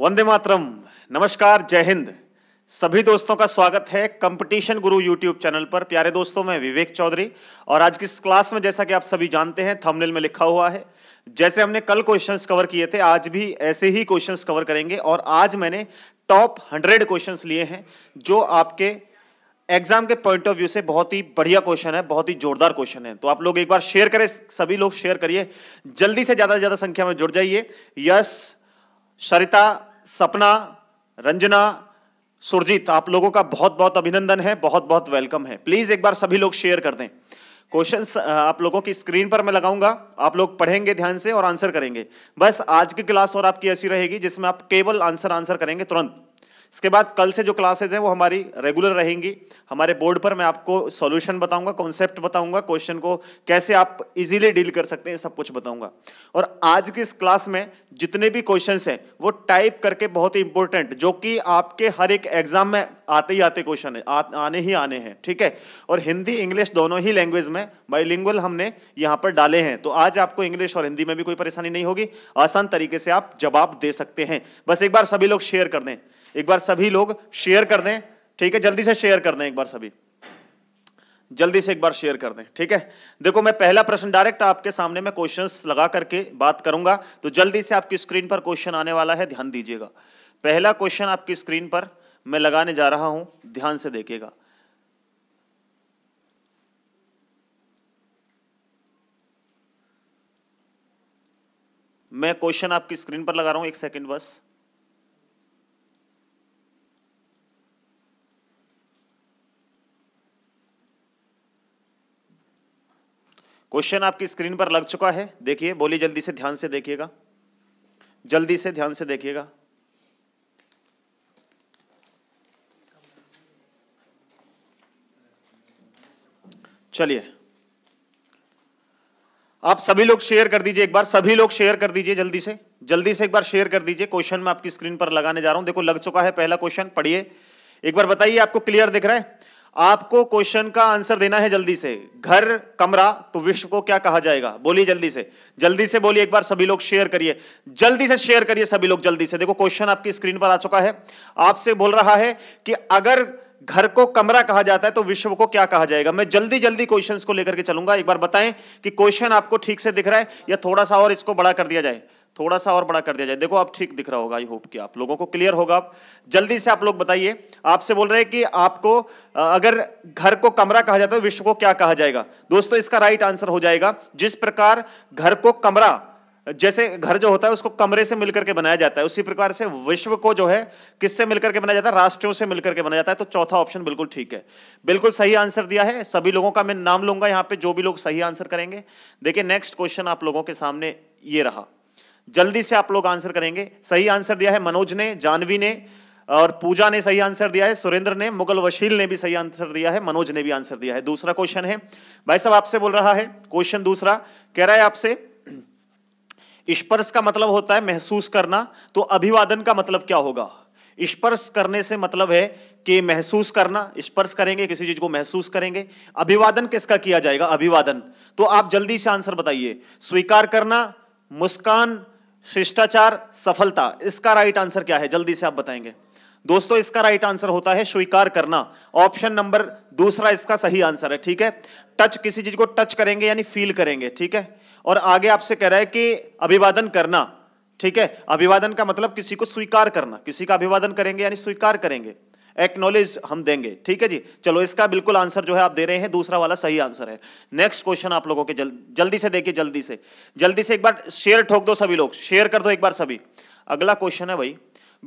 वंदे मातरम नमस्कार जय हिंद सभी दोस्तों का स्वागत है कंपटीशन गुरु यूट्यूब चैनल पर प्यारे दोस्तों मैं विवेक चौधरी और आज की इस क्लास में जैसा कि आप सभी जानते हैं थंबनेल में लिखा हुआ है जैसे हमने कल क्वेश्चंस कवर किए थे आज भी ऐसे ही क्वेश्चंस कवर करेंगे और आज मैंने टॉप हंड्रेड क्वेश्चन लिए हैं जो आपके एग्जाम के पॉइंट ऑफ व्यू से बहुत ही बढ़िया क्वेश्चन है बहुत ही जोरदार क्वेश्चन है तो आप लोग एक बार शेयर करें सभी लोग शेयर करिए जल्दी से ज्यादा से ज्यादा संख्या में जुड़ जाइए यस सरिता सपना रंजना सुरजीत आप लोगों का बहुत बहुत अभिनंदन है बहुत बहुत वेलकम है प्लीज एक बार सभी लोग शेयर कर दें क्वेश्चन आप लोगों की स्क्रीन पर मैं लगाऊंगा आप लोग पढ़ेंगे ध्यान से और आंसर करेंगे बस आज की क्लास और आपकी ऐसी रहेगी जिसमें आप केवल आंसर आंसर करेंगे तुरंत इसके बाद कल से जो क्लासेज हैं वो हमारी रेगुलर रहेंगी हमारे बोर्ड पर मैं आपको सॉल्यूशन बताऊंगा कॉन्सेप्ट बताऊंगा क्वेश्चन को कैसे आप इजीली डील कर सकते हैं सब कुछ बताऊंगा और आज की इस क्लास में जितने भी क्वेश्चंस हैं वो टाइप करके बहुत ही इंपॉर्टेंट जो कि आपके हर एक एग्जाम में आते ही आते क्वेश्चन है आ, आने ही आने हैं ठीक है और हिंदी इंग्लिश दोनों ही लैंग्वेज में बाइलिंगुअल हमने यहाँ पर डाले हैं तो आज आपको इंग्लिश और हिंदी में भी कोई परेशानी नहीं होगी आसान तरीके से आप जवाब दे सकते हैं बस एक बार सभी लोग शेयर कर दें एक बार सभी लोग शेयर कर दें ठीक है जल्दी से शेयर कर दें एक बार सभी जल्दी से एक बार शेयर कर दें ठीक है देखो मैं पहला प्रश्न डायरेक्ट आपके सामने में क्वेश्चंस लगा करके बात करूंगा तो जल्दी से आपकी स्क्रीन पर क्वेश्चन आने वाला है ध्यान दीजिएगा पहला क्वेश्चन आपकी स्क्रीन पर मैं लगाने जा रहा हूं ध्यान से देखिएगा मैं क्वेश्चन आपकी स्क्रीन पर लगा रहा हूं एक सेकेंड बस क्वेश्चन आपकी स्क्रीन पर लग चुका है देखिए बोलिए जल्दी से ध्यान से देखिएगा जल्दी से ध्यान से देखिएगा चलिए आप सभी लोग शेयर कर दीजिए एक बार सभी लोग शेयर कर दीजिए जल्दी से जल्दी से एक बार शेयर कर दीजिए क्वेश्चन मैं आपकी स्क्रीन पर लगाने जा रहा हूं देखो लग चुका है पहला क्वेश्चन पढ़िए एक बार बताइए आपको क्लियर दिख रहा है आपको क्वेश्चन का आंसर देना है जल्दी से घर कमरा तो विश्व को क्या कहा जाएगा बोलिए जल्दी से जल्दी से बोलिए एक बार सभी लोग शेयर करिए जल्दी से शेयर करिए सभी लोग जल्दी से देखो क्वेश्चन आपकी स्क्रीन पर आ चुका है आपसे बोल रहा है कि अगर घर को कमरा कहा जाता है तो विश्व को क्या कहा जाएगा मैं जल्दी जल्दी क्वेश्चन को लेकर के चलूंगा एक बार बताएं कि क्वेश्चन आपको ठीक से दिख रहा है या थोड़ा सा और इसको बड़ा कर दिया जाए थोड़ा सा और बड़ा कर दिया जाए देखो आप ठीक दिख रहा होगा आई होप कि आप लोगों को क्लियर होगा आप जल्दी से आप लोग बताइए आपसे बोल रहे हैं कि आपको अगर घर को कमरा कहा जाता है तो विश्व को क्या कहा जाएगा दोस्तों इसका राइट आंसर हो जाएगा जिस प्रकार घर को कमरा जैसे घर जो होता है उसको कमरे से मिलकर के बनाया जाता है उसी प्रकार से विश्व को जो है किससे मिलकर के बनाया जाता है राष्ट्रों से मिलकर के बनाया जाता है तो चौथा ऑप्शन बिल्कुल ठीक है बिल्कुल सही आंसर दिया है सभी लोगों का मैं नाम लूंगा यहां पे जो भी लोग सही आंसर करेंगे देखिए नेक्स्ट क्वेश्चन आप लोगों के सामने ये रहा जल्दी से आप लोग आंसर करेंगे सही आंसर दिया है मनोज ने जानवी ने और पूजा ने सही आंसर दिया है सुरेंद्र ने मुगल वशील ने भी सही आंसर दिया है मनोज ने भी आंसर दिया है दूसरा क्वेश्चन है भाई साहब आपसे बोल रहा है क्वेश्चन दूसरा कह रहा है आपसे स्पर्श का मतलब होता है महसूस करना तो अभिवादन का मतलब क्या होगा स्पर्श करने से मतलब है कि महसूस करना स्पर्श करेंगे किसी चीज को महसूस करेंगे अभिवादन किसका किया जाएगा अभिवादन तो आप जल्दी से आंसर बताइए स्वीकार करना मुस्कान शिष्टाचार सफलता इसका राइट आंसर क्या है जल्दी से आप बताएंगे दोस्तों इसका राइट आंसर होता है स्वीकार करना ऑप्शन नंबर दूसरा इसका सही आंसर है ठीक है टच किसी चीज को टच करेंगे यानी फील करेंगे ठीक है और आगे आपसे कह रहा है कि अभिवादन करना ठीक है अभिवादन का मतलब किसी को स्वीकार करना किसी का अभिवादन करेंगे यानी स्वीकार करेंगे एक्नोलेज हम देंगे ठीक है जी चलो इसका बिल्कुल आंसर जो है आप दे रहे हैं दूसरा वाला सही आंसर है नेक्स्ट क्वेश्चन आप लोगों के जल, जल्दी से देखिए जल्दी से जल्दी से एक बार शेयर ठोक दो सभी लोग शेयर कर दो एक बार सभी अगला क्वेश्चन है भाई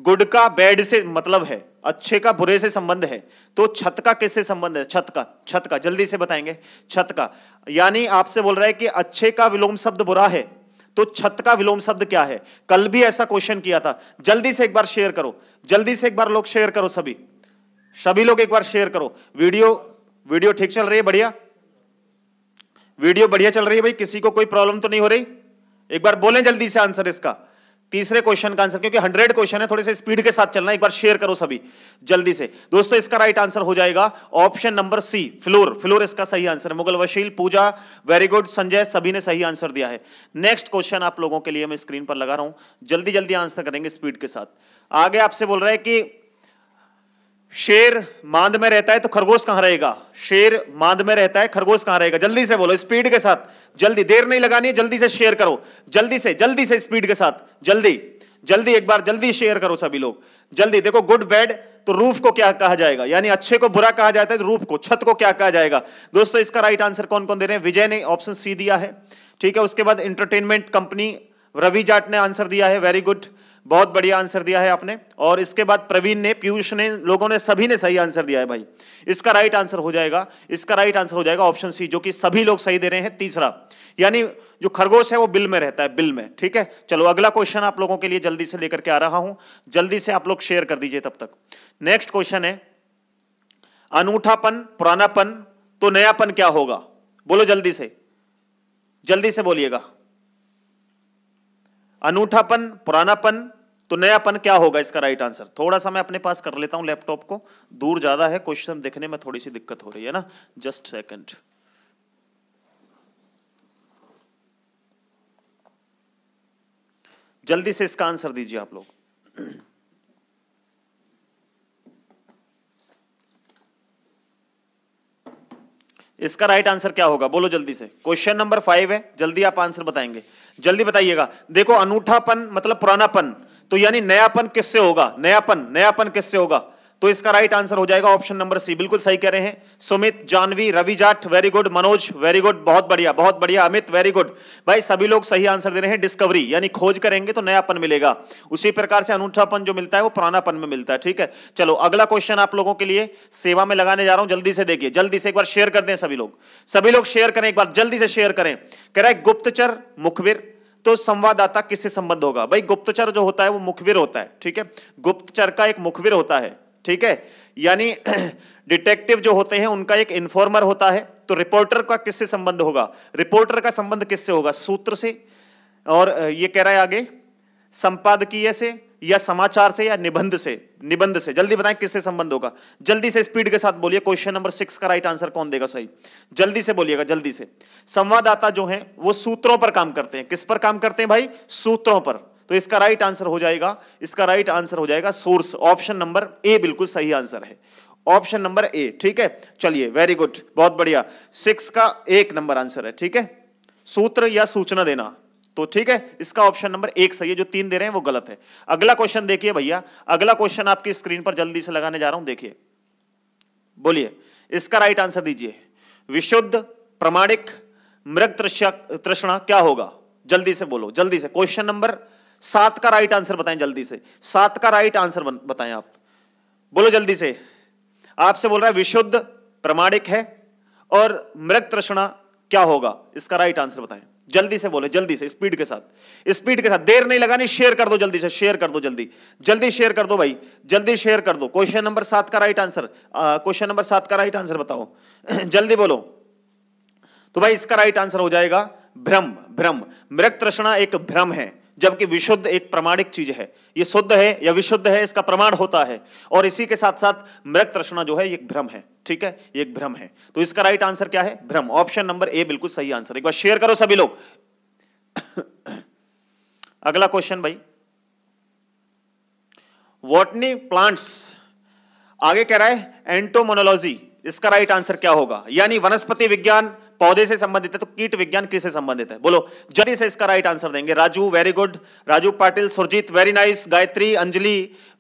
गुड का बैड से मतलब है अच्छे का बुरे से संबंध है तो छत का किससे संबंध है छत का छत का जल्दी से बताएंगे छत का यानी आपसे बोल रहा है कि अच्छे का विलोम शब्द बुरा है तो छत का विलोम शब्द क्या है कल भी ऐसा क्वेश्चन किया था जल्दी से एक बार शेयर करो जल्दी से एक बार लोग शेयर करो सभी सभी लोग एक बार शेयर करो वीडियो वीडियो ठीक चल रही है बढ़िया वीडियो बढ़िया चल रही है भाई किसी को कोई प्रॉब्लम तो नहीं हो रही एक बार बोलें जल्दी से आंसर इसका तीसरे क्वेश्चन का आंसर क्योंकि हंड्रेड क्वेश्चन है थोड़े से स्पीड के साथ चलना एक बार शेयर करो सभी जल्दी से दोस्तों इसका राइट आंसर हो जाएगा option number C floor floor इसका सही आंसर है मुगल वशील पूजा वेरी गुड संजय सभी ने सही आंसर दिया है नेक्स्ट क्वेश्चन आप लोगों के लिए मैं स्क्रीन पर लगा रहा हूं जल्दी जल्दी आंसर करेंगे स्पीड के साथ आगे आपसे बोल रहे हैं कि शेर मांद में रहता है तो खरगोश कहां रहेगा शेर मांद में रहता है खरगोश कहां रहेगा जल्दी से बोलो स्पीड के साथ जल्दी देर नहीं लगानी जल्दी से शेयर करो जल्दी से जल्दी से स्पीड के साथ जल्दी जल्दी एक बार जल्दी शेयर करो सभी लोग जल्दी देखो गुड बैड तो रूफ को क्या कहा जाएगा यानी अच्छे को बुरा कहा जाता है तो रूफ को छत को क्या कहा जाएगा दोस्तों इसका राइट आंसर कौन कौन दे रहे हैं विजय ने ऑप्शन सी दिया है ठीक है उसके बाद इंटरटेनमेंट कंपनी रवि जाट ने आंसर दिया है वेरी गुड बहुत बढ़िया आंसर दिया है आपने और इसके बाद प्रवीण ने पीयूष ने लोगों ने सभी ने सही आंसर दिया है भाई इसका राइट आंसर हो जाएगा इसका राइट आंसर हो जाएगा ऑप्शन सी जो कि सभी लोग सही दे रहे हैं तीसरा यानी जो खरगोश है वो बिल में रहता है बिल में ठीक है चलो अगला क्वेश्चन आप लोगों के लिए जल्दी से लेकर के आ रहा हूं जल्दी से आप लोग शेयर कर दीजिए तब तक नेक्स्ट क्वेश्चन है अनूठापन पुरानापन तो नयापन क्या होगा बोलो जल्दी से जल्दी से बोलिएगा अनूठापन पुरानापन तो नयापन क्या होगा इसका राइट आंसर थोड़ा सा मैं अपने पास कर लेता हूं लैपटॉप को दूर ज्यादा है क्वेश्चन देखने में थोड़ी सी दिक्कत हो रही है ना जस्ट सेकंड जल्दी से इसका आंसर दीजिए आप लोग इसका राइट आंसर क्या होगा बोलो जल्दी से क्वेश्चन नंबर फाइव है जल्दी आप आंसर बताएंगे जल्दी बताइएगा देखो अनूठापन मतलब पुरानापन तो यानी नयापन किससे होगा नयापन नयापन किससे होगा तो इसका राइट आंसर हो जाएगा ऑप्शन नंबर सी बिल्कुल सही कह रहे हैं Sumit Janvi Ravi Jat very good Manoj very good बहुत बढ़िया बहुत बढ़िया अमित वेरी गुड भाई सभी लोग सही आंसर दे रहे हैं डिस्कवरी यानी खोज करेंगे तो नयापन मिलेगा उसी प्रकार से अनूठापन जो मिलता है वो पुरानापन में मिलता है ठीक है चलो अगला क्वेश्चन आप लोगों के लिए सेवा में लगाने जा रहा हूं जल्दी से देखिए जल्दी से एक बार शेयर कर दें सभी लोग सभी लोग शेयर करें एक बार जल्दी से शेयर करें कह रहा है गुप्तचर मुखबिर तो संवाददाता किससे संबंध होगा भाई गुप्तचर जो होता है वो मुखबिर होता है ठीक है गुप्तचर का एक मुखबिर होता है ठीक है यानी डिटेक्टिव जो होते हैं उनका एक इन्फॉर्मर होता है तो रिपोर्टर का किससे संबंध होगा रिपोर्टर का संबंध किससे होगा सूत्र से और ये कह रहा है आगे संपादकीय से या समाचार से या निबंध से निबंध से जल्दी बताएं किससे संबंध होगा जल्दी से स्पीड के साथ बोलिए क्वेश्चन नंबर सिक्स का राइट आंसर कौन देगा सही जल्दी से बोलिएगा जल्दी से संवाददाता जो है वो सूत्रों पर काम करते हैं किस पर काम करते हैं भाई सूत्रों पर तो इसका राइट आंसर हो जाएगा इसका राइट आंसर हो जाएगा सोर्स ऑप्शन नंबर ए बिल्कुल सही आंसर है ऑप्शन नंबर ए ठीक है चलिए वेरी गुड बहुत बढ़िया सिक्स का एक नंबर आंसर है ठीक है सूत्र या सूचना देना तो ठीक है इसका ऑप्शन नंबर एक सही है जो तीन दे रहे हैं वो गलत है अगला क्वेश्चन देखिए भैया अगला क्वेश्चन आपकी स्क्रीन पर जल्दी से लगाने जा रहा हूं देखिए बोलिए इसका राइट आंसर दीजिए विशुद्ध प्रमाणिक मृग तृष्णा क्या होगा जल्दी से बोलो जल्दी से क्वेश्चन नंबर सात का राइट आंसर बताएं जल्दी से सात का राइट आंसर बताएं आप बोलो जल्दी से आपसे बोल रहा है विशुद्ध प्रमाणिक है और मृत तृष्णा क्या होगा इसका राइट आंसर बताएं जल्दी से बोले जल्दी से स्पीड के साथ स्पीड के साथ देर नहीं लगानी शेयर कर दो जल्दी से शेयर कर दो जल्दी जल्दी शेयर कर दो भाई जल्दी शेयर कर दो क्वेश्चन नंबर सात का राइट आंसर क्वेश्चन नंबर सात का राइट आंसर बताओ जल्दी बोलो तो भाई इसका राइट आंसर हो जाएगा भ्रम भ्रम मृत तृष्णा एक भ्रम है जबकि विशुद्ध एक प्रमाणिक चीज है ये शुद्ध है या विशुद्ध है इसका प्रमाण होता है और इसी के साथ साथ मृत तृष्णा जो है एक भ्रम है ठीक है एक भ्रम है तो इसका राइट आंसर क्या है भ्रम ऑप्शन नंबर ए बिल्कुल सही आंसर एक बार शेयर करो सभी लोग अगला क्वेश्चन भाई वॉटनी प्लांट्स आगे कह रहा है एंटोमोनोलॉजी इसका राइट आंसर क्या होगा यानी वनस्पति विज्ञान पौधे से संबंधित है तो कीट विज्ञान किससे संबंधित है बोलो जल्दी से इसका राइट आंसर देंगे Raju very good Raju Patil Surjit very nice Gayatri Anjali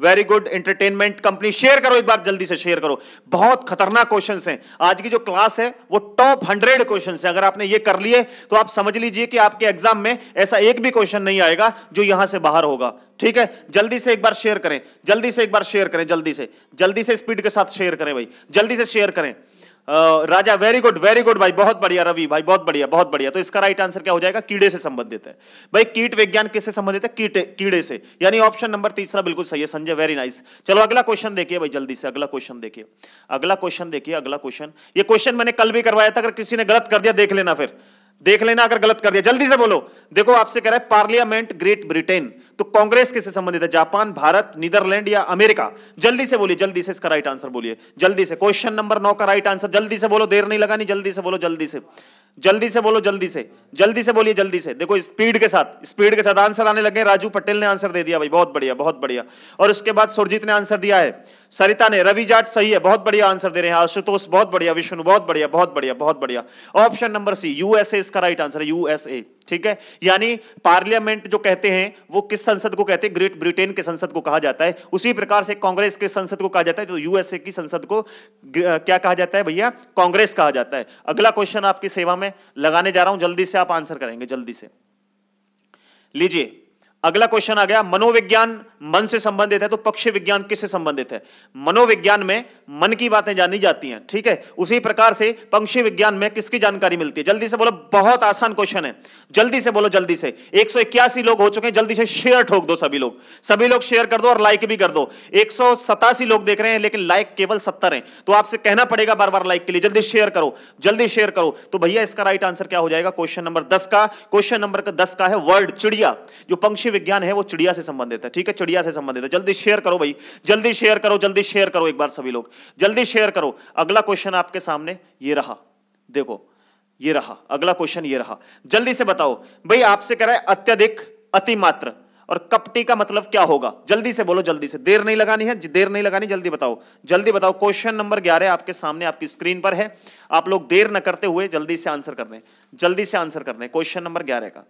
very good entertainment company share करो एक बार जल्दी से शेयर करो बहुत खतरनाक क्वेश्चन है आज की जो क्लास है वो टॉप हंड्रेड क्वेश्चन है अगर आपने ये कर लिए तो आप समझ लीजिए कि आपके एग्जाम में ऐसा एक भी क्वेश्चन नहीं आएगा जो यहां से बाहर होगा ठीक है जल्दी से एक बार शेयर करें जल्दी से एक बार शेयर करें जल्दी से जल्दी से स्पीड के साथ शेयर करें भाई जल्दी से शेयर करें Raja very good very good भाई बहुत बढ़िया रवि भाई बहुत बढ़िया बहुत बढ़िया तो इसका राइट आंसर क्या हो जाएगा कीड़े से संबंधित है भाई कीट विज्ञान किससे संबंधित है कीटे कीड़े से यानी ऑप्शन नंबर तीसरा बिल्कुल सही है संजय वेरी नाइस चलो अगला क्वेश्चन देखिए भाई जल्दी से अगला क्वेश्चन देखिए अगला क्वेश्चन देखिए अगला क्वेश्चन ये क्वेश्चन मैंने कल भी करवाया था अगर किसी ने गलत कर दिया देख लेना फिर देख लेना अगर गलत कर दिया जल्दी से बोलो देखो आपसे कह रहा है पार्लियामेंट ग्रेट ब्रिटेन तो कांग्रेस किससे संबंधित है जापान भारत नीदरलैंड या अमेरिका जल्दी से बोलिए जल्दी से इसका राइट आंसर बोलिए जल्दी से क्वेश्चन नंबर नौ का राइट आंसर जल्दी से बोलो देर नहीं लगानी जल्दी से बोलो जल्दी से जल्दी से बोलो जल्दी से जल्दी से बोलिए जल्दी से देखो स्पीड के साथ स्पीड के साथ आंसर आने लगे राजू पटेल ने आंसर दे दिया भाई बहुत बढ़िया बहुत बढ़िया और उसके बाद सुरजीत ने आंसर दिया है सरिता ने रवि जाट सही है बहुत बढ़िया आंसर दे रहे हैं आशुतोष बहुत बढ़िया विष्णु बहुत बढ़िया बहुत बढ़िया बहुत बढ़िया ऑप्शन नंबर सी यूएसए इसका राइट आंसर है यूएसए ठीक है यानी पार्लियामेंट जो कहते हैं वो किस संसद को कहते हैं ग्रेट ब्रिटेन के संसद को कहा जाता है उसी प्रकार से कांग्रेस के संसद को कहा जाता है तो यूएसए की संसद को क्या कहा जाता है भैया कांग्रेस कहा जाता है अगला क्वेश्चन आपकी सेवा में लगाने जा रहा हूं जल्दी से आप आंसर करेंगे जल्दी से लीजिए अगला क्वेश्चन आ गया मनोविज्ञान मन से संबंधित है तो पक्ष विज्ञान किससे संबंधित है मनोविज्ञान में मन की बातें जानी जाती हैं ठीक है उसी प्रकार से पक्षी विज्ञान में किसकी जानकारी मिलती है जल्दी से बोलो बहुत आसान क्वेश्चन है जल्दी से बोलो जल्दी से एक लोग हो चुके हैं जल्दी से शेयर ठोक दो सभी लोग सभी लोग शेयर कर दो और लाइक भी कर दो एक लोग देख रहे हैं लेकिन लाइक केवल सत्तर है तो आपसे कहना पड़ेगा बार बार लाइक के लिए जल्दी शेयर करो जल्दी शेयर करो तो भैया इसका राइट आंसर क्या हो जाएगा क्वेश्चन नंबर दस का क्वेश्चन नंबर दस का है वर्ड चिड़िया जो पंक्षी विज्ञान है वो चिड़िया से संबंधित है ठीक है चिड़िया से संबंधित है जल्दी शेयर करो भाई जल्दी शेयर करो जल्दी शेयर करो एक बार सभी लोग जल्दी शेयर करो अगला क्वेश्चन आपके सामने ये रहा देखो ये रहा अगला क्वेश्चन ये रहा जल्दी से बताओ भाई आपसे कह रहा है अत्यधिक अतिमात्र और कपटी का मतलब क्या होगा जल्दी से बोलो जल्दी से देर नहीं लगानी है देर नहीं लगानी जल्दी बताओ जल्दी बताओ क्वेश्चन नंबर ग्यारह आपके सामने आपकी स्क्रीन पर है आप लोग देर न करते हुए जल्दी से आंसर कर दें जल्दी से आंसर कर दें क्वेश्चन नंबर ग्यारह का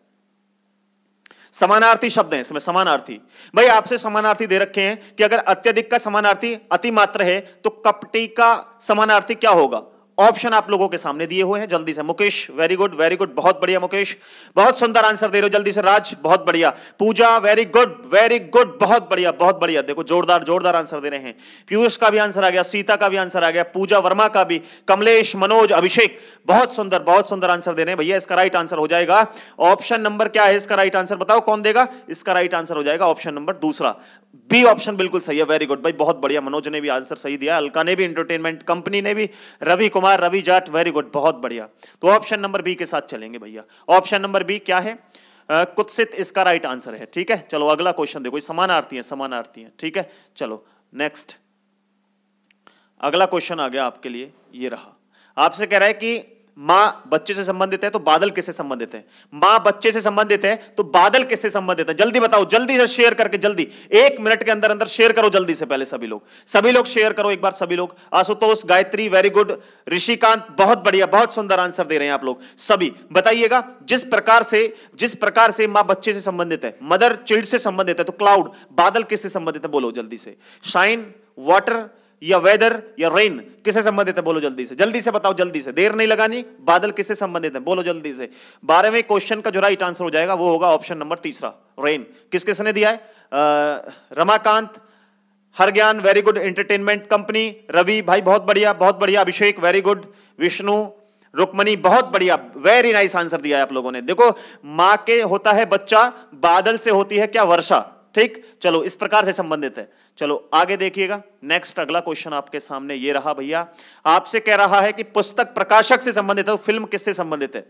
समानार्थी शब्द हैं इसमें समानार्थी भाई आपसे समानार्थी दे रखे हैं कि अगर अत्यधिक का समानार्थी अतिमात्र है तो कपटी का समानार्थी क्या होगा ऑप्शन आप लोगों के सामने दिए हुए हैं जल्दी से Mukesh very good very good बहुत बढ़िया मुकेश बहुत सुंदर आंसर दे रहे हो जल्दी से राज बहुत बढ़िया Pooja very good very good बहुत बढ़िया बहुत बढ़िया देखो जोरदार जोरदार आंसर दे रहे हैं पीयूष का भी आंसर आ गया सीता का भी आंसर आ गया पूजा वर्मा का भी कमलेश मनोज अभिषेक बहुत सुंदर बहुत सुंदर आंसर दे रहे हैं भैया इसका राइट आंसर हो जाएगा ऑप्शन नंबर क्या है इसका राइट आंसर बताओ कौन देगा इसका राइट आंसर हो जाएगा ऑप्शन नंबर दूसरा बी ऑप्शन बिल्कुल सही है वेरी गुड भाई बहुत बढ़िया मनोज ने भी आंसर सही दिया अलका ने भी इंटरटेनमेंट कंपनी ने भी रवि कुमार कुमार रवि जाट वेरी गुड बहुत बढ़िया तो ऑप्शन नंबर बी के साथ चलेंगे भैया ऑप्शन नंबर बी क्या है कुत्सित इसका राइट आंसर है ठीक है चलो अगला क्वेश्चन देखो समानार्थी है समानार्थी है ठीक है चलो नेक्स्ट अगला क्वेश्चन आ गया आपके लिए ये रहा आपसे कह रहा है कि माँ बच्चे से संबंधित है तो बादल किससे संबंधित है माँ बच्चे से संबंधित है तो बादल किससे संबंधित है जल्दी बताओ जल्दी से शेयर करके जल्दी एक मिनट के अंदर अंदर शेयर करो जल्दी से पहले सभी लोग सभी लोग शेयर करो एक बार सभी लोग आशुतोष गायत्री वेरी गुड ऋषिकांत बहुत बढ़िया बहुत सुंदर आंसर दे रहे हैं आप लोग सभी बताइएगा जिस प्रकार से जिस प्रकार से माँ बच्चे से संबंधित है मदर चिल्ड से संबंधित है तो क्लाउड बादल किससे संबंधित है बोलो जल्दी से शाइन वाटर या वेदर या रेन किसे संबंधित है बोलो जल्दी से जल्दी से बताओ जल्दी से देर नहीं लगानी बादल किसे संबंधित है बोलो जल्दी से बारहवें क्वेश्चन का जो राइट आंसर हो जाएगा वो होगा ऑप्शन नंबर तीसरा रेन किस किसने दिया है Ramakant Har Gyan very good entertainment company Ravi भाई बहुत बढ़िया बहुत बढ़िया अभिषेक वेरी गुड विष्णु रुक्मणी बहुत बढ़िया वेरी नाइस आंसर दिया है आप लोगों ने देखो माँ के होता है बच्चा बादल से होती है क्या वर्षा ठीक चलो इस प्रकार से संबंधित है चलो आगे देखिएगा नेक्स्ट अगला क्वेश्चन आपके सामने ये रहा भैया आपसे कह रहा है कि पुस्तक प्रकाशक से संबंधित है फिल्म तो किससे संबंधित है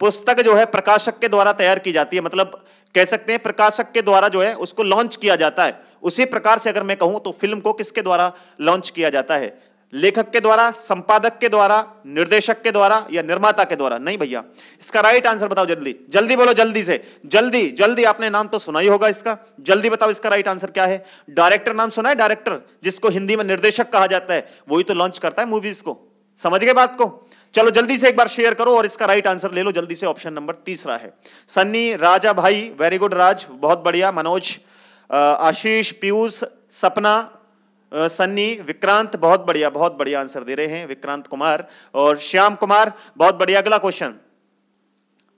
पुस्तक जो है प्रकाशक के द्वारा तैयार की जाती है मतलब कह सकते हैं प्रकाशक के द्वारा जो है उसको लॉन्च किया जाता है उसी प्रकार से अगर मैं कहूं तो फिल्म को किसके द्वारा लॉन्च किया जाता है लेखक के द्वारा संपादक के द्वारा निर्देशक के द्वारा या निर्माता के द्वारा नहीं भैया इसका राइट आंसर बताओ जल्दी जल्दी बोलो जल्दी से जल्दी जल्दी आपने नाम तो सुना ही होगा इसका जल्दी बताओ इसका राइट आंसर क्या है डायरेक्टर नाम सुना है डायरेक्टर जिसको हिंदी में निर्देशक कहा जाता है वही तो लॉन्च करता है मूवीज को समझ गए बात को चलो जल्दी से एक बार शेयर करो और इसका राइट आंसर ले लो जल्दी से ऑप्शन नंबर तीसरा है सन्नी राजा भाई वेरी गुड राज बहुत बढ़िया मनोज आशीष पीयूष सपना सन्नी विक्रांत बहुत बढ़िया बहुत बढ़िया आंसर दे रहे हैं विक्रांत कुमार और श्याम कुमार बहुत बढ़िया अगला क्वेश्चन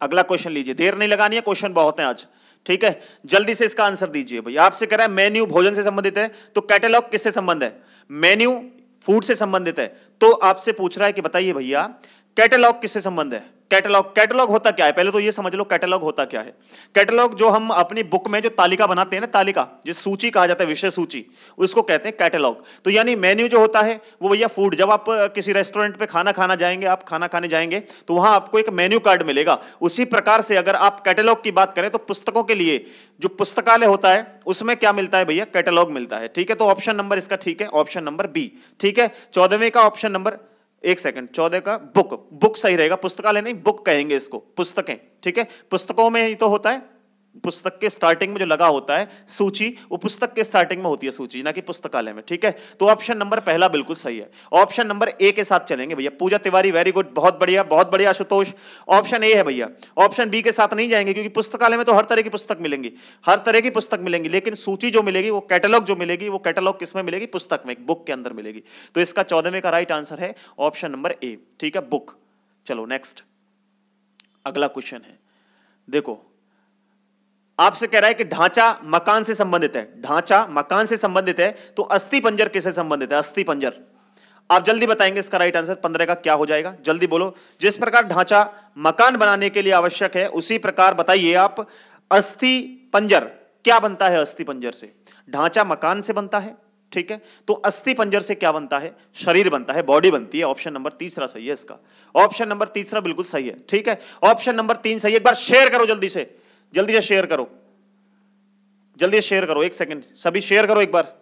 अगला क्वेश्चन लीजिए देर नहीं लगानी है क्वेश्चन बहुत है आज ठीक है जल्दी से इसका आंसर दीजिए भाई आपसे कह रहा है मेन्यू भोजन से संबंधित है तो कैटेलॉग किससे संबंध है मेन्यू फूड से संबंधित है तो आपसे पूछ रहा है कि बताइए भैया कैटेलॉग किससे संबंध है कैटलॉग कैटलॉग होता क्या है पहले तो ये समझ लो कैटलॉग होता क्या है कैटलॉग जो हम अपनी बुक में जो तालिका बनाते हैं ना तालिका जिस सूची कहा जाता है विषय सूची उसको कहते हैं कैटलॉग तो यानी मेन्यू जो होता है वो भैया फूड जब आप किसी रेस्टोरेंट पे खाना खाना जाएंगे आप खाना खाने जाएंगे तो वहां आपको एक मेन्यू कार्ड मिलेगा उसी प्रकार से अगर आप कैटेलॉग की बात करें तो पुस्तकों के लिए जो पुस्तकालय होता है उसमें क्या मिलता है भैया कैटेलॉग मिलता है ठीक है तो ऑप्शन नंबर इसका ठीक है ऑप्शन नंबर बी ठीक है चौदहवें का ऑप्शन नंबर एक सेकंड चौदह का बुक बुक सही रहेगा पुस्तकालय नहीं बुक कहेंगे इसको पुस्तकें ठीक है पुस्तकों में ही तो होता है पुस्तक के स्टार्टिंग में जो लगा होता है सूची वो पुस्तक के स्टार्टिंग में होती है सूची ना कि पुस्तकालय में ठीक है तो ऑप्शन नंबर पहला बिल्कुल सही है ऑप्शन नंबर ए के साथ चलेंगे भैया पूजा तिवारी वेरी गुड बहुत बढ़िया बहुत बढ़िया आशुतोष ऑप्शन ए है भैया ऑप्शन बी के साथ नहीं जाएंगे क्योंकि पुस्तकालय में तो हर तरह की पुस्तक मिलेंगी हर तरह की पुस्तक मिलेंगी लेकिन सूची जो मिलेगी वो कैटलॉग जो मिलेगी वो कैटलॉग किसमें मिलेगी पुस्तक में बुक के अंदर मिलेगी तो इसका चौदहवें का राइट आंसर है ऑप्शन नंबर ए ठीक है बुक चलो नेक्स्ट अगला क्वेश्चन है देखो आपसे कह रहा है कि ढांचा मकान से संबंधित है ढांचा मकान से संबंधित है तो अस्थि पंजर किससे संबंधित है अस्थि पंजर आप जल्दी बताएंगे इसका राइट आंसर पंद्रह का क्या हो जाएगा जल्दी बोलो जिस प्रकार ढांचा मकान बनाने के लिए आवश्यक है उसी प्रकार बताइए आप अस्थि पंजर क्या बनता है अस्थि पंजर से ढांचा मकान से बनता है ठीक है तो अस्थि पंजर से क्या बनता है शरीर बनता है बॉडी बनती है ऑप्शन नंबर तीसरा सही है इसका ऑप्शन नंबर तीसरा बिल्कुल सही है ठीक है ऑप्शन नंबर तीन सही है एक बार शेयर करो जल्दी से जल्दी से शेयर करो जल्दी से शेयर करो एक सेकंड सभी शेयर करो एक बार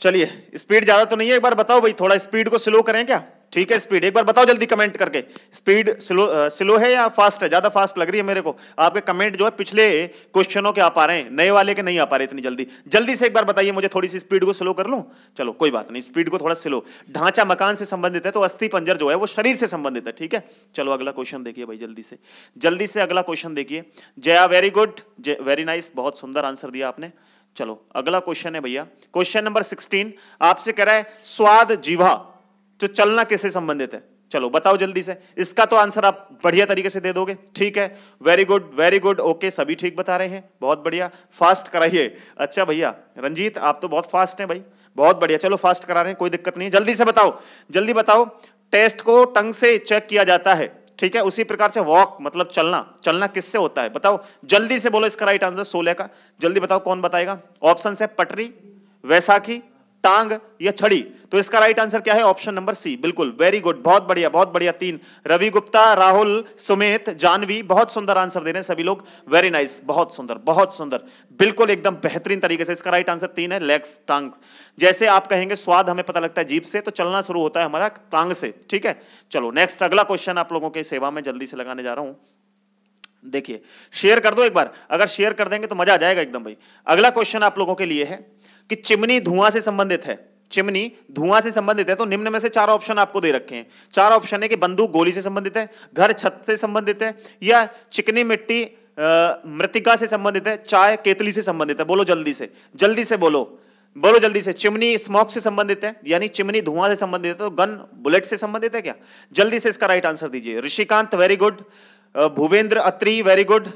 चलिए स्पीड ज्यादा तो नहीं है एक बार बताओ भाई थोड़ा स्पीड को स्लो करें क्या ठीक है स्पीड एक बार बताओ जल्दी कमेंट करके स्पीड स्लो स्लो है या फास्ट है ज्यादा फास्ट लग रही है मेरे को आपके कमेंट जो है पिछले क्वेश्चनों के आ पा रहे हैं नए वाले के नहीं आ पा रहे इतनी जल्दी जल्दी से एक बार बताइए मुझे थोड़ी सी स्पीड को स्लो कर लू चलो कोई बात नहीं स्पीड को थोड़ा स्लो ढांचा मकान से संबंधित है तो अस्थि पंजर जो है वो शरीर से संबंधित है ठीक है चलो अगला क्वेश्चन देखिए भाई जल्दी से जल्दी से अगला क्वेश्चन देखिए Jaya very good very nice बहुत सुंदर आंसर दिया आपने चलो अगला क्वेश्चन है भैया क्वेश्चन नंबर सिक्सटीन आपसे कह रहा है स्वाद जीवा तो चलना किससे संबंधित है चलो बताओ जल्दी से इसका तो आंसर आप बढ़िया तरीके से दे दोगे ठीक है very good very good okay सभी ठीक बता रहे हैं बहुत बढ़िया फास्ट कराइए अच्छा भैया रंजीत आप तो बहुत फास्ट हैं भाई बहुत बढ़िया चलो फास्ट करा रहे हैं कोई दिक्कत नहीं जल्दी से बताओ जल्दी बताओ टेस्ट को टंग से चेक किया जाता है ठीक है उसी प्रकार से वॉक मतलब चलना चलना किससे होता है बताओ जल्दी से बोलो इसका राइट आंसर सोलह का जल्दी बताओ कौन बताएगा ऑप्शन है पटरी वैसाखी टांग या छड़ी तो इसका राइट आंसर क्या है ऑप्शन नंबर सी बिल्कुल वेरी गुड बहुत बढ़िया बहुत बढ़िया तीन रवि गुप्ता राहुल सुमित जानवी बहुत सुंदर आंसर दे रहे हैं सभी लोग वेरी नाइस बहुत सुंदर बहुत सुंदर बिल्कुल एकदम बेहतरीन तरीके से इसका राइट आंसर तीन है लेग्स टांग जैसे आप कहेंगे स्वाद हमें पता लगता है जीप से तो चलना शुरू होता है हमारा टांग से ठीक है चलो नेक्स्ट अगला क्वेश्चन आप लोगों के सेवा में जल्दी से लगाने जा रहा हूं देखिए शेयर कर दो एक बार अगर शेयर कर देंगे तो मजा आ जाएगा एकदम भाई अगला क्वेश्चन आप लोगों के लिए है कि चिमनी धुआं से संबंधित है चिमनी धुआं से संबंधित है तो निम्न में से चार ऑप्शन आपको दे रखे हैं चार ऑप्शन है कि बंदूक गोली से संबंधित है घर छत से संबंधित है या चिकनी मिट्टी मृतिका से संबंधित है चाय केतली से संबंधित है बोलो जल्दी से जल्दी से बोलो बोलो जल्दी से चिमनी स्मोक से संबंधित है यानी चिमनी धुआं से संबंधित है तो गन बुलेट से संबंधित है क्या जल्दी से इसका राइट आंसर दीजिए Rishikant very good Bhuvendra Atri very good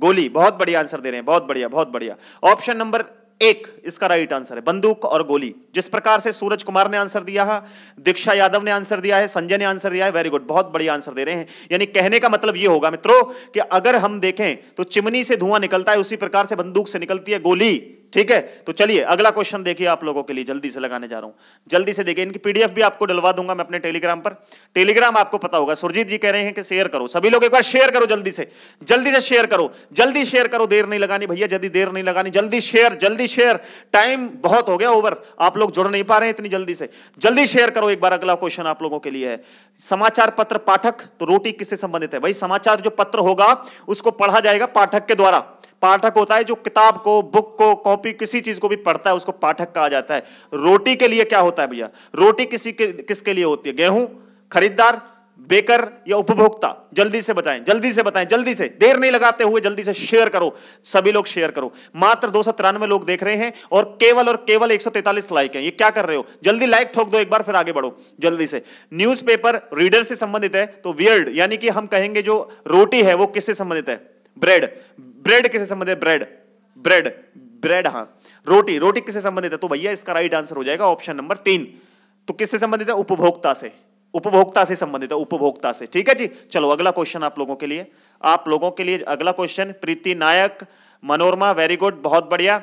Goli बहुत बढ़िया आंसर दे रहे हैं बहुत बढ़िया बहुत बढ़िया ऑप्शन नंबर एक इसका राइट आंसर है बंदूक और गोली जिस प्रकार से सूरज कुमार ने आंसर दिया है दीक्षा यादव ने आंसर दिया है संजय ने आंसर दिया है वेरी गुड बहुत बढ़िया आंसर दे रहे हैं यानी कहने का मतलब यह होगा मित्रों कि अगर हम देखें तो चिमनी से धुआं निकलता है उसी प्रकार से बंदूक से निकलती है गोली ठीक है तो चलिए अगला क्वेश्चन देखिए आप लोगों के लिए जल्दी से लगाने जा रहा हूं जल्दी से देखिए इनकी पीडीएफ भी आपको डलवा दूंगा मैं अपने टेलीग्राम पर टेलीग्राम आपको पता होगा सुरजीत जी कह रहे हैं कि शेयर करो सभी लोग एक बार शेयर करो जल्दी से जल्दी से शेयर करो जल्दी शेयर करो देर नहीं लगानी भैया जल्दी देर नहीं लगानी जल्दी शेयर जल्दी शेयर टाइम बहुत हो गया ओवर आप लोग जुड़ नहीं पा रहे इतनी जल्दी से जल्दी शेयर करो एक बार अगला क्वेश्चन आप लोगों के लिए है समाचार पत्र पाठक तो रोटी किससे संबंधित है भाई समाचार जो पत्र होगा उसको पढ़ा जाएगा पाठक के द्वारा पाठक होता है जो किताब को बुक को कॉपी किसी चीज को भी पढ़ता है उसको पाठक कहा जाता है रोटी के लिए क्या होता है भैया रोटी किसी के किसके लिए होती है गेहूं खरीदार बेकर या उपभोक्ता जल्दी से बताएं जल्दी से बताएं जल्दी से देर नहीं लगाते हुए जल्दी से शेयर करो सभी लोग शेयर करो मात्र दो लोग देख रहे हैं और केवल और केवल 143 लाइक है ये क्या कर रहे हो जल्दी लाइक ठोक दो एक बार फिर आगे बढ़ो जल्दी से न्यूज़पेपर रीडर से संबंधित है तो वियर्ड यानी कि हम कहेंगे जो रोटी है वो किससे संबंधित है ब्रेड ब्रेड किससे संबंधित ब्रेड ब्रेड ब्रेड हाँ रोटी रोटी किससे संबंधित है तो भैया इसका राइट आंसर हो जाएगा ऑप्शन नंबर तीन तो किससे संबंधित है उपभोक्ता से उपभोक्ता से संबंधित है उपभोक्ता से ठीक है जी चलो अगला क्वेश्चन आप लोगों के लिए आप लोगों के लिए अगला question Preeti Nayak Manorama very good बहुत बढ़िया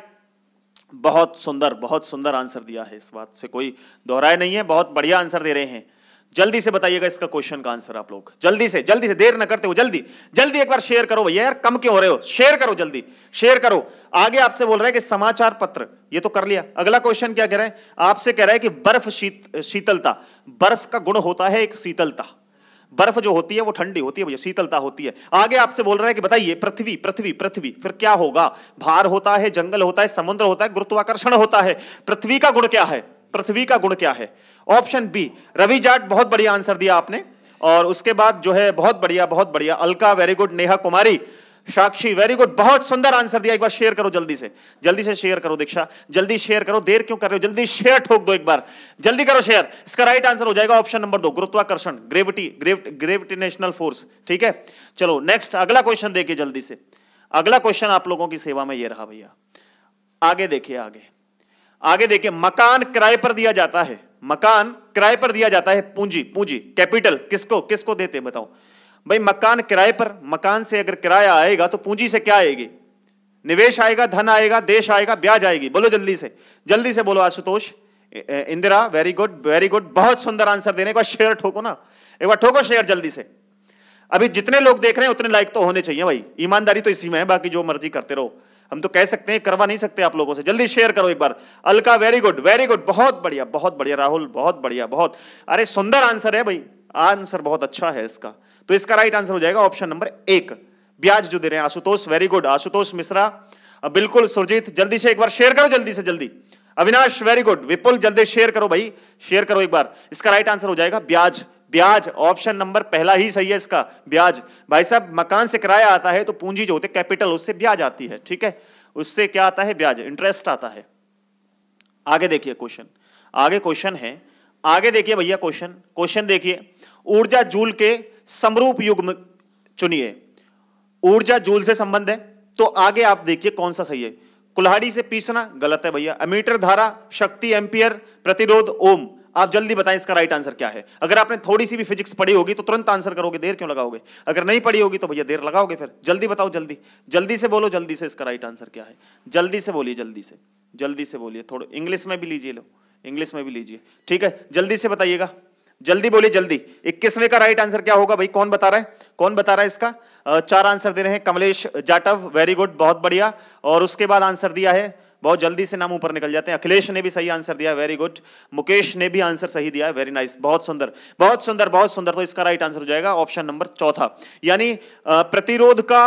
बहुत सुंदर बहुत सुंदर आंसर दिया है इस बात से कोई दोहराए नहीं है बहुत बढ़िया आंसर दे रहे हैं जल्दी से बताइएगा इसका क्वेश्चन का आंसर आप लोग जल्दी से जल्दी से देर ना करते हो जल्दी जल्दी एक बार शेयर करो भैया यार कम क्यों हो रहे हो शेयर करो जल्दी शेयर करो आगे आपसे बोल रहा है कि समाचार पत्र ये तो कर लिया अगला क्वेश्चन क्या कह रहा है आपसे कह रहा है कि बर्फ शीत शीतलता बर्फ का गुण होता है एक शीतलता बर्फ जो होती है वो ठंडी होती है भैया शीतलता होती है आगे आपसे बोल रहा है कि बताइए पृथ्वी पृथ्वी पृथ्वी फिर क्या होगा भार होता है जंगल होता है समुद्र होता है गुरुत्वाकर्षण होता है पृथ्वी का गुण क्या है पृथ्वी का गुण क्या है ऑप्शन बी रवि जाट बहुत बढ़िया आंसर दिया आपने और उसके बाद जो है बहुत बढ़िया बहुत बढ़िया Alka very good Neha Kumari Sakshi very good बहुत सुंदर आंसर दिया एक बार शेयर करो जल्दी से जल्दी से शेयर करो दीक्षा जल्दी शेयर करो देर क्यों कर रहे हो जल्दी शेयर ठोक दो एक बार जल्दी करो शेयर इसका राइट आंसर हो जाएगा ऑप्शन नंबर दो गुरुत्वाकर्षण ग्रेविटी ग्रेविटेशनल फोर्स ठीक है चलो नेक्स्ट अगला क्वेश्चन देखिए जल्दी से अगला क्वेश्चन आप लोगों की सेवा में यह रहा भैया आगे देखिए आगे आगे देखिए मकान किराए पर दिया जाता है मकान किराए पर दिया जाता है पूंजी पूंजी कैपिटल किसको किसको देते बताओ भाई मकान किराए पर मकान से अगर किराया आएगा तो पूंजी से क्या आएगी निवेश आएगा धन आएगा देश आएगा ब्याज आएगी बोलो जल्दी से जल्दी से बोलो Ashutosh Indira very good very good बहुत सुंदर आंसर देने का शेयर ठोको ना एक बार ठोको शेयर जल्दी से अभी जितने लोग देख रहे हैं उतने लाइक तो होने चाहिए भाई ईमानदारी तो इसी में है बाकी जो मर्जी करते रहो हम तो कह सकते हैं करवा नहीं सकते आप लोगों से जल्दी शेयर करो एक बार Alka very good very good बहुत बढ़िया बहुत बढ़िया राहुल बहुत बढ़िया बहुत अरे सुंदर आंसर है भाई आंसर बहुत अच्छा है इसका तो इसका राइट आंसर हो जाएगा ऑप्शन नंबर एक ब्याज जो दे रहे हैं आशुतोष वेरी गुड आशुतोष मिश्रा बिल्कुल सुरजीत जल्दी से एक बार शेयर करो जल्दी से जल्दी अविनाश वेरी गुड विपुल जल्दी शेयर करो भाई शेयर करो एक बार इसका राइट आंसर हो जाएगा ब्याज ब्याज ऑप्शन नंबर पहला ही सही है इसका ब्याज भाई साहब मकान से किराया आता है तो पूंजी जो होती है कैपिटल उससे ब्याज आती है ठीक है उससे क्या आता है ब्याज इंटरेस्ट आता है आगे देखिए क्वेश्चन आगे क्वेश्चन है आगे देखिए भैया क्वेश्चन क्वेश्चन देखिए ऊर्जा जूल के समरूप युग चुनिए ऊर्जा जूल से संबंध है तो आगे आप देखिए कौन सा सही है कुल्हाड़ी से पीसना गलत है भैया अमीटर धारा शक्ति एम्पियर प्रतिरोध ओम आप जल्दी बताएं इसका राइट आंसर क्या है अगर आपने थोड़ी सी भी फिजिक्स पढ़ी होगी तो तुरंत आंसर करोगे देर क्यों लगाओगे अगर नहीं पढ़ी होगी तो भैया देर लगाओगे फिर जल्दी बताओ जल्दी जल्दी से बोलो जल्दी से इसका राइट आंसर क्या है जल्दी से बोलिए जल्दी से जल्दी से बोलिए थोड़ा इंग्लिश में भी लीजिए लो इंग्लिश में भी लीजिए ठीक है जल्दी से बताइएगा जल्दी बोलिए जल्दी इक्कीसवें का राइट आंसर क्या होगा भाई कौन बता रहा है कौन बता रहा है इसका चार आंसर दे रहे हैं कमलेश जाटव वेरी गुड बहुत बढ़िया और उसके बाद आंसर दिया है बहुत जल्दी से नाम ऊपर निकल जाते हैं अखिलेश ने भी सही आंसर दिया वेरी गुड मुकेश ने भी आंसर सही दिया वेरी नाइस बहुत सुंदर बहुत सुंदर बहुत सुंदर तो इसका राइट आंसर हो जाएगा ऑप्शन नंबर चौथा यानी प्रतिरोध का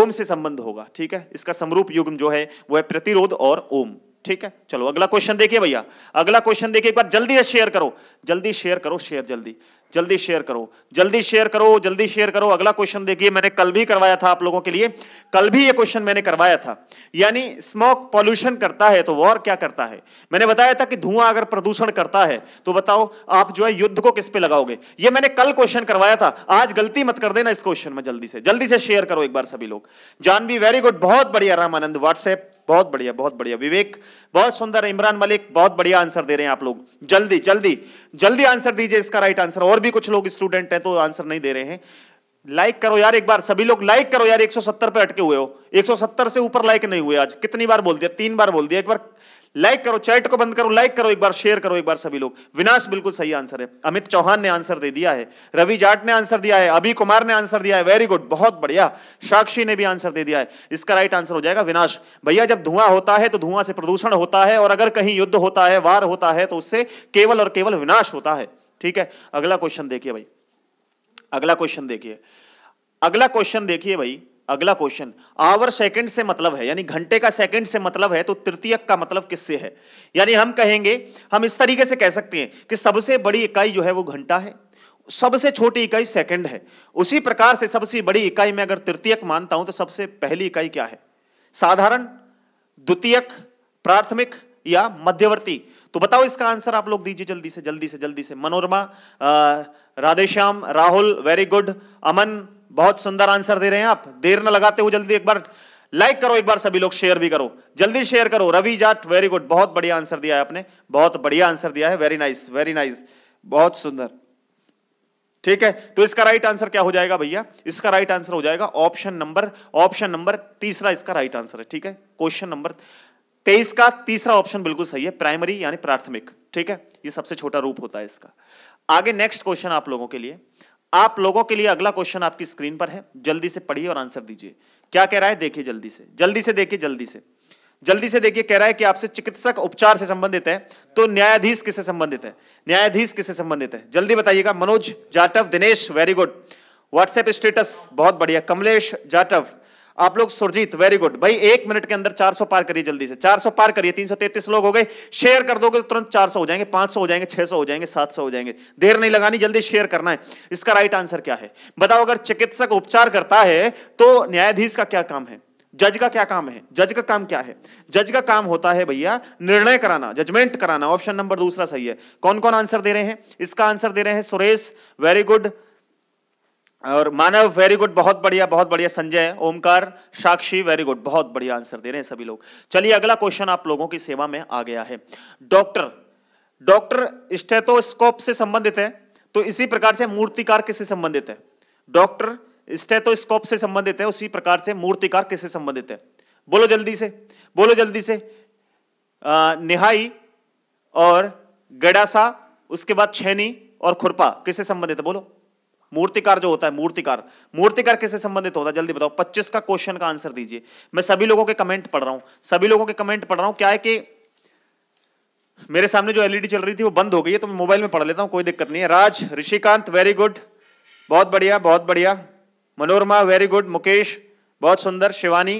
ओम से संबंध होगा ठीक है इसका समरूप युग्म जो है वो है प्रतिरोध और ओम ठीक है चलो अगला क्वेश्चन देखिए भैया अगला क्वेश्चन देखिए एक बार जल्दी शेयर करो जल्दी शेयर करो शेयर जल्दी जल्दी शेयर करो जल्दी शेयर करो जल्दी शेयर करो अगला क्वेश्चन देखिए मैंने कल भी करवाया था आप लोगों के लिए कल भी ये क्वेश्चन मैंने करवाया था यानी स्मोक पॉल्यूशन करता है तो वॉर क्या करता है मैंने बताया था कि धुआं अगर प्रदूषण करता है तो बताओ आप जो है युद्ध को किस पे लगाओगे ये मैंने कल क्वेश्चन करवाया था आज गलती मत कर देना इस क्वेश्चन में जल्दी से जल्दी से शेयर करो एक बार सभी लोग जानवी वेरी गुड बहुत बढ़िया राम आनंद व्हाट्सएप बहुत बढ़िया बहुत बढ़िया विवेक बहुत सुंदर इमरान मलिक बहुत बढ़िया आंसर दे रहे हैं आप लोग जल्दी जल्दी जल्दी आंसर दीजिए इसका राइट आंसर और भी कुछ लोग स्टूडेंट हैं तो आंसर नहीं दे रहे हैं लाइक करो यार एक बार सभी लोग लाइक करो यार 170 पे अटके हुए हो 170 से ऊपर लाइक नहीं हुए आज कितनी बार बोल दिया तीन बार बोल दिया एक बार लाइक करो चैट को बंद करो लाइक करो एक बार शेयर करो एक बार सभी लोग विनाश बिल्कुल सही आंसर है अमित चौहान ने आंसर दे दिया है रवि जाट ने आंसर दिया है अभि कुमार ने आंसर दिया है वेरी गुड बहुत बढ़िया साक्षी ने भी आंसर दे दिया है इसका राइट आंसर हो जाएगा विनाश भैया जब धुआं होता है तो धुआं से प्रदूषण होता है और अगर कहीं युद्ध होता है वार होता है तो उससे केवल और केवल विनाश होता है ठीक है अगला क्वेश्चन देखिए भाई अगला क्वेश्चन देखिए अगला क्वेश्चन देखिए भाई अगला क्वेश्चन आवर सेकंड से मतलब है यानी घंटे का सेकंड से मतलब है तो तृतीयक का मतलब किससे है यानी हम कहेंगे हम इस तरीके से कह सकते हैं कि सबसे बड़ी इकाई जो है वो घंटा है सबसे छोटी इकाई सेकंड है उसी प्रकार से सबसे बड़ी इकाई में अगर तृतीयक मानता हूं तो सबसे पहली इकाई क्या है साधारण द्वितीयक प्राथमिक या मध्यवर्ती तो बताओ इसका आंसर आप लोग दीजिए जल्दी से जल्दी से जल्दी से मनोरमा राधेश्याम राहुल वेरी गुड अमन बहुत सुंदर आंसर दे रहे हैं आप देर ना लगाते हुए जल्दी एक बार लाइक करो एक बार सभी लोग शेयर भी करो जल्दी शेयर करो रवि जाट वेरी गुड बहुत बढ़िया आंसर दिया है आपने बहुत बढ़िया आंसर दिया है वेरी नाइस वेरी नाइस बहुत सुंदर ठीक है तो इसका राइट आंसर क्या हो जाएगा भैया इसका राइट आंसर हो जाएगा ऑप्शन नंबर ऑप्शन नंबर तीसरा इसका राइट आंसर है ठीक है क्वेश्चन नंबर तेईस का तीसरा ऑप्शन बिल्कुल सही है प्राइमरी यानी प्राथमिक ठीक है ये सबसे छोटा रूप होता है इसका आगे नेक्स्ट क्वेश्चन आप लोगों के लिए आप लोगों के लिए अगला क्वेश्चन आपकी स्क्रीन पर है जल्दी से पढ़िए और आंसर दीजिए क्या कह रहा है देखिए जल्दी से जल्दी से देखिए जल्दी से जल्दी से देखिए कह रहा है कि आपसे चिकित्सक उपचार से संबंधित है तो न्यायाधीश किससे संबंधित है न्यायाधीश किससे संबंधित है जल्दी बताइएगा Manoj Jatav Dinesh very good WhatsApp status बहुत बढ़िया कमलेश जाटव आप लोग सुरजीत वेरी गुड भाई एक मिनट के अंदर 400 पार करिए जल्दी से 400 पार करिए 333 लोग हो गए शेयर कर दोगे तो तुरंत 400 हो जाएंगे 500 हो जाएंगे 600 हो जाएंगे 700 हो जाएंगे देर नहीं लगानी जल्दी शेयर करना है इसका राइट आंसर क्या है बताओ अगर चिकित्सक उपचार करता है तो न्यायाधीश का क्या काम है जज का क्या काम है जज का काम क्या है जज का काम होता है भैया निर्णय कराना जजमेंट कराना ऑप्शन नंबर दूसरा सही है कौन कौन आंसर दे रहे हैं इसका आंसर दे रहे हैं सुरेश वेरी गुड और मानव वेरी गुड बहुत बढ़िया बहुत बढ़िया संजय ओमकार साक्षी वेरी गुड बहुत बढ़िया आंसर दे रहे हैं सभी लोग चलिए अगला क्वेश्चन आप लोगों की सेवा में आ गया है डॉक्टर डॉक्टर स्टेथोस्कोप से संबंधित है तो इसी प्रकार से मूर्तिकार किससे संबंधित है डॉक्टर स्टेथोस्कोप से संबंधित है उसी प्रकार से मूर्तिकार किससे संबंधित है बोलो जल्दी से बोलो जल्दी से निहाई और गडासा उसके बाद छेनी और खुरपा किससे संबंधित है बोलो मूर्तिकार जो होता है मूर्तिकार मूर्तिकार किससे संबंधित होता है जल्दी बताओ 25 का क्वेश्चन का आंसर दीजिए मैं सभी लोगों के कमेंट पढ़ रहा हूं सभी लोगों के कमेंट पढ़ रहा हूं क्या है कि मेरे सामने जो एलईडी e चल रही थी वो बंद हो गई है तो मैं मोबाइल में पढ़ लेता हूं कोई दिक्कत नहीं है राज ऋषिकांत वेरी गुड बहुत बढ़िया बहुत बढ़िया मनोरमा वेरी गुड मुकेश बहुत सुंदर शिवानी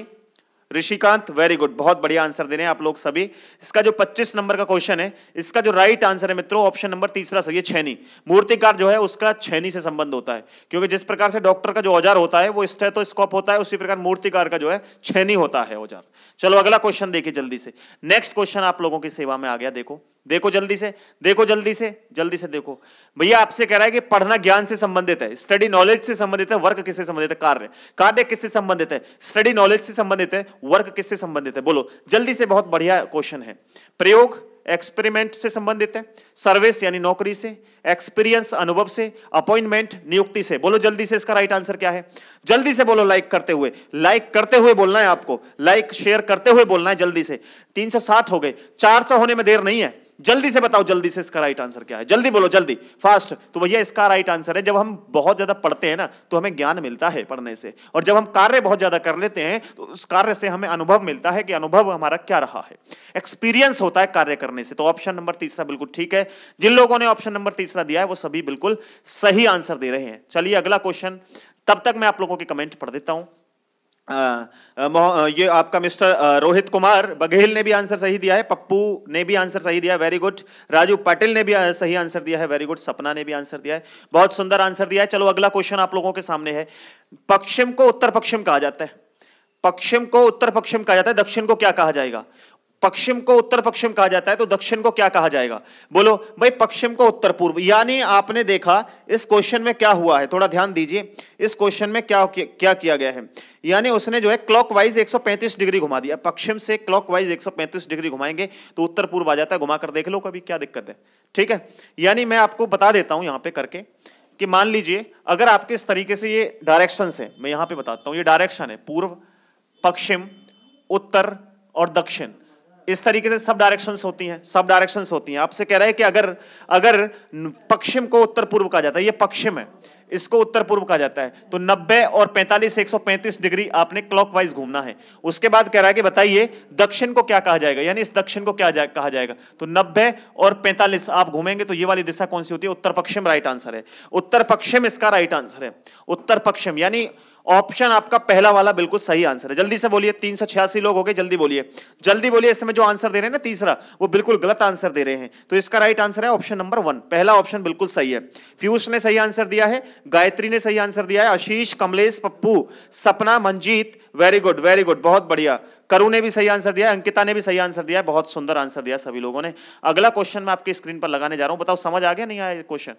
ऋषिकांत वेरी गुड बहुत बढ़िया आंसर दे रहे हैं आप लोग सभी इसका जो 25 नंबर का क्वेश्चन है इसका जो राइट आंसर है मित्रों ऑप्शन नंबर तीसरा सही है छैनी मूर्तिकार जो है उसका छैनी से संबंध होता है क्योंकि जिस प्रकार से डॉक्टर का जो औजार होता है वो स्कॉप होता है उसी प्रकार मूर्तिकार का जो है छैनी होता है औजार चलो अगला क्वेश्चन देखिए जल्दी से नेक्स्ट क्वेश्चन आप लोगों की सेवा में आ गया देखो देखो जल्दी से देखो जल्दी से जल्दी से देखो भैया आपसे कह रहा है कि पढ़ना ज्ञान से संबंधित है स्टडी नॉलेज से संबंधित है वर्क किससे संबंधित है कार्य कार्य किससे संबंधित है स्टडी नॉलेज से संबंधित है वर्क किससे संबंधित है बोलो जल्दी से बहुत बढ़िया क्वेश्चन है प्रयोग एक्सपेरिमेंट से संबंधित है सर्विस यानी नौकरी से एक्सपीरियंस अनुभव से अपॉइंटमेंट नियुक्ति से बोलो जल्दी से इसका राइट आंसर क्या है जल्दी से बोलो लाइक करते हुए लाइक करते हुए बोलना है आपको लाइक शेयर करते हुए बोलना है जल्दी से 360 हो गए 400 होने में देर नहीं है जल्दी से बताओ जल्दी से इसका राइट आंसर क्या है जल्दी बोलो जल्दी फास्ट तो भैया इसका राइट आंसर है जब हम बहुत ज्यादा पढ़ते हैं ना तो हमें ज्ञान मिलता है पढ़ने से और जब हम कार्य बहुत ज्यादा कर लेते हैं तो उस कार्य से हमें अनुभव मिलता है कि अनुभव हमारा क्या रहा है एक्सपीरियंस होता है कार्य करने से तो ऑप्शन नंबर तीसरा बिल्कुल ठीक है जिन लोगों ने ऑप्शन नंबर तीसरा दिया है वो सभी बिल्कुल सही आंसर दे रहे हैं चलिए अगला क्वेश्चन तब तक मैं आप लोगों के कमेंट पढ़ देता हूं आ, ये आपका मिस्टर रोहित कुमार बघेल ने भी आंसर सही दिया है पप्पू ने भी आंसर सही दिया है वेरी गुड राजू पटेल ने भी सही आंसर दिया है वेरी गुड सपना ने भी आंसर दिया है बहुत सुंदर आंसर दिया है चलो अगला क्वेश्चन आप लोगों के सामने है पश्चिम को उत्तर पश्चिम कहा जाता है पश्चिम को उत्तर पश्चिम कहा जाता है दक्षिण को क्या कहा जाएगा पश्चिम को उत्तर पश्चिम कहा जाता है तो दक्षिण को क्या कहा जाएगा बोलो भाई पश्चिम को उत्तर पूर्व यानी आपने देखा इस क्वेश्चन में क्या हुआ है थोड़ा ध्यान दीजिए इस क्वेश्चन में क्या क्या किया गया है यानी उसने जो है क्लॉकवाइज 135 डिग्री घुमा दिया पश्चिम से क्लॉकवाइज 135 डिग्री घुमाएंगे तो उत्तर पूर्व आ जाता है घुमा देख लो कभी क्या दिक्कत है ठीक है यानी मैं आपको बता देता हूं यहां पे करके कि मान लीजिए अगर आपके इस तरीके से ये डायरेक्शन है मैं यहां पे बताता हूं ये डायरेक्शन है पूर्व पश्चिम उत्तर और दक्षिण इस तरीके से सब डायरेक्शंस होती हैं सब डायरेक्शंस होती हैं आपसे कह रहा है कि अगर अगर पश्चिम को उत्तर पूर्व कहा जाता है ये पश्चिम है इसको उत्तर पूर्व कहा जाता है तो 90 और 45 135 डिग्री आपने क्लॉकवाइज घूमना है उसके बाद कह रहा है कि बताइए दक्षिण को क्या कहा जाएगा यानी इस दक्षिण को क्या जा, कहा जाएगा तो 90 और 45 आप घूमेंगे तो ये वाली दिशा कौन सी होती है उत्तर पश्चिम राइट आंसर है उत्तर पश्चिम इसका राइट आंसर है उत्तर पश्चिम यानी ऑप्शन आपका पहला वाला बिल्कुल सही आंसर है जल्दी से बोलिए तीन सौ छियासी लोग हो गए जल्दी बोलिए जल्दी बोलिए इसमें जो आंसर दे रहे हैं ना तीसरा वो बिल्कुल गलत आंसर दे रहे हैं तो इसका राइट आंसर है ऑप्शन नंबर वन पहला ऑप्शन बिल्कुल सही है पीयूष ने सही आंसर दिया है गायत्री ने सही आंसर दिया है आशीष Kamlesh Pappu Sapna Manjeet very good very good बहुत बढ़िया करु ने भी सही आंसर दिया अंकिता ने भी सही आंसर दिया बहुत सुंदर आंसर दिया सभी लोगों ने अगला क्वेश्चन मैं आपकी स्क्रीन पर लगाने जा रहा हूं बताओ समझ आ गया नहीं आया क्वेश्चन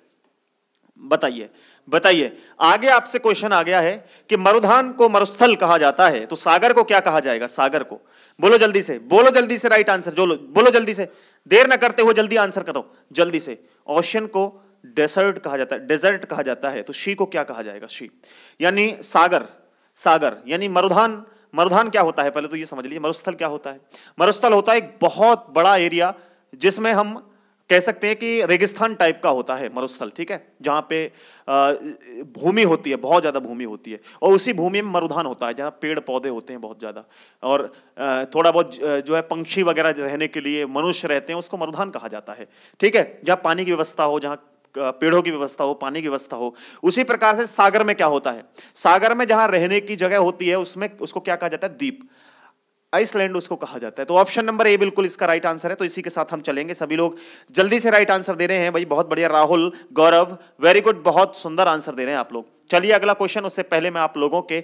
बताइए बताइए आगे आपसे क्वेश्चन आ गया है कि मरुधान को मरुस्थल कहा जाता है तो सागर को क्या कहा जाएगा सागर को बोलो जल्दी से बोलो जल्दी से राइट आंसर जो बोलो जल्दी से देर ना करते हुए जल्दी आंसर करो जल्दी से ओशन को डेसर्ट कहा जाता है डेजर्ट कहा जाता है तो शी को क्या कहा जाएगा शी यानी सागर सागर यानी मरुधान मरुधान क्या होता है पहले तो ये समझ लीजिए मरुस्थल क्या होता है मरुस्थल होता है एक बहुत बड़ा एरिया जिसमें हम कह सकते हैं कि रेगिस्तान टाइप का होता है मरुस्थल ठीक है जहाँ पे भूमि होती है बहुत ज़्यादा भूमि होती है और उसी भूमि में मरुधान होता है जहाँ पेड़ पौधे होते हैं बहुत ज़्यादा और थोड़ा बहुत जो है पंक्षी वगैरह रहने के लिए मनुष्य रहते हैं उसको मरुधान कहा जाता है ठीक है जहाँ पानी की व्यवस्था हो जहाँ पेड़ों की व्यवस्था हो पानी की व्यवस्था हो उसी प्रकार से सागर में क्या होता है सागर में जहाँ रहने की जगह होती है उसमें उसको क्या कहा जाता है द्वीप आइसलैंड उसको कहा जाता है तो ऑप्शन नंबर ए बिल्कुल इसका राइट आंसर है तो इसी के साथ हम चलेंगे सभी लोग जल्दी से राइट आंसर दे रहे हैं भाई बहुत बढ़िया राहुल गौरव वेरी गुड बहुत सुंदर आंसर दे रहे हैं आप लोग चलिए अगला क्वेश्चन उससे पहले मैं आप लोगों के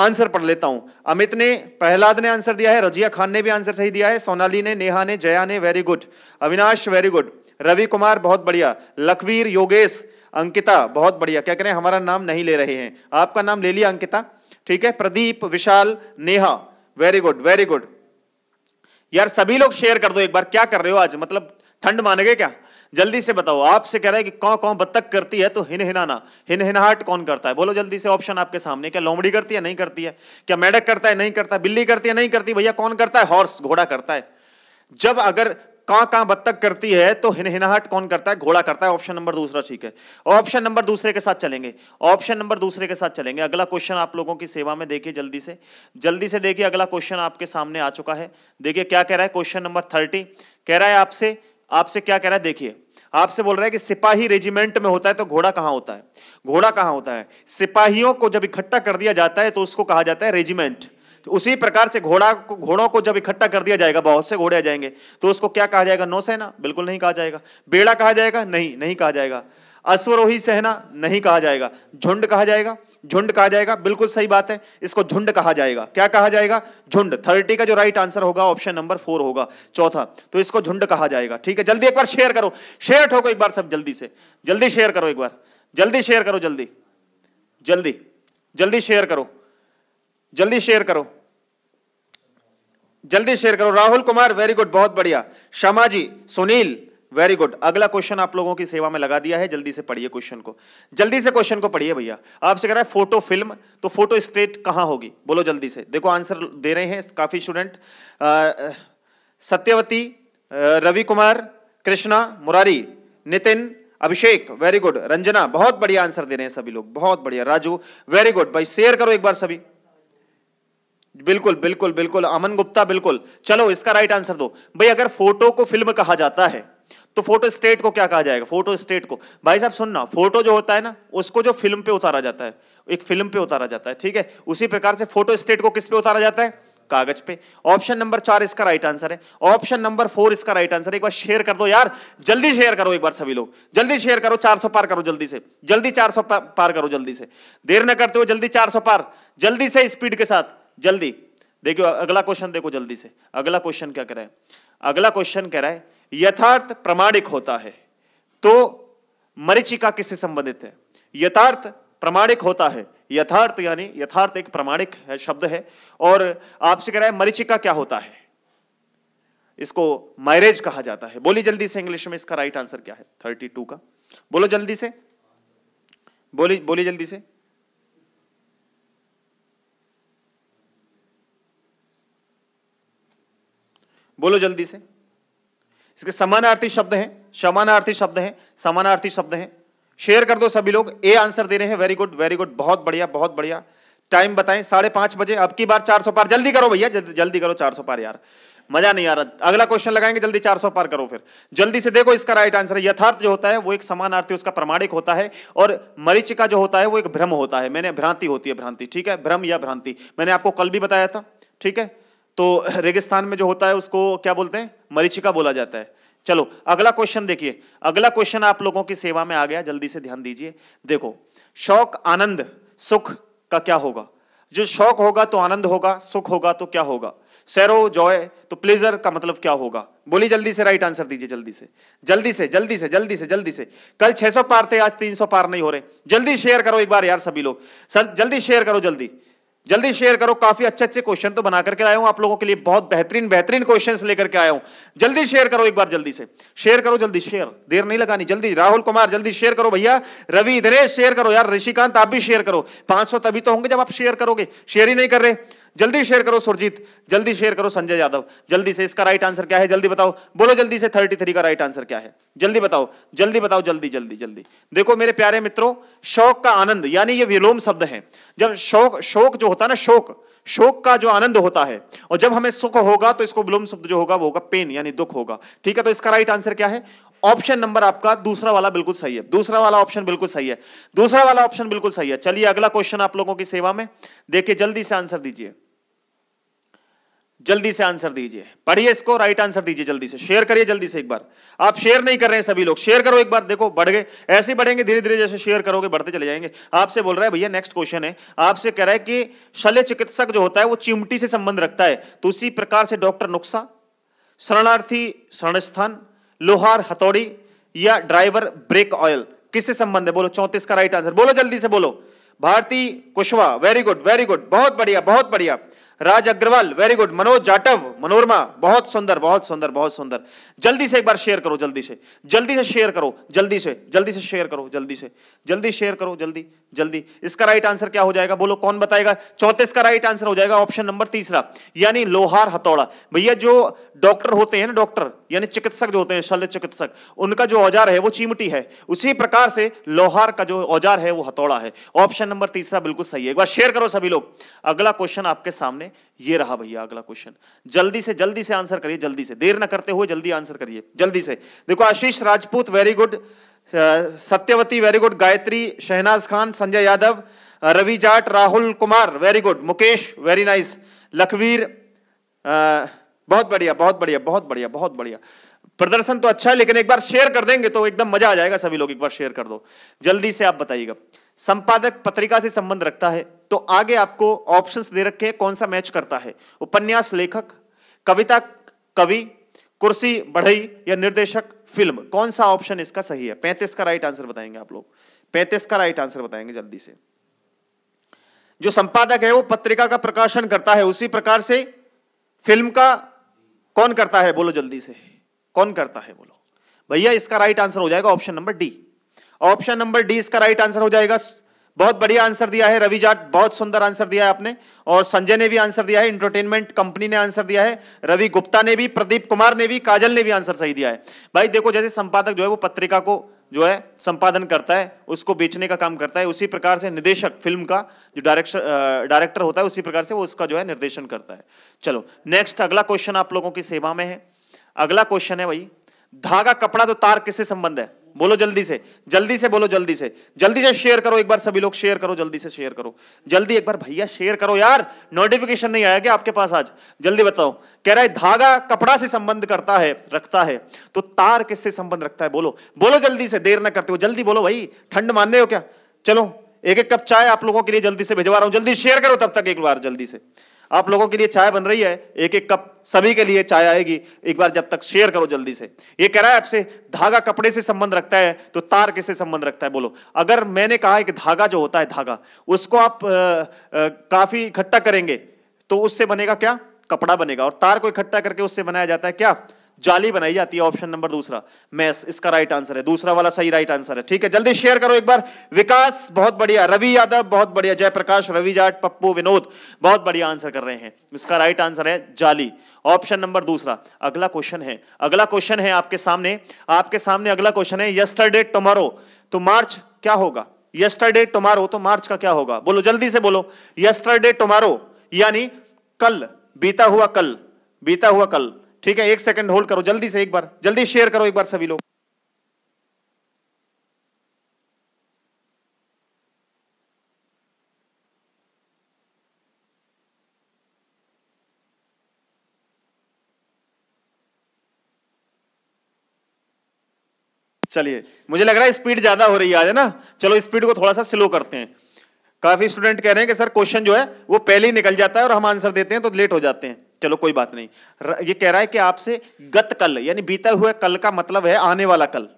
आंसर पढ़ लेता हूं अमित ने प्रहलाद ने आंसर दिया है रजिया खान ने भी आंसर सही दिया है सोनाली ने नेहा ने जया ने very good Avinash very good Ravi Kumar बहुत बढ़िया लखवीर योगेश अंकिता बहुत बढ़िया क्या करें हमारा नाम नहीं ले रहे हैं आपका नाम ले लिया अंकिता ठीक है Pradeep Vishal Neha very good very good यार सभी लोग शेयर कर दो एक बार क्या कर रहे हो आज मतलब ठंड गए क्या जल्दी से बताओ आपसे कह रहा है कि कौन कौन बत्तख करती है तो हिन हिनाना हिन हिनाहट कौन करता है बोलो जल्दी से ऑप्शन आपके सामने क्या लोमड़ी करती है नहीं करती है क्या मेढक करता है नहीं करता है बिल्ली करती है नहीं करती भैया कौन करता है हॉर्स घोड़ा करता है जब अगर कहा कहां बत्तख करती है तो हिनहिनाहट कौन करता है घोड़ा करता है ऑप्शन नंबर दूसरा ठीक है ऑप्शन नंबर दूसरे के साथ चलेंगे ऑप्शन नंबर दूसरे के साथ चलेंगे अगला क्वेश्चन आप लोगों की सेवा में देखिए जल्दी से जल्दी से देखिए अगला क्वेश्चन आपके सामने आ चुका है देखिए क्या कह रहा है क्वेश्चन नंबर थर्टी कह रहा है आपसे आपसे क्या कह रहा है देखिए आपसे बोल रहा है कि सिपाही रेजिमेंट में होता है तो घोड़ा कहाँ होता है घोड़ा कहां होता है सिपाहियों को जब इकट्ठा कर दिया जाता है तो उसको कहा जाता है रेजिमेंट तो उसी प्रकार से घोड़ा को घोड़ों को जब इकट्ठा कर दिया जाएगा बहुत से घोड़े आ जाएंगे तो उसको क्या कहा जाएगा नौसेना बिल्कुल नहीं कहा जाएगा बेड़ा कहा जाएगा नहीं नहीं कहा जाएगा अश्वरोही सेना नहीं कहा जाएगा झुंड कहा जाएगा झुंड कहा जाएगा बिल्कुल सही बात है इसको झुंड कहा जाएगा क्या कहा जाएगा झुंड थर्टी का जो राइट आंसर होगा ऑप्शन नंबर फोर होगा चौथा तो इसको झुंड कहा जाएगा ठीक है जल्दी एक बार शेयर करो शेयर ठोको एक बार सब जल्दी से जल्दी शेयर करो एक बार जल्दी शेयर करो जल्दी जल्दी जल्दी शेयर करो जल्दी शेयर करो जल्दी शेयर करो राहुल कुमार वेरी गुड बहुत बढ़िया शमा जी सुनील वेरी गुड अगला क्वेश्चन आप लोगों की सेवा में लगा दिया है जल्दी से पढ़िए क्वेश्चन को जल्दी से क्वेश्चन को पढ़िए भैया आपसे कह रहा है फोटो फिल्म तो फोटो स्टेट कहां होगी बोलो जल्दी से देखो आंसर दे रहे हैं काफी student Satyavati Ravi Kumar Krishna Murari Nitin Abhishek very good Ranjana बहुत बढ़िया आंसर दे रहे हैं सभी लोग बहुत बढ़िया राजू वेरी गुड भाई शेयर करो एक बार सभी बिल्कुल बिल्कुल बिल्कुल अमन गुप्ता बिल्कुल चलो इसका राइट आंसर दो भाई अगर फोटो को फिल्म कहा जाता है तो फोटो स्टेट को क्या कहा जाएगा फोटो स्टेट को भाई साहब सुनना फोटो जो होता है ना उसको जो फिल्म पे उतारा जाता है एक फिल्म पे उतारा जाता है ठीक है उसी प्रकार से फोटो स्टेट को किस पे उतारा जाता है कागज पे ऑप्शन नंबर चार इसका राइट आंसर है ऑप्शन नंबर फोर इसका राइट आंसर है एक बार शेयर कर दो यार जल्दी शेयर करो एक बार सभी लोग जल्दी शेयर करो 400 पार करो जल्दी से जल्दी 400 पार करो जल्दी से देर न करते हो जल्दी 400 पार जल्दी से स्पीड के साथ जल्दी देखियो अगला क्वेश्चन देखो जल्दी से अगला क्वेश्चन क्या है अगला क्वेश्चन है यथार्थ प्रमाणिक होता है तो मरीचिका किससे संबंधित है यथार्थ प्रमाणिक होता है यथार्थ यानी यथार्थ एक प्रमाणिक शब्द है और आपसे कह रहा है मरीचिका क्या होता है इसको मैरेज कहा जाता है बोली जल्दी से इंग्लिश में इसका राइट आंसर क्या है थर्टी टू का बोलो जल्दी से बोली बोली जल्दी से बोलो जल्दी से इसके समानार्थी शब्द हैं समानार्थी शब्द हैं समानार्थी शब्द हैं शेयर कर दो सभी लोग ए आंसर दे रहे हैं वेरी गुड वेरी गुड बहुत बढ़िया बहुत बढ़िया टाइम बताएं साढ़े पांच बजे अब की बार चार सौ पार जल्दी करो भैया जल्दी, जल्दी करो चार सौ पार यार मजा नहीं आ रहा अगला क्वेश्चन लगाएंगे जल्दी चार सौ पार करो फिर जल्दी से देखो इसका राइट आंसर यथार्थ जो होता है वो एक समानार्थी उसका प्रमाणिक होता है और का जो होता है वो एक भ्रम होता है मैंने भ्रांति होती है भ्रांति ठीक है भ्रम या भ्रांति मैंने आपको कल भी बताया था ठीक है तो रेगिस्तान में जो होता है उसको क्या बोलते हैं मरीचिका बोला जाता है चलो अगला क्वेश्चन देखिए अगला क्वेश्चन आप लोगों की सेवा में आ गया जल्दी से ध्यान दीजिए देखो शौक आनंद सुख का क्या होगा जो शौक होगा तो आनंद होगा सुख होगा तो क्या होगा सैरो जॉय तो प्लेजर का मतलब क्या होगा बोली जल्दी से राइट आंसर दीजिए जल्दी से जल्दी से जल्दी से जल्दी से जल्दी से कल 600 पार थे आज 300 पार नहीं हो रहे जल्दी शेयर करो एक बार यार सभी लोग जल्दी शेयर करो जल्दी जल्दी शेयर करो काफी अच्छे अच्छे क्वेश्चन तो बना करके आया हूं आप लोगों के लिए बहुत बेहतरीन बेहतरीन क्वेश्चन लेकर के आया हूं जल्दी शेयर करो एक बार जल्दी से शेयर करो जल्दी शेयर देर नहीं लगानी जल्दी राहुल कुमार जल्दी शेयर करो भैया रवि इधरे शेयर करो यार ऋषिकांत आप भी शेयर करो पांच तभी तो होंगे जब आप शेयर करोगे शेयर ही नहीं कर रहे जल्दी शेयर करो सुरजीत जल्दी शेयर करो संजय यादव जल्दी से इसका राइट आंसर क्या है जल्दी बताओ बोलो जल्दी से थर्टी थ्री का राइट आंसर क्या है जल्दी बताओ जल्दी बताओ जल्दी जल्दी जल्दी देखो मेरे प्यारे मित्रों शौक का आनंद यानी ये विलोम शब्द है जब शौक शोक जो होता है ना शोक शोक का जो आनंद होता है और जब हमें सुख होगा तो इसको विलोम शब्द जो होगा वो होगा पेन यानी दुख होगा ठीक है तो इसका राइट आंसर क्या है ऑप्शन नंबर आपका दूसरा वाला बिल्कुल सही है दूसरा वाला ऑप्शन बिल्कुल सही है दूसरा वाला ऑप्शन बिल्कुल सही है चलिए अगला क्वेश्चन आप लोगों की सेवा में देखिए जल्दी से आंसर दीजिए जल्दी से आंसर दीजिए पढ़िए इसको राइट आंसर दीजिए जल्दी से शेयर करिए जल्दी से एक बार आप शेयर नहीं कर रहे हैं सभी लोग शेयर करो एक बार देखो बढ़ गए ऐसे बढ़ेंगे धीरे धीरे जैसे शेयर करोगे बढ़ते चले जाएंगे आपसे बोल रहा है भैया नेक्स्ट क्वेश्चन है आपसे कह रहा है कि शल्य चिकित्सक जो होता है वो चिमटी से संबंध रखता है तो उसी प्रकार से डॉक्टर नुस्खा शरणार्थी शरण लोहार हथौड़ी या ड्राइवर ब्रेक ऑयल किससे संबंध है बोलो चौंतीस का राइट आंसर बोलो जल्दी से बोलो Bharti Kushwaha very good very good बहुत बढ़िया बहुत बढ़िया राज अग्रवाल वेरी गुड मनोज जाटव मनोरमा बहुत सुंदर बहुत सुंदर बहुत सुंदर जल्दी से एक बार शेयर करो जल्दी से जल्दी से शेयर करो जल्दी से जल्दी से शेयर करो जल्दी से जल्दी शेयर करो जल्दी जल्दी इसका राइट आंसर क्या हो जाएगा बोलो कौन बताएगा चौतीस का राइट आंसर हो जाएगा ऑप्शन नंबर तीसरा यानी लोहार हथौड़ा भैया जो डॉक्टर होते हैं ना डॉक्टर यानी चिकित्सक जो होते हैं शल्य चिकित्सक उनका जो औजार है वो चीमटी है उसी प्रकार से लोहार का जो औजार है वो हथौड़ा है ऑप्शन नंबर तीसरा बिल्कुल सही है एक बार शेयर करो सभी लोग अगला क्वेश्चन आपके सामने है ये रहा भैया अगला क्वेश्चन जल्दी से जल्दी से आंसर करिए जल्दी से देर ना करते हुए जल्दी आंसर करिए जल्दी से देखो Ashish Rajput very good Satyavati very good Gayatri Shahnaz Khan Sanjay Yadav Ravi Jat Rahul Kumar very good Mukesh very nice Lakhvir बहुत बढ़िया बहुत बढ़िया बहुत बढ़िया बहुत बढ़िया प्रदर्शन तो अच्छा है लेकिन एक बार शेयर कर देंगे तो एकदम मजा आ जाएगा सभी लोग एक बार शेयर कर दो जल्दी से आप बताइएगा संपादक पत्रिका से संबंध रखता है तो आगे आपको ऑप्शंस दे रखे हैं कौन सा मैच करता है उपन्यास लेखक कविता कवि कुर्सी बढ़ई या निर्देशक फिल्म कौन सा ऑप्शन इसका सही है पैंतीस का राइट आंसर बताएंगे आप लोग पैंतीस का राइट आंसर बताएंगे जल्दी से जो संपादक है वो पत्रिका का प्रकाशन करता है उसी प्रकार से फिल्म का कौन करता है बोलो जल्दी से कौन करता है बोलो भैया इसका राइट आंसर हो जाएगा option number D option number D इसका राइट आंसर हो जाएगा बहुत बढ़िया आंसर दिया है रवि जाट बहुत सुंदर आंसर दिया है आपने और संजय ने भी आंसर दिया है इंटरटेनमेंट कंपनी ने आंसर दिया है रवि गुप्ता ने भी प्रदीप कुमार ने भी काजल ने भी आंसर सही दिया है भाई देखो जैसे संपादक जो है वो पत्रिका को जो है संपादन करता है उसको बेचने का काम करता है उसी प्रकार से निदेशक फिल्म का जो डायरेक्टर डायरेक्टर होता है उसी प्रकार से वो उसका जो है निर्देशन करता है चलो नेक्स्ट अगला क्वेश्चन आप लोगों की सेवा में है अगला क्वेश्चन है भाई धागा कपड़ा तो तार किससे संबंध है बोलो जल्दी से जल्दी से बोलो जल्दी से जल्दी से शेयर करो एक बार सभी लोग शेयर करो जल्दी से शेयर करो जल्दी एक बार भैया शेयर करो यार नोटिफिकेशन नहीं आया क्या आपके पास आज जल्दी बताओ कह रहा है धागा कपड़ा से संबंध करता है रखता है तो तार किससे संबंध रखता है बोलो बोलो जल्दी से देर ना करते हो जल्दी बोलो भाई ठंड मान रहे हो क्या चलो एक एक कप चाय आप लोगों के लिए जल्दी से भिजवा रहा हूं जल्दी शेयर करो तब तक एक बार जल्दी से आप लोगों के लिए चाय बन रही है एक एक कप सभी के लिए चाय आएगी एक बार जब तक शेयर करो जल्दी से ये कह रहा है आपसे धागा कपड़े से संबंध रखता है तो तार किससे संबंध रखता है बोलो अगर मैंने कहा कि धागा जो होता है धागा उसको आप आ, आ, काफी इकट्ठा करेंगे तो उससे बनेगा क्या कपड़ा बनेगा और तार को इकट्ठा करके उससे बनाया जाता है क्या जाली बनाई जाती है ऑप्शन नंबर दूसरा मैस इसका राइट आंसर है दूसरा वाला सही राइट आंसर है ठीक है जल्दी शेयर करो एक बार विकास बहुत बढ़िया रवि यादव बहुत बढ़िया जयप्रकाश रवि जाट पप्पू विनोद बहुत बढ़िया आंसर कर रहे हैं इसका राइट आंसर है जाली ऑप्शन नंबर दूसरा अगला क्वेश्चन है अगला क्वेश्चन है आपके सामने आपके सामने अगला क्वेश्चन है यस्टरडे टुमारो तो मार्च क्या होगा यस्टरडे टुमारो तो मार्च का क्या होगा बोलो जल्दी से बोलो यस्टरडे टुमारो यानी कल बीता हुआ कल बीता हुआ कल ठीक है एक सेकंड होल्ड करो जल्दी से एक बार जल्दी शेयर करो एक बार सभी लोग चलिए मुझे लग रहा है स्पीड ज्यादा हो रही है आज है ना चलो स्पीड को थोड़ा सा स्लो करते हैं काफी स्टूडेंट कह रहे हैं कि सर क्वेश्चन जो है वो पहले ही निकल जाता है और हम आंसर देते हैं तो लेट हो जाते हैं चलो कोई बात नहीं ये कह रहा है कि आपसे गत कल यानी बीता हुआ कल का मतलब है आने वाला कल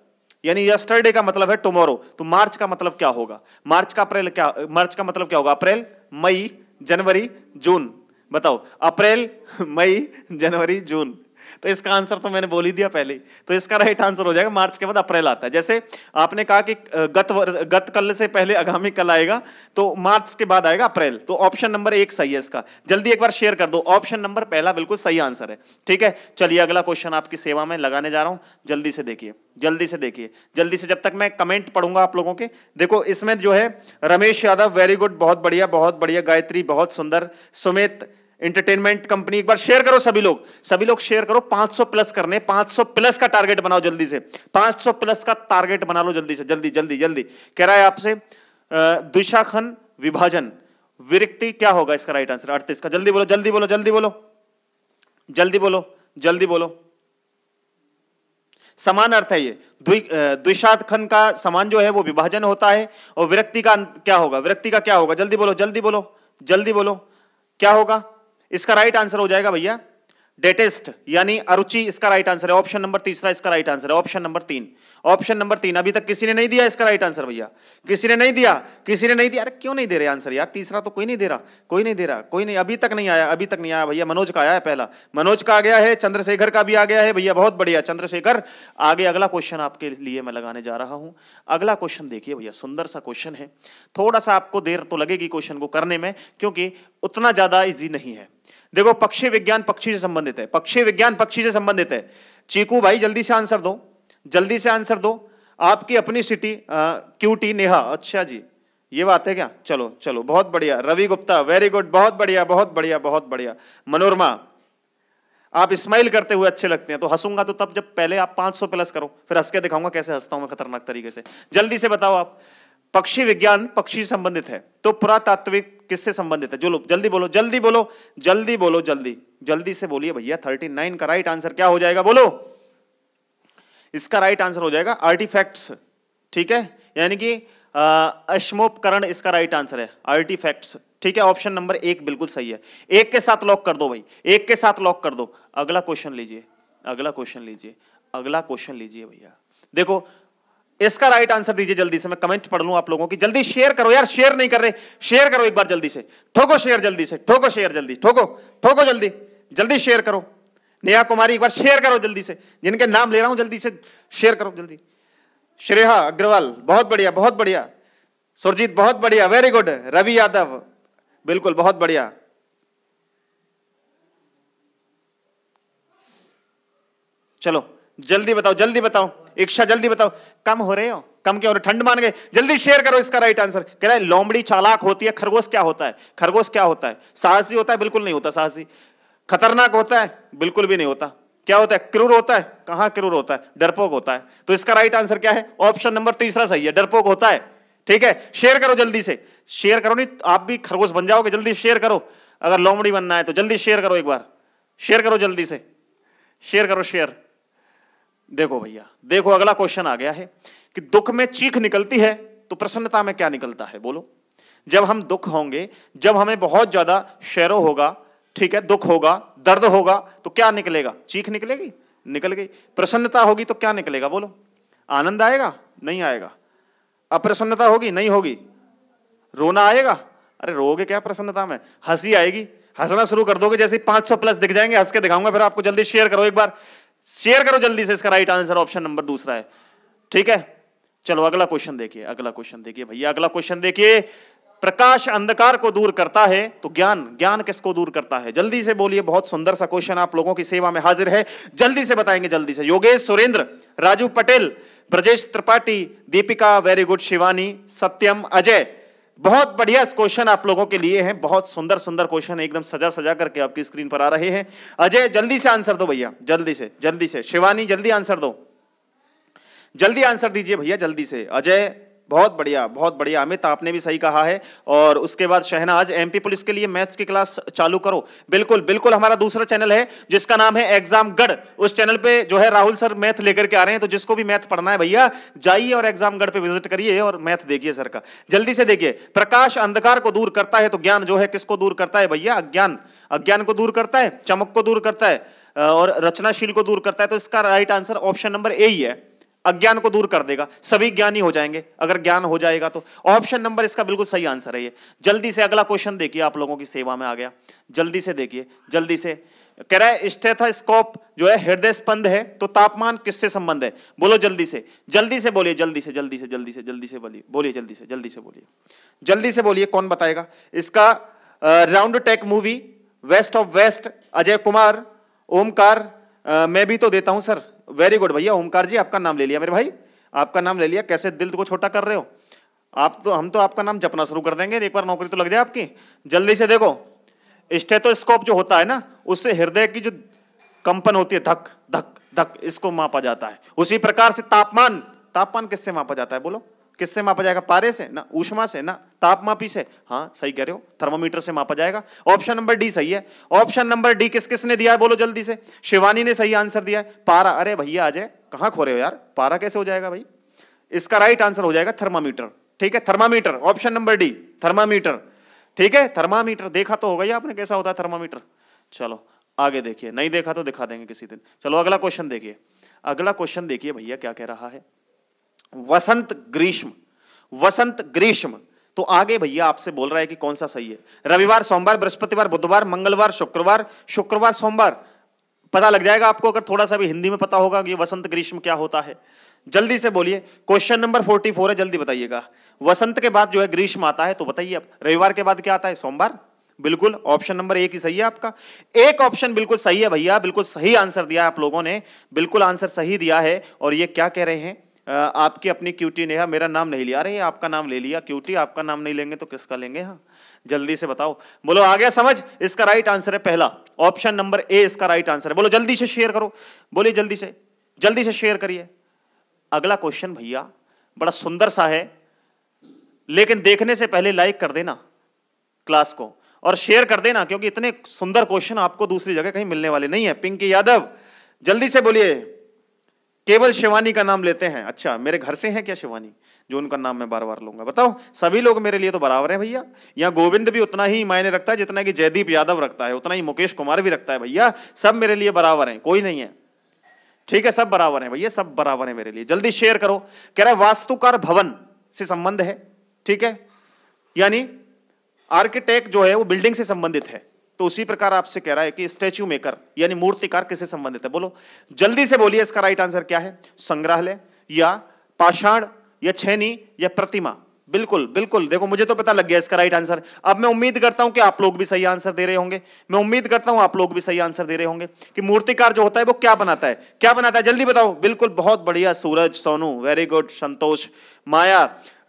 यानी यस्टरडे का मतलब है टुमारो तो मार्च का मतलब क्या होगा मार्च का अप्रैल क्या मार्च का मतलब क्या होगा अप्रैल मई जनवरी जून बताओ अप्रैल मई जनवरी जून तो इसका आंसर तो मैंने बोल ही दिया पहले तो इसका राइट आंसर हो जाएगा मार्च के बाद अप्रैल आता है जैसे आपने कहा कि गत गत कल से पहले आगामी कल आएगा तो मार्च के बाद आएगा अप्रैल तो ऑप्शन नंबर एक सही है इसका जल्दी एक बार शेयर कर दो ऑप्शन नंबर पहला बिल्कुल सही आंसर है ठीक है चलिए अगला क्वेश्चन आपकी सेवा में लगाने जा रहा हूं जल्दी से देखिए जल्दी से देखिए जल्दी से जब तक मैं कमेंट पढ़ूंगा आप लोगों के देखो इसमें जो है रमेश यादव वेरी गुड बहुत बढ़िया बहुत बढ़िया गायत्री बहुत सुंदर सुमित एंटरटेनमेंट कंपनी एक बार शेयर करो सभी लोग सभी लोग शेयर करो 500 प्लस करने 500 प्लस का टारगेट बनाओ जल्दी से 500 प्लस का टारगेट बना लो जल्दी से जल्दी जल्दी जल्दी कह रहा है आपसे दिशा विभाजन विरक्ति क्या होगा इसका राइट आंसर अड़तीस का जल्दी बोलो जल्दी बोलो जल्दी बोलो जल्दी बोलो जल्दी बोलो समान अर्थ है ये द्विशाखन खन का समान जो है वो विभाजन होता है और विरक्ति का क्या होगा विरक्ति का क्या होगा जल्दी बोलो जल्दी बोलो जल्दी बोलो क्या होगा इसका राइट आंसर हो जाएगा भैया डेटेस्ट यानी अरुचि इसका राइट आंसर है ऑप्शन नंबर तीसरा इसका राइट आंसर है ऑप्शन नंबर तीन ऑप्शन नंबर तीन अभी तक किसी ने नहीं दिया इसका राइट आंसर भैया किसी ने नहीं दिया किसी ने नहीं दिया अरे क्यों नहीं दे रहे आंसर यार तीसरा तो कोई नहीं दे रहा कोई नहीं दे रहा कोई नहीं अभी तक नहीं आया अभी तक नहीं आया भैया मनोज का आया है पहला मनोज का आ गया है चंद्रशेखर का भी आ गया है भैया बहुत बढ़िया चंद्रशेखर आगे अगला क्वेश्चन आपके लिए मैं लगाने जा रहा हूँ अगला क्वेश्चन देखिए भैया सुंदर सा क्वेश्चन है थोड़ा सा आपको देर तो लगेगी क्वेश्चन को करने में क्योंकि उतना ज़्यादा ईजी नहीं है देखो पक्षी विज्ञान पक्षी से संबंधित है पक्षी विज्ञान पक्षी से संबंधित है चीकू भाई जल्दी से आंसर दो जल्दी से आंसर दो आपकी अपनी सिटी क्यूटी नेहा अच्छा जी ये बात है क्या चलो चलो बहुत बढ़िया रवि गुप्ता वेरी गुड बहुत बढ़िया बहुत बढ़िया बहुत बढ़िया मनोरमा आप स्माइल करते हुए अच्छे लगते हैं तो हंसूंगा तो तब जब पहले आप 500 प्लस करो फिर हंस के दिखाऊंगा कैसे हंसता हूं मैं खतरनाक तरीके से जल्दी से बताओ आप पक्षी विज्ञान पक्षी संबंधित है तो पुरातात्विक किससे संबंधित है जो लोग जल्दी बोलो जल्दी बोलो जल्दी बोलो जल्दी जल्दी से बोलिए भैया थर्टी नाइन का राइट आंसर क्या हो जाएगा बोलो इसका राइट आंसर हो जाएगा आर्टिफैक्ट्स ठीक है यानी कि अश्मोपकरण इसका राइट आंसर है आर्टिफैक्ट्स ठीक है ऑप्शन नंबर एक बिल्कुल सही है एक के साथ लॉक कर दो भाई एक के साथ लॉक कर दो अगला क्वेश्चन लीजिए अगला क्वेश्चन लीजिए अगला क्वेश्चन लीजिए भैया देखो इसका राइट आंसर दीजिए जल्दी से मैं कमेंट पढ़ लूं आप लोगों की जल्दी शेयर करो यार शेयर नहीं कर रहे शेयर करो एक बार जल्दी से ठोको शेयर जल्दी से ठोको शेयर जल्दी ठोको ठोको जल्दी जल्दी शेयर करो नेहा कुमारी एक बार शेयर करो जल्दी से जिनके नाम ले रहा हूं जल्दी से शेयर करो जल्दी श्रेहा अग्रवाल बहुत बढ़िया बहुत बढ़िया सुरजीत बहुत बढ़िया वेरी गुड रवि यादव बिल्कुल बहुत बढ़िया चलो जल्दी बताओ जल्दी बताओ इच्छा जल्दी बताओ कम हो रहे हो कम क्यों हो ठंड मान गए जल्दी शेयर करो इसका राइट आंसर कह रहा है लोमड़ी चालाक होती है खरगोश क्या होता है खरगोश क्या होता है साहसी होता है बिल्कुल नहीं होता साहसी खतरनाक होता है बिल्कुल भी नहीं होता क्या होता है क्रूर होता है कहां क्रूर होता है डरपोक होता है तो इसका राइट आंसर क्या है ऑप्शन नंबर तीसरा सही है डरपोक होता है ठीक है शेयर करो जल्दी से शेयर करो नहीं आप भी खरगोश बन जाओगे जल्दी शेयर करो अगर लोमड़ी बनना है तो जल्दी शेयर करो एक बार शेयर करो जल्दी से शेयर करो शेयर देखो भैया देखो अगला क्वेश्चन आ गया है कि दुख में चीख निकलती है तो प्रसन्नता में क्या निकलता है बोलो जब हम दुख होंगे जब हमें बहुत ज्यादा शेरो होगा ठीक है दुख होगा दर्द होगा तो क्या निकलेगा चीख निकलेगी निकल गई प्रसन्नता होगी तो क्या निकलेगा बोलो आनंद आएगा नहीं आएगा अप्रसन्नता होगी नहीं होगी रोना आएगा अरे रोगे क्या प्रसन्नता में हंसी आएगी हंसना शुरू कर दोगे जैसे 500 प्लस दिख जाएंगे हंस के दिखाऊंगा फिर आपको जल्दी शेयर करो एक बार शेयर करो जल्दी से इसका राइट आंसर ऑप्शन नंबर दूसरा है ठीक है चलो अगला क्वेश्चन देखिए अगला क्वेश्चन देखिए भैया अगला क्वेश्चन देखिए प्रकाश अंधकार को दूर करता है तो ज्ञान ज्ञान किसको दूर करता है जल्दी से बोलिए बहुत सुंदर सा क्वेश्चन आप लोगों की सेवा में हाजिर है जल्दी से बताएंगे जल्दी से योगेश सुरेंद्र राजू पटेल ब्रजेश त्रिपाठी दीपिका वेरी गुड शिवानी सत्यम अजय बहुत बढ़िया क्वेश्चन आप लोगों के लिए है बहुत सुंदर सुंदर क्वेश्चन एकदम सजा सजा करके आपकी स्क्रीन पर आ रहे हैं अजय जल्दी से आंसर दो भैया जल्दी से जल्दी से शिवानी जल्दी आंसर दो जल्दी आंसर दीजिए भैया जल्दी से अजय बहुत बढ़िया बहुत बढ़िया अमित आपने भी सही कहा है और उसके बाद शहनाज एमपी पुलिस के लिए मैथ्स की क्लास चालू करो बिल्कुल बिल्कुल हमारा दूसरा चैनल है जिसका नाम है एग्जाम गढ़ उस चैनल पे जो है राहुल सर मैथ लेकर के आ रहे हैं तो जिसको भी मैथ पढ़ना है भैया जाइए और एग्जाम गढ़ पे विजिट करिए और मैथ देखिए सर का जल्दी से देखिए प्रकाश अंधकार को दूर करता है तो ज्ञान जो है किसको दूर करता है भैया अज्ञान अज्ञान को दूर करता है चमक को दूर करता है और रचनाशील को दूर करता है तो इसका right answer option number A ही है अज्ञान को दूर कर देगा सभी ज्ञानी हो जाएंगे अगर ज्ञान हो जाएगा तो ऑप्शन नंबर इसका बिल्कुल सही आंसर है ये जल्दी से अगला क्वेश्चन देखिए आप लोगों की सेवा में आ गया जल्दी से देखिए जल्दी से कह रहा है स्टेथोस्कोप जो है हृदय स्पंद है तो तापमान किससे संबंध है बोलो जल्दी से जल्दी से बोलिए जल्दी से जल्दी से जल्दी से जल्दी से बोलिए बोलिए जल्दी से जल्दी से बोलिए जल्दी से बोलिए कौन बताएगा इसका round tech movie waste of waste Ajay Kumar Omkar मैं भी तो देता हूं सर वेरी गुड भैया ओमकार जी आपका नाम ले लिया मेरे भाई आपका नाम ले लिया कैसे दिल को छोटा कर रहे हो आप तो हम तो आपका नाम जपना शुरू कर देंगे एक बार नौकरी तो लग जाए आपकी जल्दी से देखो स्टेटोस्कोप जो होता है ना उससे हृदय की जो कंपन होती है धक धक धक इसको मापा जाता है उसी प्रकार से तापमान तापमान किससे मापा जाता है बोलो किससे मापा जाएगा पारे से ना ऊष्मा से ना तापमापी से हाँ सही कह रहे हो थर्मोमीटर से मापा जाएगा ऑप्शन नंबर डी सही है ऑप्शन नंबर डी किस किसने दिया है बोलो जल्दी से शिवानी ने सही आंसर दिया है पारा अरे भैया आ जाए कहाँ खो रहे हो यार पारा कैसे हो जाएगा भाई इसका राइट आंसर हो जाएगा थर्मामीटर ठीक है thermometer option number D thermometer ठीक है थर्मामीटर देखा तो होगा ही आपने कैसा होता है थर्मामीटर चलो आगे देखिए नहीं देखा तो दिखा देंगे किसी दिन चलो अगला क्वेश्चन देखिए अगला क्वेश्चन देखिए भैया क्या कह रहा है वसंत ग्रीष्म वसंत ग्रीष्म तो आगे भैया आपसे बोल रहा है कि कौन सा सही है रविवार सोमवार बृहस्पतिवार बुधवार मंगलवार शुक्रवार शुक्रवार सोमवार पता लग जाएगा आपको अगर थोड़ा सा भी हिंदी में पता होगा कि वसंत ग्रीष्म क्या होता है जल्दी से बोलिए क्वेश्चन नंबर फोर्टी फोर है जल्दी बताइएगा वसंत के बाद जो है ग्रीष्म आता है तो बताइए आप रविवार के बाद क्या आता है सोमवार बिल्कुल ऑप्शन नंबर एक ही सही है आपका एक ऑप्शन बिल्कुल सही है भैया बिल्कुल सही आंसर दिया आप लोगों ने बिल्कुल आंसर सही दिया है और ये क्या कह रहे हैं आपकी अपनी क्यूटी नेहा मेरा नाम नहीं लिया अरे आपका नाम ले लिया क्यूटी आपका नाम नहीं लेंगे तो किसका लेंगे हाँ जल्दी से बताओ बोलो आ गया समझ इसका राइट आंसर है पहला ऑप्शन नंबर ए इसका राइट आंसर है बोलो जल्दी से शेयर करो बोलिए जल्दी से जल्दी से शेयर करिए अगला क्वेश्चन भैया बड़ा सुंदर सा है लेकिन देखने से पहले लाइक कर देना क्लास को और शेयर कर देना क्योंकि इतने सुंदर क्वेश्चन आपको दूसरी जगह कहीं मिलने वाले नहीं है पिंकी यादव जल्दी से बोलिए केवल शिवानी का नाम लेते हैं अच्छा मेरे घर से हैं क्या शिवानी जो उनका नाम मैं बार बार लूंगा बताओ सभी लोग मेरे लिए तो बराबर है भैया यहाँ गोविंद भी उतना ही मायने रखता है जितना कि जयदीप यादव रखता है उतना ही मुकेश कुमार भी रखता है भैया सब मेरे लिए बराबर है कोई नहीं है ठीक है सब बराबर है भैया सब बराबर है मेरे लिए जल्दी शेयर करो कह रहा है वास्तुकार भवन से संबंध है ठीक है यानी आर्किटेक्ट जो है वो बिल्डिंग से संबंधित है तो उसी प्रकार आपसे कह रहा है कि स्टैच्यू मेकर यानी मूर्तिकार किसे संबंधित है बोलो जल्दी से बोलिए इसका राइट आंसर क्या है संग्रहालय या पाषाण या छेनी या प्रतिमा बिल्कुल बिल्कुल देखो मुझे तो पता लग गया इसका राइट आंसर अब मैं उम्मीद करता हूं कि आप लोग भी सही आंसर दे रहे होंगे मैं उम्मीद करता हूं आप लोग भी सही आंसर दे रहे होंगे कि मूर्तिकार जो होता है वो क्या बनाता है क्या बनाता है जल्दी बताओ बिल्कुल बहुत बढ़िया Suraj Sonu very good Santosh Maya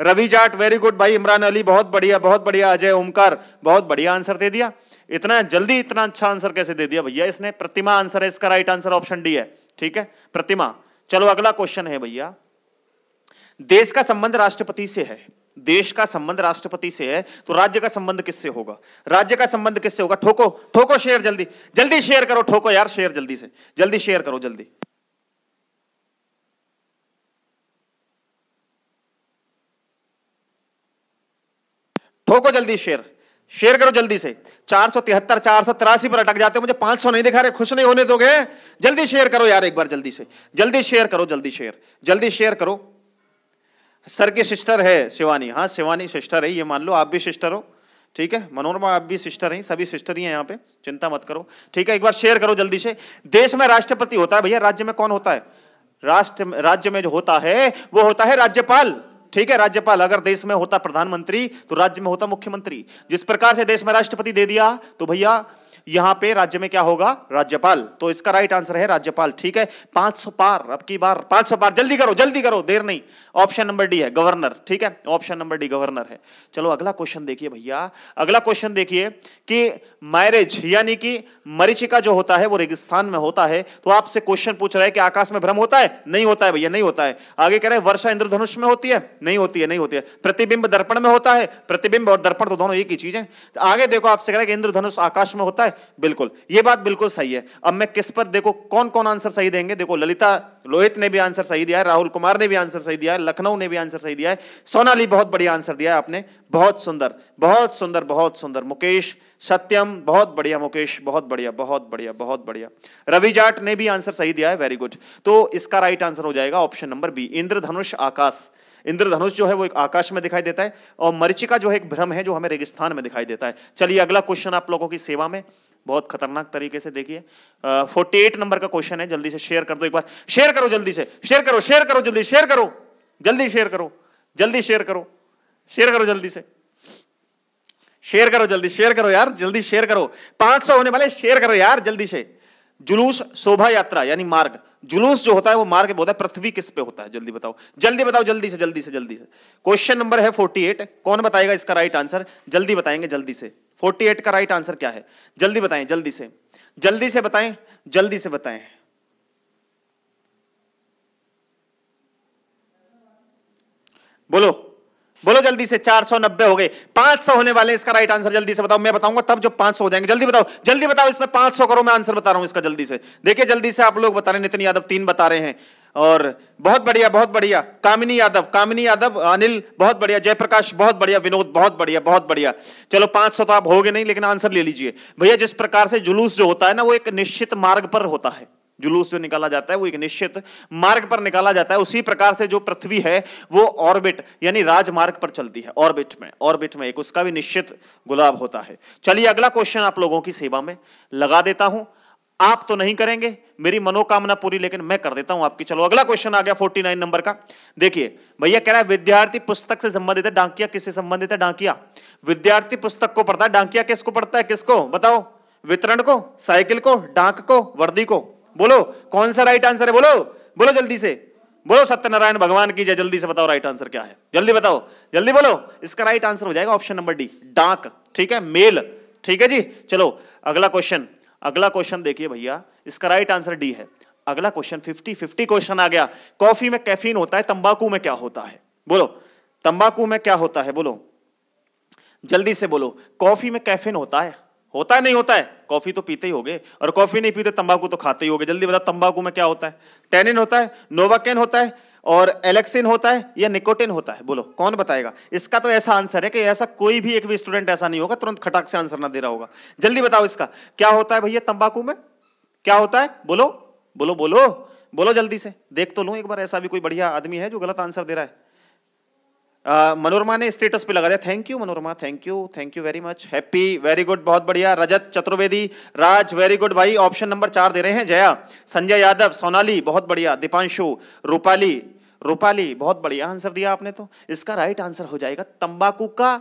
Ravi Jat very good भाई इमरान अली बहुत बढ़िया बहुत बढ़िया अजय ओमकार बहुत बढ़िया आंसर दे दिया इतना जल्दी इतना अच्छा आंसर कैसे दे दिया भैया इसने प्रतिमा आंसर है इसका राइट आंसर ऑप्शन डी है ठीक है प्रतिमा चलो अगला क्वेश्चन है भैया देश का संबंध राष्ट्रपति से है देश का संबंध राष्ट्रपति से है तो राज्य का संबंध किससे होगा राज्य का संबंध किससे होगा ठोको ठोको शेयर जल्दी जल्दी शेयर करो ठोको यार शेयर जल्दी से जल्दी शेयर करो जल्दी ठोको जल्दी शेयर शेयर करो जल्दी से चार सौ तिहत्तर चार सौ तिरासी पर अटक जाते हो मुझे पांच सौ नहीं दिखा रहे खुश नहीं होने दोगे जल्दी शेयर करो यार एक बार जल्दी से जल्दी शेयर करो जल्दी शेयर जल्दी शेयर करो सर की सिस्टर है शिवानी हाँ शिवानी सिस्टर है ये मान लो आप भी सिस्टर हो ठीक है मनोरमा आप भी सिस्टर हैं सभी सिस्टर ही हैं यहाँ पे चिंता मत करो ठीक है एक बार शेयर करो जल्दी से देश में राष्ट्रपति होता है भैया राज्य में कौन होता है राष्ट्र राज्य में जो होता है वो होता है राज्यपाल ठीक है राज्यपाल अगर देश में होता प्रधानमंत्री तो राज्य में होता मुख्यमंत्री जिस प्रकार से देश में राष्ट्रपति दे दिया तो भैया यहां पे राज्य में क्या होगा राज्यपाल तो इसका राइट आंसर है राज्यपाल ठीक है 500 पार अब की बार 500 पार जल्दी करो जल्दी करो देर नहीं ऑप्शन नंबर डी है गवर्नर ठीक है ऑप्शन नंबर डी गवर्नर है चलो अगला क्वेश्चन देखिए भैया अगला क्वेश्चन देखिए कि मैरिज यानी कि मरीचिका जो होता है वो रेगिस्तान में होता है तो आपसे क्वेश्चन पूछ रहा है कि आकाश में भ्रम होता है नहीं होता है भैया नहीं होता है आगे कह रहे हैं वर्षा इंद्रधनुष में होती है नहीं होती है नहीं होती है प्रतिबिंब दर्पण में होता है प्रतिबिंब और दर्पण तो दोनों एक ही चीज है आगे देखो आपसे कह रहे हैं कि इंद्रधनुष आकाश में होता है है बिल्कुल ये बात बिल्कुल सही है अब मैं किस पर देखो कौन कौन आंसर सही देंगे देखो ललिता लोहित ने भी आंसर सही दिया है राहुल कुमार ने भी आंसर सही दिया है लखनऊ ने भी आंसर सही दिया है सोनाली बहुत बढ़िया आंसर दिया है आपने बहुत सुंदर बहुत सुंदर बहुत सुंदर मुकेश सत्यम बहुत बढ़िया मुकेश बहुत बढ़िया बहुत बढ़िया बहुत बढ़िया रवि जाट ने भी आंसर सही दिया है वेरी गुड तो इसका राइट आंसर हो जाएगा ऑप्शन नंबर बी इंद्रधनुष आकाश इंद्रधनुष जो है वो एक आकाश में दिखाई देता है और मरीचिका जो है एक भ्रम है जो हमें रेगिस्तान में दिखाई देता है चलिए अगला क्वेश्चन आप लोगों की सेवा में बहुत खतरनाक तरीके से देखिए फोर्टी एट नंबर का क्वेश्चन है जल्दी से शेयर कर दो एक बार शेयर करो जल्दी से शेयर करो शेयर करो जल्दी शेयर करो जल्दी शेयर करो जल्दी शेयर करो शेयर करो जल्दी से शेयर करो जल्दी शेयर करो यार जल्दी शेयर करो सौ होने वाले शेयर करो यार जल्दी से जुलूस शोभा यात्रा यानी मार्ग जुलूस जो होता है वो मार्ग होता है पृथ्वी किस पे होता है जल्दी बताओ जल्दी बताओ जल्दी से जल्दी से जल्दी से क्वेश्चन नंबर है 48 कौन बताएगा इसका राइट आंसर जल्दी बताएंगे जल्दी से 48 का राइट आंसर क्या है जल्दी बताएं जल्दी से जल्दी से बताएं जल्दी से बताएं बोलो बोलो जल्दी से चार सौ नब्बे हो गए पांच सौ होने वाले इसका राइट आंसर जल्दी से बताओ मैं बताऊंगा तब जो पांच सौ हो जाएंगे जल्दी बताओ जल्दी बताओ इसमें पांच सौ करो मैं आंसर बता रहा हूं इसका जल्दी से देखिए जल्दी से आप लोग बता रहे हैं नितिन यादव तीन बता रहे हैं और बहुत बढ़िया बहुत बढ़िया कामिनी यादव कामिनी यादव अनिल बहुत बढ़िया जयप्रकाश बहुत बढ़िया विनोद बहुत बढ़िया बहुत बढ़िया चलो 500 तो आप हो गए नहीं लेकिन आंसर ले लीजिए भैया जिस प्रकार से जुलूस जो होता है ना वो एक निश्चित मार्ग पर होता है जुलूस जो निकाला जाता है वो एक निश्चित मार्ग पर निकाला जाता है उसी प्रकार से जो पृथ्वी है वो ऑर्बिट यानी राजमार्ग पर चलती है ऑर्बिट में ऑर्बिट में एक उसका भी निश्चित गुलाब होता है चलिए अगला क्वेश्चन आप लोगों की सेवा में लगा देता हूं आप तो नहीं करेंगे मेरी मनोकामना पूरी लेकिन मैं कर देता हूं आपकी चलो अगला क्वेश्चन आ गया 49 नंबर का देखिए भैया कह रहा है विद्यार्थी पुस्तक से संबंधित है डांकिया किससे संबंधित है डांकिया विद्यार्थी पुस्तक को पढ़ता है डांकिया किसको पढ़ता है किसको बताओ वितरण को साइकिल को डांक को वर्दी को बोलो कौन सा राइट आंसर है बोलो बोलो जल्दी से बोलो सत्यनारायण भगवान की जय जल्दी से बताओ राइट आंसर क्या है जल्दी बताओ जल्दी बोलो इसका राइट आंसर हो जाएगा ऑप्शन नंबर डी डाक ठीक है मेल ठीक है जी चलो अगला क्वेश्चन अगला क्वेश्चन देखिए भैया इसका राइट आंसर डी है अगला क्वेश्चन फिफ्टी फिफ्टी क्वेश्चन आ गया कॉफी में कैफीन होता है तंबाकू में क्या होता है बोलो तंबाकू में क्या होता है बोलो जल्दी से बोलो कॉफी में कैफीन होता है होता है नहीं होता है कॉफी तो पीते ही होगे और कॉफी नहीं पीते तंबाकू तो खाते ही होगे जल्दी बताओ तंबाकू में क्या होता है टेनिन होता है नोवाकेन होता है और एलेक्सिन होता है या निकोटिन होता है बोलो कौन बताएगा इसका तो ऐसा आंसर है कि ऐसा कोई भी एक भी स्टूडेंट ऐसा नहीं होगा तुरंत खटाक से आंसर ना दे रहा होगा जल्दी बताओ इसका क्या होता है भैया तंबाकू में क्या होता है बोलो बोलो बोलो बोलो जल्दी से देख तो लू एक बार ऐसा भी कोई बढ़िया आदमी है जो गलत आंसर दे रहा है मनोरमा uh, ने स्टेटस पे लगा दिया thank you Manorama thank you thank you very much happy very good बहुत बढ़िया रजत चतुर्वेदी राज वेरी गुड भाई ऑप्शन नंबर चार दे रहे हैं जया संजय यादव सोनाली बहुत बढ़िया दीपांशु रूपाली रूपाली बहुत बढ़िया आंसर दिया आपने तो इसका राइट आंसर हो जाएगा तंबाकू का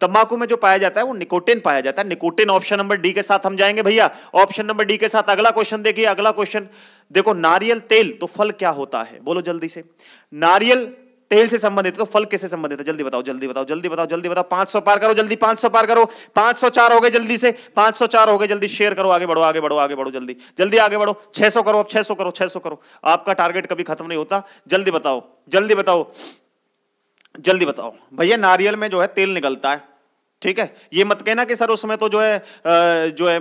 तंबाकू में जो पाया जाता है वो निकोटिन पाया जाता है निकोटिन ऑप्शन नंबर डी के साथ हम जाएंगे भैया ऑप्शन नंबर डी के साथ अगला क्वेश्चन देखिए अगला क्वेश्चन देखो नारियल तेल तो फल क्या होता है बोलो जल्दी से नारियल तेल से संबंधित तो फल किससे संबंधित है जल्दी बताओ जल्दी बताओ जल्दी बताओ जल्दी बताओ पांच सौ पार करो जल्दी पांच सौ पार करो पांच सौ चार हो गए जल्दी से पांच सौ चार हो गए जल्दी शेयर करो आगे बढ़ो आगे बढ़ो आगे बढ़ो जल्दी जल्दी आगे बढ़ो छह सौ करो अब छह सौ करो छह सौ करो आपका टारगेट कभी खत्म नहीं होता जल्दी बताओ जल्दी बताओ जल्दी बताओ भैया नारियल में जो है तेल निकलता है ठीक है ये मत कहना कि सर उसमें तो जो है जो है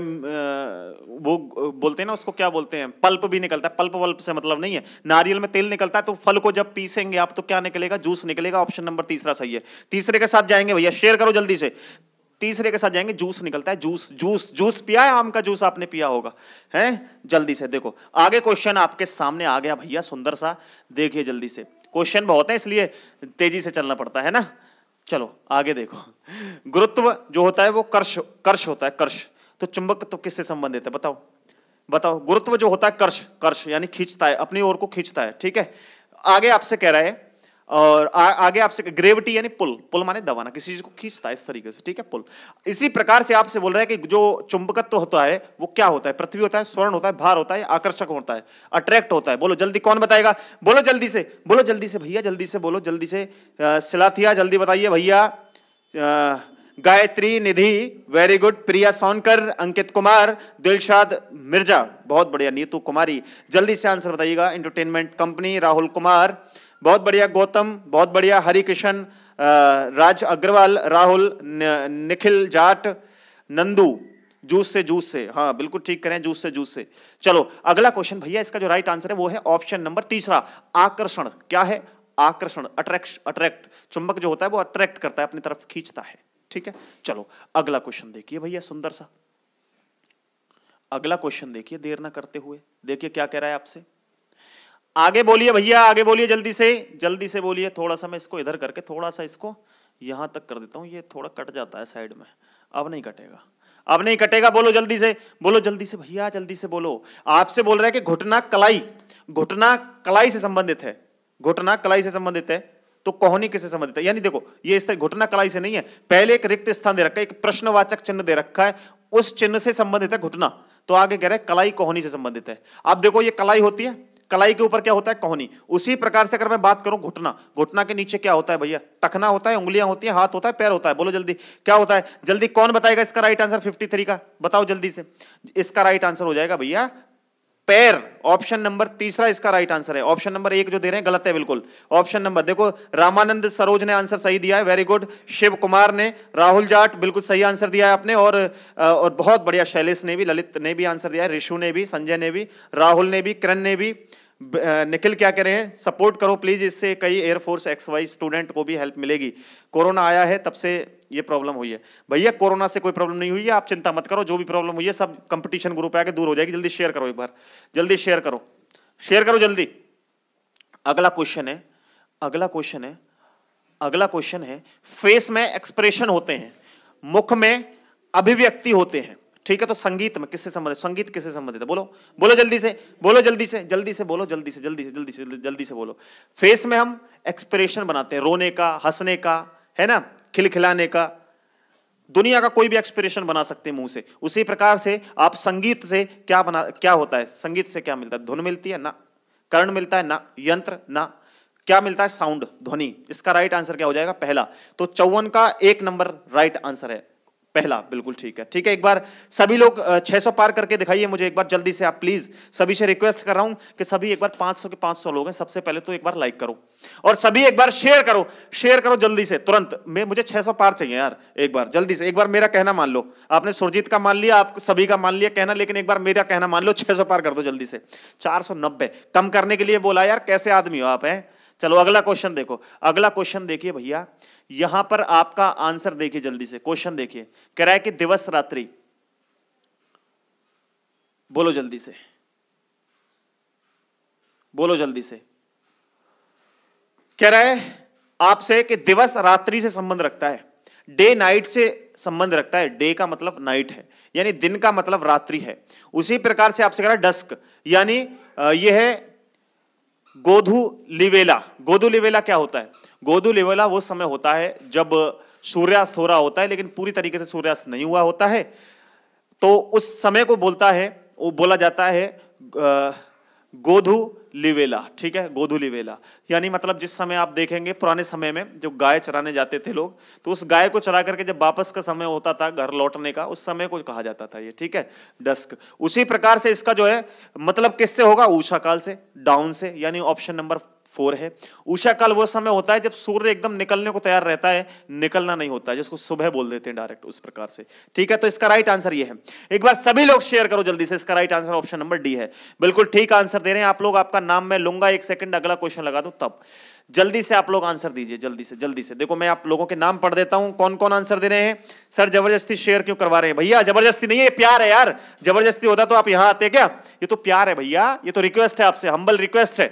वो बोलते हैं ना उसको क्या बोलते हैं पल्प भी निकलता है पल्प वल्प से मतलब नहीं है नारियल में तेल निकलता है तो फल को जब पीसेंगे आप तो क्या निकलेगा जूस निकलेगा ऑप्शन नंबर तीसरा सही है तीसरे के साथ जाएंगे भैया शेयर करो जल्दी से तीसरे के साथ जाएंगे जूस निकलता है जूस जूस जूस पिया है आम का जूस आपने पिया होगा है जल्दी से देखो आगे क्वेश्चन आपके सामने आ गया भैया सुंदर सा देखिए जल्दी से क्वेश्चन बहुत है इसलिए तेजी से चलना पड़ता है ना चलो आगे देखो गुरुत्व जो होता है वो कर्ष कर्ष होता है कर्ष तो चुंबक तो किससे संबंधित है बताओ बताओ गुरुत्व जो होता है कर्ष कर्ष यानी खींचता है अपनी ओर को खींचता है ठीक है आगे आपसे कह रहा है और आ, आगे आपसे ग्रेविटी यानी पुल पुल माने दबाना किसी चीज को खींचता है इस तरीके से ठीक है पुल इसी प्रकार से आपसे बोल रहे हैं कि जो चुंबकत्व तो होता है वो क्या होता है पृथ्वी होता है स्वर्ण होता है भार होता है आकर्षक होता है अट्रैक्ट होता है बोलो जल्दी कौन बताएगा बोलो जल्दी से बोलो जल्दी से भैया जल्दी से बोलो जल्दी से सिलाथिया जल्दी बताइए भैया गायत्री निधि वेरी गुड प्रिया सोनकर अंकित कुमार दिलशाद मिर्जा बहुत बढ़िया नीतू कुमारी जल्दी से आंसर बताइएगा एंटरटेनमेंट कंपनी राहुल कुमार बहुत बढ़िया गौतम बहुत बढ़िया हरि कृष्ण राज अग्रवाल राहुल निखिल जाट नंदू जूस से जूस से हाँ बिल्कुल ठीक करें जूस से जूस से चलो अगला क्वेश्चन भैया इसका जो राइट आंसर है वो है ऑप्शन नंबर तीसरा आकर्षण क्या है आकर्षण अट्रैक्ट अट्रैक्ट चुंबक जो होता है वो अट्रैक्ट करता है अपनी तरफ खींचता है ठीक है चलो अगला क्वेश्चन देखिए भैया सुंदर सा अगला क्वेश्चन देखिए देर ना करते हुए देखिए क्या कह रहा है आपसे आगे बोलिए भैया आगे बोलिए जल्दी से जल्दी से बोलिए थोड़ा सा मैं इसको इधर करके थोड़ा सा इसको यहां तक कर देता हूं ये थोड़ा कट जाता है साइड में अब नहीं कटेगा अब नहीं कटेगा बोलो जल्दी से बोलो जल्दी से भैया जल्दी से बोलो आपसे बोल रहे हैं कि घुटना कलाई घुटना कलाई से संबंधित है घुटना कलाई से संबंधित है तो कोहनी किसे संबंधित है यानी देखो ये इस घुटना कलाई से नहीं है पहले एक रिक्त स्थान दे रखा है एक प्रश्नवाचक चिन्ह दे रखा है उस चिन्ह से संबंधित है घुटना तो आगे कह रहे हैं कलाई कोहनी से संबंधित है अब देखो ये कलाई होती है कलाई के ऊपर क्या होता है कोहनी उसी प्रकार से अगर मैं बात करूं घुटना घुटना के नीचे क्या होता है भैया टखना होता है उंगलियां होती है हाथ होता है पैर होता है बोलो जल्दी क्या होता है जल्दी कौन बताएगा इसका राइट आंसर फिफ्टी का बताओ जल्दी से इसका राइट आंसर हो जाएगा भैया पैर ऑप्शन नंबर तीसरा इसका राइट आंसर है ऑप्शन नंबर एक जो दे रहे हैं गलत है बिल्कुल ऑप्शन नंबर देखो रामानंद सरोज ने आंसर सही दिया है वेरी गुड शिव कुमार ने राहुल जाट बिल्कुल सही आंसर दिया है आपने और और बहुत बढ़िया शैलेश ने भी ललित ने भी आंसर दिया है रिशु ने भी संजय ने भी राहुल ने भी किरण ने भी निखिल क्या कह रहे हैं सपोर्ट करो प्लीज इससे कई एयरफोर्स एक्स वाई स्टूडेंट को भी हेल्प मिलेगी कोरोना आया है तब से ये प्रॉब्लम हुई है भैया कोरोना से कोई प्रॉब्लम नहीं हुई है आप चिंता मत करो जो भी प्रॉब्लम हुई है सब कंपटीशन ग्रुप आके दूर हो जाएगी जल्दी शेयर करो एक बार जल्दी शेयर करो शेयर करो जल्दी अगला क्वेश्चन है अगला क्वेश्चन है अगला क्वेश्चन है फेस में एक्सप्रेशन होते हैं मुख में अभिव्यक्ति होते हैं ठीक है तो संगीत में किससे संबंधित संगीत किससे संबंधित है बोलो बोलो जल्दी से बोलो जल्दी से जल्दी से बोलो जल्दी से जल्दी से जल्दी से जल्दी से बोलो फेस में हम एक्सप्रेशन बनाते हैं रोने का हंसने का है ना खिलखिलाने का दुनिया का कोई भी एक्सप्रेशन बना सकते हैं मुंह से उसी प्रकार से आप संगीत से क्या बना क्या होता है संगीत से क्या मिलता है धुन मिलती है ना कर्ण मिलता है ना यंत्र ना क्या मिलता है साउंड ध्वनि इसका राइट आंसर क्या हो जाएगा पहला तो चौवन का एक नंबर राइट आंसर है पहला बिल्कुल ठीक है ठीक है एक बार सभी लोग 600 पार करके दिखाइए मुझे एक बार जल्दी से आप प्लीज सभी से रिक्वेस्ट कर रहा हूं कि सभी एक बार 500 के 500 लोग हैं सबसे पहले तो एक बार लाइक करो और सभी एक बार शेयर करो शेयर करो जल्दी से तुरंत मैं मुझे 600 पार चाहिए यार एक बार जल्दी से एक बार मेरा कहना मान लो आपने सुरजीत का मान लिया आप सभी का मान लिया कहना लेकिन एक बार मेरा कहना मान लो छह पार कर दो जल्दी से चार कम करने के लिए बोला यार कैसे आदमी हो आप हैं चलो अगला क्वेश्चन देखो अगला क्वेश्चन देखिए भैया यहां पर आपका आंसर देखिए जल्दी से क्वेश्चन देखिए कह रहा है कि दिवस रात्रि बोलो जल्दी से बोलो जल्दी से कह रहा है आपसे कि दिवस रात्रि से संबंध रखता है डे नाइट से संबंध रखता है डे का मतलब नाइट है यानी दिन का मतलब रात्रि है उसी प्रकार से आपसे कह रहा है डस्क यानी यह है गोधू लिवेला गोधू लिवेला क्या होता है गोधू लिवेला वो समय होता है जब सूर्यास्त हो रहा होता है लेकिन पूरी तरीके से सूर्यास्त नहीं हुआ होता है तो उस समय को बोलता है वो बोला जाता है गोधू लिवेला ठीक है गोधू लिवेला यानी मतलब जिस समय आप देखेंगे पुराने समय में जो गाय चराने जाते थे लोग तो उस गाय को चरा करके जब वापस का समय होता था घर लौटने का उस समय को कहा जाता था ये ठीक है डस्क उसी प्रकार से इसका जो है मतलब किससे होगा ऊषा काल से डाउन से यानी ऑप्शन नंबर फोर है उषा काल वो समय होता है जब सूर्य एकदम निकलने को तैयार रहता है निकलना नहीं होता है जिसको सुबह बोल देते हैं डायरेक्ट उस प्रकार से ठीक है तो इसका राइट आंसर ये है एक बार सभी लोग शेयर करो जल्दी से इसका right answer option number D है बिल्कुल ठीक आंसर दे रहे हैं आप लोग आपका नाम मैं लूंगा एक सेकंड अगला क्वेश्चन लगा दो तब जल्दी से आप लोग आंसर दीजिए जल्दी से जल्दी से देखो मैं आप लोगों के नाम पढ़ देता हूं कौन कौन आंसर दे रहे हैं सर जबरदस्ती शेयर क्यों करवा रहे हैं भैया जबरदस्ती नहीं है प्यार है यार जबरदस्ती होता तो आप यहां आते क्या ये तो प्यार है भैया ये तो रिक्वेस्ट है आपसे हम्बल रिक्वेस्ट है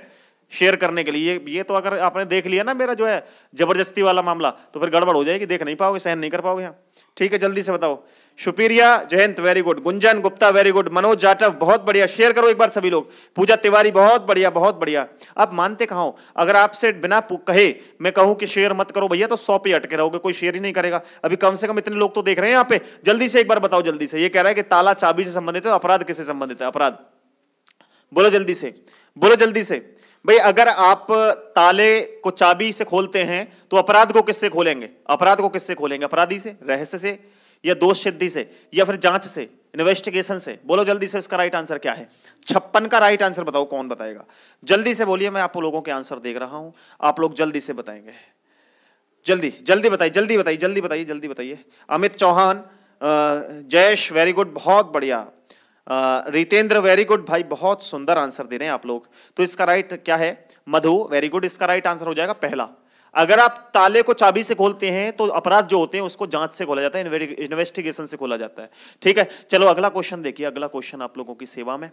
शेयर करने के लिए ये तो अगर आपने देख लिया ना मेरा जो है जबरदस्ती वाला मामला तो फिर गड़बड़ हो जाएगी देख नहीं पाओगे सहन नहीं कर पाओगे ठीक है जल्दी से बताओ सुपीरिया Jayant very good Gunjan Gupta very good Manoj Jatav बहुत बढ़िया शेयर करो एक बार सभी लोग पूजा तिवारी बहुत बढ़िया बहुत बढ़िया आप मानते कहा अगर आपसे बिना कहे मैं कहूं कि शेयर मत करो भैया तो सौ पे अटके रहोगे कोई शेयर ही नहीं करेगा अभी कम से कम इतने लोग तो देख रहे हैं यहाँ पे जल्दी से एक बार बताओ जल्दी से ये कह रहा है कि ताला चाबी से संबंधित है अपराध किससे संबंधित है अपराध बोलो जल्दी से बोलो जल्दी से भाई अगर आप ताले को चाबी से खोलते हैं तो अपराध को किससे खोलेंगे अपराध को किससे खोलेंगे अपराधी से रहस्य से या दोष सिद्धि से या फिर जांच से इन्वेस्टिगेशन से बोलो जल्दी से इसका राइट आंसर क्या है छप्पन का राइट आंसर बताओ कौन बताएगा जल्दी से बोलिए मैं आप लोगों के आंसर देख रहा हूं आप लोग जल्दी से बताएंगे जल्दी जल्दी बताइए जल्दी बताइए जल्दी बताइए जल्दी बताइए अमित चौहान जयेश वेरी गुड बहुत बढ़िया रितेंद्र वेरी गुड भाई बहुत सुंदर आंसर दे रहे हैं आप लोग तो इसका राइट क्या है मधु वेरी गुड इसका राइट आंसर हो जाएगा पहला अगर आप ताले को चाबी से खोलते हैं तो अपराध जो होते हैं उसको जांच से खोला जाता है इन्वेस्टिगेशन से खोला जाता है ठीक है चलो अगला क्वेश्चन देखिए अगला क्वेश्चन आप लोगों की सेवा में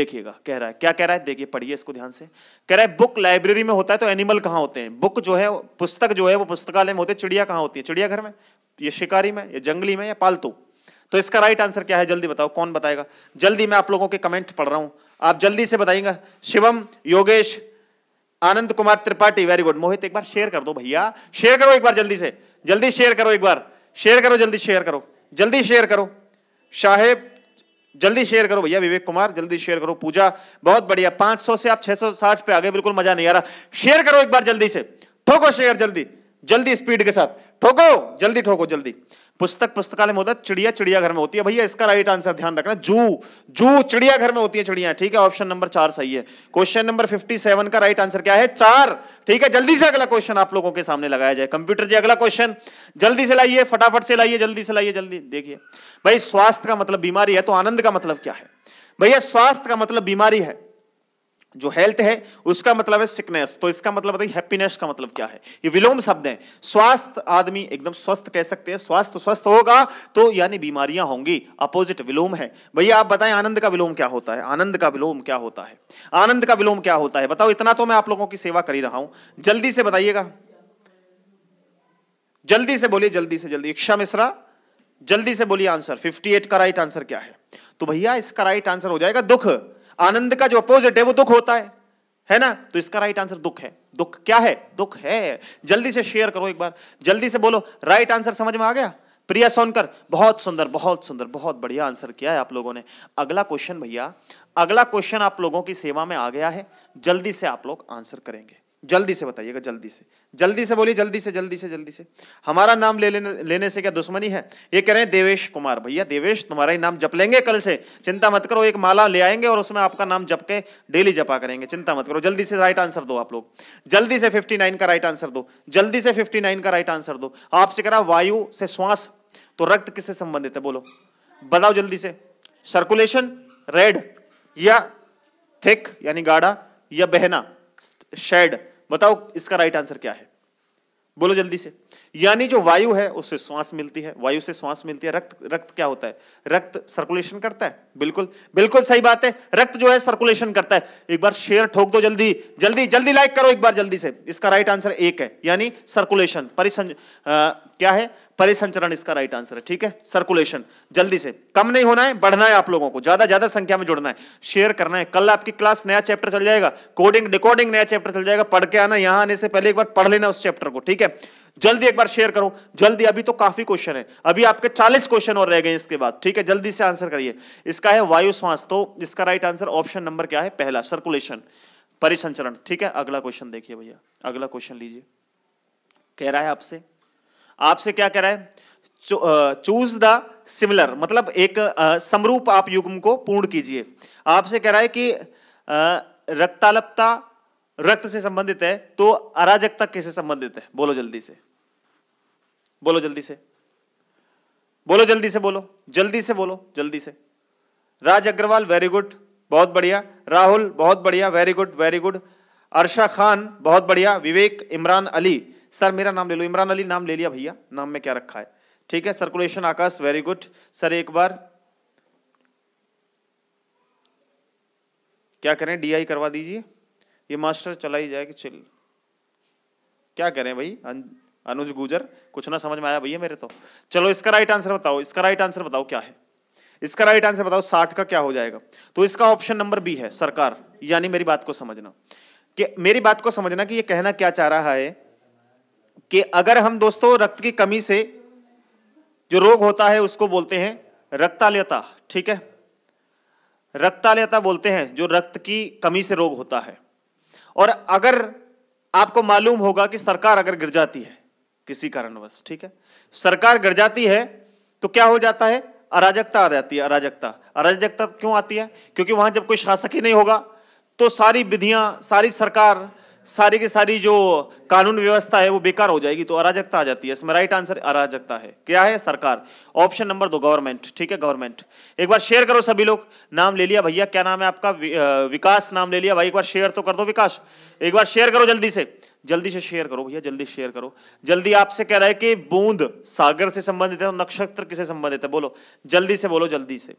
देखिएगा कह रहा है क्या कह रहा है देखिए पढ़िए इसको ध्यान से कह रहा है बुक लाइब्रेरी में होता है तो एनिमल कहाँ होते हैं बुक जो है पुस्तक जो है वो पुस्तकालय में होते हैं चिड़िया कहाँ होती है चिड़ियाघर में ये शिकारी में या जंगली में या पालतू तो इसका राइट आंसर क्या है जल्दी बताओ कौन बताएगा जल्दी मैं आप लोगों के कमेंट पढ़ रहा हूं आप जल्दी से बताएंगे शिवम योगेश आनंद कुमार त्रिपाठी वेरी गुड मोहित एक बार शेयर कर दो भैया शेयर करो एक बार जल्दी से जल्दी शेयर करो एक बार शेयर करो जल्दी शेयर करो जल्दी शेयर करो शाहेब जल्दी शेयर करो भैया विवेक कुमार जल्दी शेयर करो पूजा बहुत बढ़िया 500 से आप 660 पे आ गए बिल्कुल मजा नहीं आ रहा शेयर करो एक बार जल्दी से ठोको शेयर जल्दी जल्दी स्पीड के साथ ठोको जल्दी ठोको जल्दी पुस्तक पुस्तकालय में होता है चिड़िया चिड़ियाघर में होती है भैया इसका राइट आंसर ध्यान रखना जू जू चिड़ियाघर में होती है चिड़िया ठीक है ऑप्शन नंबर चार सही है क्वेश्चन नंबर फिफ्टी सेवन का राइट आंसर क्या है चार ठीक है जल्दी से अगला क्वेश्चन आप लोगों के सामने लगाया जाए कंप्यूटर जी अगला क्वेश्चन जल्दी से लाइए फटाफट से लाइए जल्दी से लाइए जल्दी देखिए भाई स्वास्थ्य का मतलब बीमारी है तो आनंद का मतलब क्या है भैया स्वास्थ्य का मतलब बीमारी है जो हेल्थ है उसका मतलब है सिकनेस तो इसका मतलब बताइए हैप्पीनेस का मतलब क्या है ये विलोम शब्द है स्वास्थ्य आदमी एकदम स्वस्थ कह सकते हैं स्वास्थ्य तो स्वस्थ होगा तो यानी बीमारियां होंगी अपोजिट विलोम है भैया आप बताएं आनंद का विलोम क्या होता है आनंद का विलोम क्या होता है आनंद का विलोम क्या होता है बताओ इतना तो मैं आप लोगों की सेवा कर ही रहा हूं जल्दी से बताइएगा जल्दी से बोलिए जल्दी से जल्दी इक्षा मिश्रा जल्दी से बोलिए आंसर फिफ्टी का राइट आंसर क्या है तो भैया इसका राइट आंसर हो जाएगा दुख आनंद का जो अपोजिट है वो दुख होता है है ना तो इसका राइट आंसर दुख है दुख क्या है दुख है जल्दी से शेयर करो एक बार जल्दी से बोलो राइट आंसर समझ में आ गया प्रिया सोनकर बहुत सुंदर बहुत सुंदर बहुत बढ़िया आंसर किया है आप लोगों ने अगला क्वेश्चन भैया अगला क्वेश्चन आप लोगों की सेवा में आ गया है जल्दी से आप लोग आंसर करेंगे जल्दी से बताइएगा जल्दी से जल्दी से बोलिए जल्दी से जल्दी से जल्दी से हमारा नाम ले लेने लेने से क्या दुश्मनी है ये कह रहे हैं देवेश कुमार भैया देवेश तुम्हारा ही नाम जप लेंगे कल से चिंता मत करो एक माला ले आएंगे और उसमें आपका नाम जप के डेली जपा करेंगे चिंता मत करो जल्दी से राइट आंसर दो आप लोग जल्दी से फिफ्टी का राइट आंसर दो जल्दी से फिफ्टी का राइट आंसर दो आपसे कह रहा वायु से श्वास तो रक्त किससे संबंधित है बोलो बताओ जल्दी से सर्कुलेशन रेड या थिक यानी गाढ़ा या बहना शेड बताओ इसका राइट आंसर क्या है बोलो जल्दी से यानी जो वायु है उससे श्वास मिलती है वायु से श्वास मिलती है रक्त रक्त क्या होता है रक्त सर्कुलेशन करता है बिल्कुल बिल्कुल सही बात है रक्त जो है सर्कुलेशन करता है एक बार शेयर ठोक दो जल्दी जल्दी जल्दी लाइक करो एक बार जल्दी से इसका राइट आंसर एक है यानी सर्कुलेशन परिसंज क्या है परिसंचरण इसका राइट आंसर है ठीक है सर्कुलेशन जल्दी से कम नहीं होना है बढ़ना है आप लोगों को ज्यादा ज्यादा संख्या में जुड़ना है शेयर करना है कल आपकी क्लास नया चैप्टर चल जाएगा कोडिंग डिकोडिंग नया चैप्टर चल जाएगा पढ़ के आना यहां आने से पहले एक बार पढ़ लेना उस चैप्टर को ठीक है जल्दी एक बार शेयर करो जल्दी अभी तो काफी क्वेश्चन है अभी आपके 40 क्वेश्चन और रह गए इसके बाद ठीक है जल्दी से आंसर करिए इसका है वायु श्वास तो इसका राइट आंसर ऑप्शन नंबर क्या है पहला सर्कुलेशन परिसंचरण ठीक है अगला क्वेश्चन देखिए भैया अगला क्वेश्चन लीजिए कह रहा है आपसे आपसे क्या कह रहा है चूज द सिमिलर मतलब एक समरूप आप युग्म को पूर्ण कीजिए आपसे कह रहा है कि रक्तालपता रक्त से संबंधित है तो अराजकता कैसे संबंधित है बोलो जल्दी से बोलो जल्दी से बोलो जल्दी से बोलो जल्दी से बोलो जल्दी से राज अग्रवाल वेरी गुड बहुत बढ़िया राहुल बहुत बढ़िया very good very good Arsha Khan बहुत बढ़िया विवेक इमरान अली सर मेरा नाम ले लो इमरान अली नाम ले लिया भैया नाम में क्या रखा है ठीक है circulation Akash very good sir एक बार क्या करें डीआई करवा दीजिए ये मास्टर चला ही जाएगा चिल क्या करें भाई अनुज गुजर कुछ ना समझ में आया भैया मेरे तो चलो इसका राइट आंसर बताओ इसका राइट आंसर बताओ क्या है इसका राइट आंसर बताओ साठ का क्या हो जाएगा तो इसका ऑप्शन नंबर बी है सरकार यानी मेरी बात को समझना कि मेरी बात को समझना कि ये कहना क्या चाह रहा है कि अगर हम दोस्तों रक्त की कमी से जो रोग होता है उसको बोलते हैं रक्तालयता ठीक है रक्तालयता बोलते हैं जो रक्त की कमी से रोग होता है और अगर आपको मालूम होगा कि सरकार अगर गिर जाती है किसी कारणवश ठीक है सरकार गिर जाती है तो क्या हो जाता है अराजकता आ जाती है अराजकता अराजकता क्यों आती है क्योंकि वहां जब कोई शासक ही नहीं होगा तो सारी विधियां सारी सरकार सारी की सारी जो कानून व्यवस्था है वो बेकार हो जाएगी तो अराजकता आ जाती है इसमें राइट आंसर अराजकता है क्या है सरकार ऑप्शन नंबर दो गवर्नमेंट ठीक है गवर्नमेंट एक बार शेयर करो सभी लोग नाम ले लिया भैया क्या नाम है आपका विकास नाम ले लिया भाई एक बार शेयर तो कर दो विकास एक बार शेयर करो जल्दी से जल्दी से शेयर करो भैया जल्दी शेयर करो जल्दी आपसे कह रहा है कि बूंद सागर से संबंधित है नक्षत्र किसे संबंधित है बोलो जल्दी से बोलो जल्दी से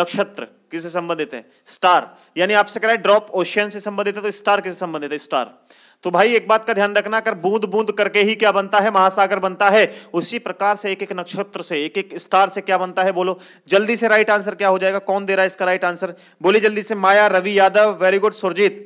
नक्षत्र किसे संबंधित है स्टार यानी आपसे कह रहा है ड्रॉप ओशियन से संबंधित है तो स्टार किसे संबंधित है स्टार तो भाई एक बात का ध्यान रखना अगर बूंद बूंद करके ही क्या बनता है महासागर बनता है उसी प्रकार से एक एक नक्षत्र से एक एक स्टार से क्या बनता है बोलो जल्दी से राइट आंसर क्या हो जाएगा कौन दे रहा है इसका राइट आंसर बोलिए जल्दी से माया रवि यादव वेरी गुड सुरजीत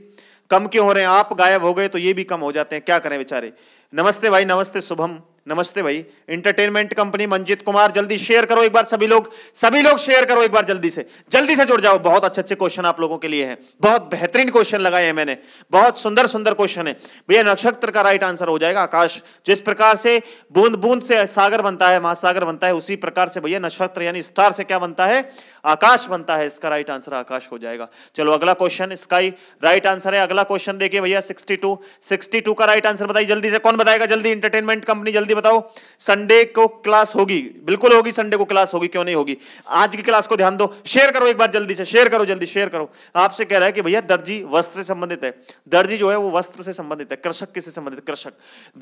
कम क्यों हो रहे हैं आप गायब हो गए तो ये भी कम हो जाते हैं क्या करें बेचारे नमस्ते भाई नमस्ते शुभम नमस्ते भाई इंटरटेनमेंट कंपनी मंजित कुमार जल्दी शेयर करो एक बार सभी लोग सभी लोग शेयर करो एक बार जल्दी से जल्दी से जुड़ जाओ बहुत अच्छे अच्छे क्वेश्चन आप लोगों के लिए हैं बहुत बेहतरीन क्वेश्चन लगाए हैं मैंने बहुत सुंदर सुंदर क्वेश्चन है भैया नक्षत्र का राइट आंसर हो जाएगा आकाश जिस प्रकार से बूंद बूंद से सागर बनता है महासागर बनता है उसी प्रकार से भैया नक्षत्र यानी स्टार से क्या बनता है आकाश बनता है इसका राइट आंसर आकाश हो जाएगा चलो अगला क्वेश्चन स्काई राइट आंसर है अगला क्वेश्चन देखिए भैया 62 62 का राइट आंसर बताइए जल्दी से कौन बताएगा जल्दी इंटरटेनमेंट कंपनी जल्दी बताओ संडे को क्लास होगी बिल्कुल होगी संडे को क्लास होगी क्यों नहीं होगी आज की क्लास को ध्यान दो शेयर करो एक बार जल्दी से शेयर करो जल्दी शेयर करो आपसे कह रहा है कि भैया दर्जी वस्त्र से संबंधित है दर्जी जो है वो वस्त्र से संबंधित है कृषक किससे संबंधित कृषक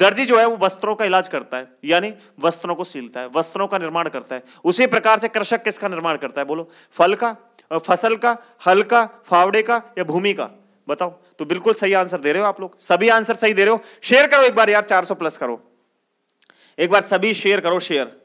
दर्जी जो है वो वस्त्रों का इलाज करता है यानी वस्त्रों को सीलता है वस्त्रों का निर्माण करता है उसी प्रकार से कृषक किसका निर्माण करता है बोलो फल का फसल का हल का फावड़े का या भूमि का बताओ तो बिल्कुल सही आंसर दे रहे हो आप लोग सभी आंसर सही दे रहे हो शेयर करो एक बार यार 400 प्लस करो एक बार सभी शेयर करो शेयर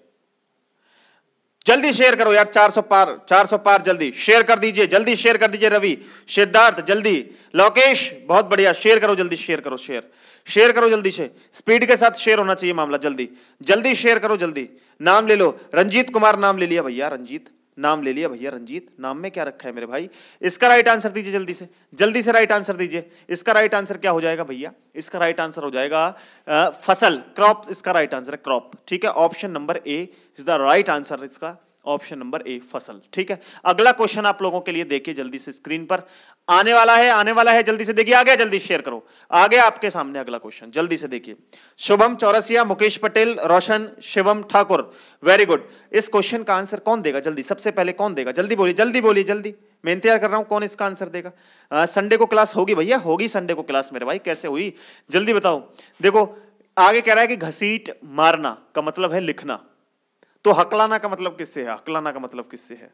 जल्दी शेयर करो यार 400 पार 400 पार जल्दी शेयर कर दीजिए जल्दी शेयर कर दीजिए रवि सिद्धार्थ जल्दी लोकेश बहुत बढ़िया शेयर करो जल्दी शेयर करो शेयर शेयर करो जल्दी से स्पीड के साथ शेयर होना चाहिए मामला जल्दी जल्दी शेयर करो जल्दी नाम ले लो रंजीत कुमार नाम ले लिया भैया रंजीत नाम ले लिया भैया रंजीत नाम में क्या रखा है मेरे भाई इसका राइट आंसर दीजिए जल्दी से जल्दी से राइट आंसर दीजिए इसका राइट आंसर क्या हो जाएगा भैया इसका राइट आंसर हो जाएगा आ, फसल क्रॉप इसका राइट आंसर है क्रॉप ठीक है option number A is the right answer इसका ऑप्शन नंबर ए फसल ठीक है अगला क्वेश्चन आप लोगों के लिए देखिए जल्दी से स्क्रीन पर आने वाला है आने वाला है जल्दी से देखिए आ गया जल्दी शेयर करो आ गया आपके सामने अगला क्वेश्चन जल्दी से देखिए शुभम चौरसिया मुकेश पटेल रोशन शिवम ठाकुर वेरी गुड इस क्वेश्चन का आंसर कौन देगा जल्दी सबसे पहले कौन देगा जल्दी बोलिए जल्दी बोलिए जल्दी मैं इंतजार कर रहा हूं कौन इसका आंसर देगा संडे को क्लास होगी भैया होगी संडे को क्लास मेरे भाई कैसे हुई जल्दी बताओ देखो आगे कह रहा है कि घसीट मारना का मतलब है लिखना तो हकलाना का मतलब किससे है हकलाना का मतलब किससे है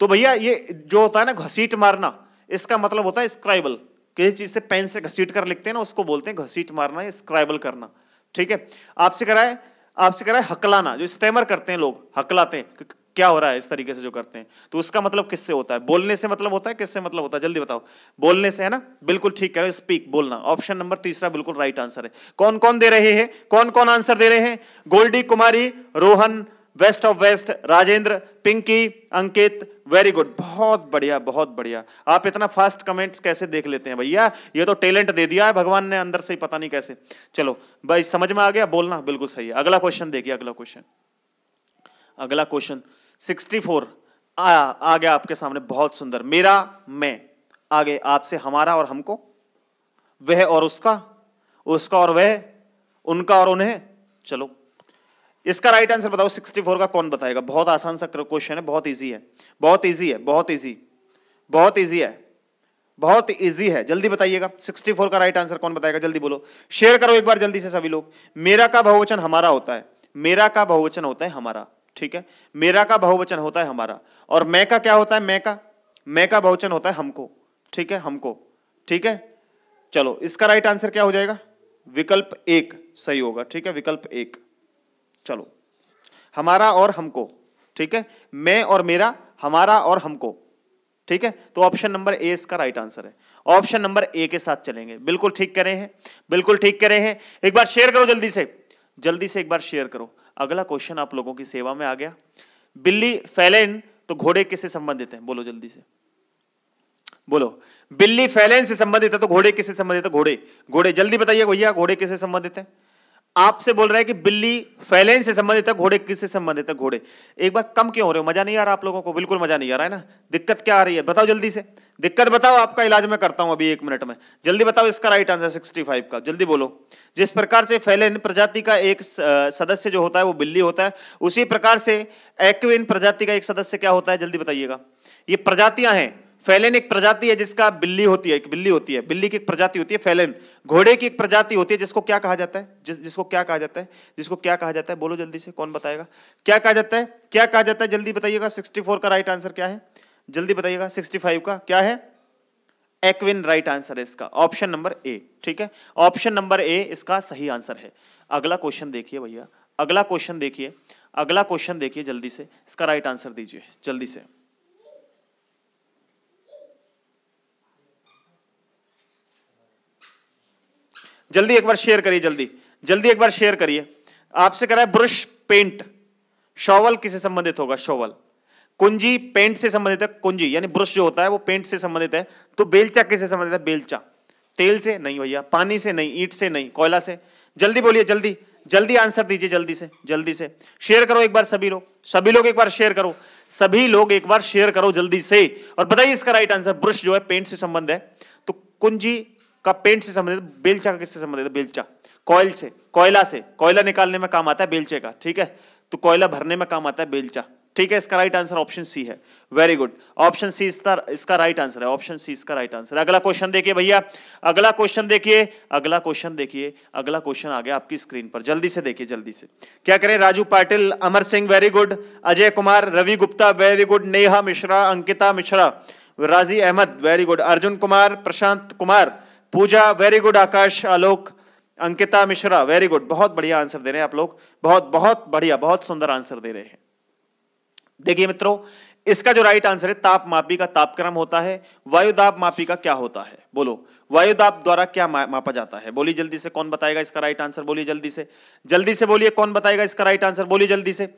तो भैया ये जो होता है ना घसीट मारना इसका मतलब होता है स्क्राइबल किसी चीज से पेन से घसीट कर लिखते हैं ना उसको बोलते हैं घसीट मारना या स्क्राइबल करना ठीक है आपसे कराए आपसे कराए हकलाना जो स्टेमर करते हैं लोग हकलाते हैं क्या हो रहा है इस तरीके से जो करते हैं तो उसका मतलब किससे होता है बोलने से मतलब होता है किससे मतलब होता है जल्दी बताओ बोलने से है ना बिल्कुल ठीक कह रहे हो स्पीक बोलना ऑप्शन नंबर तीसरा बिल्कुल राइट आंसर है कौन कौन दे रहे हैं कौन कौन आंसर दे रहे हैं Goldi Kumari Rohan waste of waste Rajendra Pinky Ankit very good बहुत बढ़िया बहुत बढ़िया आप इतना फास्ट कमेंट्स कैसे देख लेते हैं भैया ये तो टैलेंट दे दिया है भगवान ने अंदर से ही पता नहीं कैसे चलो भाई समझ में आ गया बोलना बिल्कुल सही है अगला क्वेश्चन देखिए अगला क्वेश्चन अगला क्वेश्चन सिक्सटी फोर आ गया आपके सामने बहुत सुंदर मेरा मैं आगे आपसे हमारा और हमको वह और उसका उसका और वह उनका और उन्हें चलो इसका राइट आंसर बताओ 64 का कौन बताएगा बहुत आसान सा क्वेश्चन है बहुत इजी है बहुत इजी है बहुत इजी बहुत इजी है बहुत इजी है जल्दी बताइएगा 64 का राइट आंसर कौन बताएगा जल्दी बोलो शेयर करो एक बार जल्दी से सभी लोग मेरा का बहुवचन हमारा होता है मेरा का बहुवचन होता है हमारा ठीक है मेरा का बहुवचन होता है हमारा और मैं का क्या होता है मैं का मैं का बहुवचन होता है हमको ठीक है हमको ठीक है चलो इसका राइट आंसर क्या हो जाएगा विकल्प एक सही होगा ठीक है विकल्प एक चलो हमारा और हमको ठीक है मैं और मेरा हमारा और हमको ठीक है तो ऑप्शन नंबर ए इसका राइट आंसर है ऑप्शन नंबर ए के साथ चलेंगे बिल्कुल ठीक करे हैं बिल्कुल ठीक करे हैं एक बार शेयर करो जल्दी से जल्दी से एक बार शेयर करो अगला क्वेश्चन आप लोगों की सेवा में आ गया बिल्ली फैलेन तो घोड़े किससे संबंधित है बोलो जल्दी से बोलो बिल्ली फैलेन से संबंधित है तो घोड़े किससे संबंधित है घोड़े घोड़े जल्दी बताइए भैया घोड़े किससे संबंधित है आपसे बोल रहा है कि बिल्ली फैलेन से संबंधित है घोड़े किससे संबंधित है घोड़े एक बार कम क्यों हो रहे हो मजा नहीं आ रहा आप लोगों को बिल्कुल मजा नहीं आ रहा है ना दिक्कत क्या आ रही है बताओ जल्दी से दिक्कत बताओ आपका इलाज मैं करता हूं अभी एक मिनट में जल्दी बताओ इसका राइट आंसर सिक्सटी फाइव का जल्दी बोलो जिस प्रकार से फैलेन प्रजाति का एक सदस्य जो होता है वो बिल्ली होता है उसी प्रकार से एक्विन प्रजाति का एक सदस्य क्या होता है जल्दी बताइएगा ये प्रजातियां हैं फैलेन एक प्रजाति है जिसका बिल्ली होती है एक बिल्ली होती है बिल्ली की एक प्रजाति होती है फैलेन घोड़े की एक प्रजाति होती है जिसको क्या कहा जाता है जिस जिसको क्या कहा जाता है जिसको क्या कहा जाता है बोलो जल्दी से कौन बताएगा क्या कहा जाता है क्या कहा जाता है जल्दी बताइएगा सिक्सटी फोर का राइट आंसर क्या है जल्दी बताइएगा सिक्सटी फाइव का क्या है एक्विन राइट आंसर है इसका ऑप्शन नंबर ए ठीक है ऑप्शन नंबर ए इसका सही आंसर है अगला क्वेश्चन देखिए भैया अगला क्वेश्चन देखिए अगला क्वेश्चन देखिए जल्दी से इसका राइट आंसर दीजिए जल्दी से जल्दी एक बार शेयर करिए जल्दी जल्दी एक बार शेयर करिए आपसे रहा है ब्रश पेंट शॉवल किसे संबंधित होगा शॉवल कुंजी पेंट से संबंधित है कुंजी यानी ब्रश जो होता है वो पेंट से संबंधित है तो बेलचा किसे संबंधित है बेलचा तेल से नहीं भैया पानी से नहीं ईट से नहीं कोयला से जल्दी बोलिए जल्दी जल्दी आंसर दीजिए जल्दी से जल्दी से शेयर करो एक बार सभी लोग सभी लोग एक बार शेयर करो सभी लोग एक बार शेयर करो जल्दी से और बताइए इसका राइट आंसर ब्रश जो है पेंट से संबंध है तो कुंजी का पेंट से संबंधित बेलचा का किससे संबंधित बेलचा कोयल से कोयला से कोयला निकालने में काम आता है बेलचे का ठीक है तो कोयला भरने में काम आता है बेलचा ठीक है इसका राइट आंसर ऑप्शन सी है वेरी गुड ऑप्शन सी इसका इसका राइट आंसर है ऑप्शन सी इसका राइट आंसर अगला क्वेश्चन देखिए भैया अगला क्वेश्चन देखिए अगला क्वेश्चन देखिए अगला क्वेश्चन आ गया आपकी स्क्रीन पर जल्दी से देखिए जल्दी से क्या करें Raju Patil Amar Singh very good Ajay Kumar Ravi Gupta very good Neha Mishra Ankita Mishra Raji Ahmed very good Arjun Kumar Prashant Kumar Pooja very good Akash Alok Ankita Mishra very good बहुत बढ़िया आंसर दे रहे हैं आप लोग बहुत बहुत बढ़िया बहुत सुंदर आंसर दे रहे हैं देखिए मित्रों इसका जो राइट आंसर है ताप मापी का तापक्रम होता है वायुदाब मापी का क्या होता है बोलो वायुदाब द्वारा क्या मा, मापा जाता है बोली जल्दी से कौन बताएगा इसका राइट आंसर बोलिए जल्दी से जल्दी से बोलिए कौन बताएगा इसका राइट आंसर बोलिए जल्दी से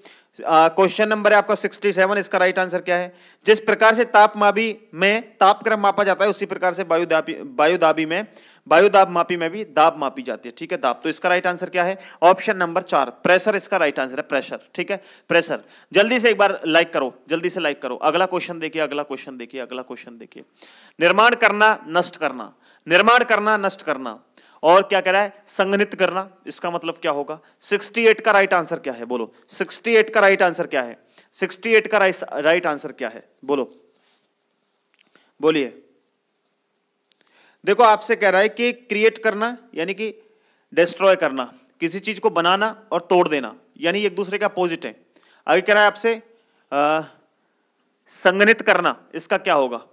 क्वेश्चन नंबर है आपका 67 इसका राइट आंसर क्या है जिस प्रकार से तापमापी में तापक्रम मापा जाता है उसी प्रकार से वायुदाबी वायुदाबी में वायुदाब मापी में भी दाब मापी जाती है ठीक है दाब तो इसका राइट आंसर क्या है ऑप्शन नंबर चार प्रेशर इसका राइट आंसर है प्रेशर ठीक है प्रेशर जल्दी से एक बार लाइक करो जल्दी से लाइक करो अगला क्वेश्चन देखिए अगला क्वेश्चन देखिए अगला क्वेश्चन देखिए निर्माण करना नष्ट करना निर्माण करना नष्ट करना और क्या कह रहा है संगठित करना इसका मतलब क्या होगा 68 का राइट आंसर क्या है बोलो 68 का राइट आंसर क्या है 68 का राइट आंसर क्या है बोलो बोलिए देखो आपसे कह रहा है कि क्रिएट करना यानी कि डिस्ट्रॉय करना किसी चीज को बनाना और तोड़ देना यानी एक दूसरे के अपोजिट है आगे कह रहा है आपसे संगणित करना इसका क्या होगा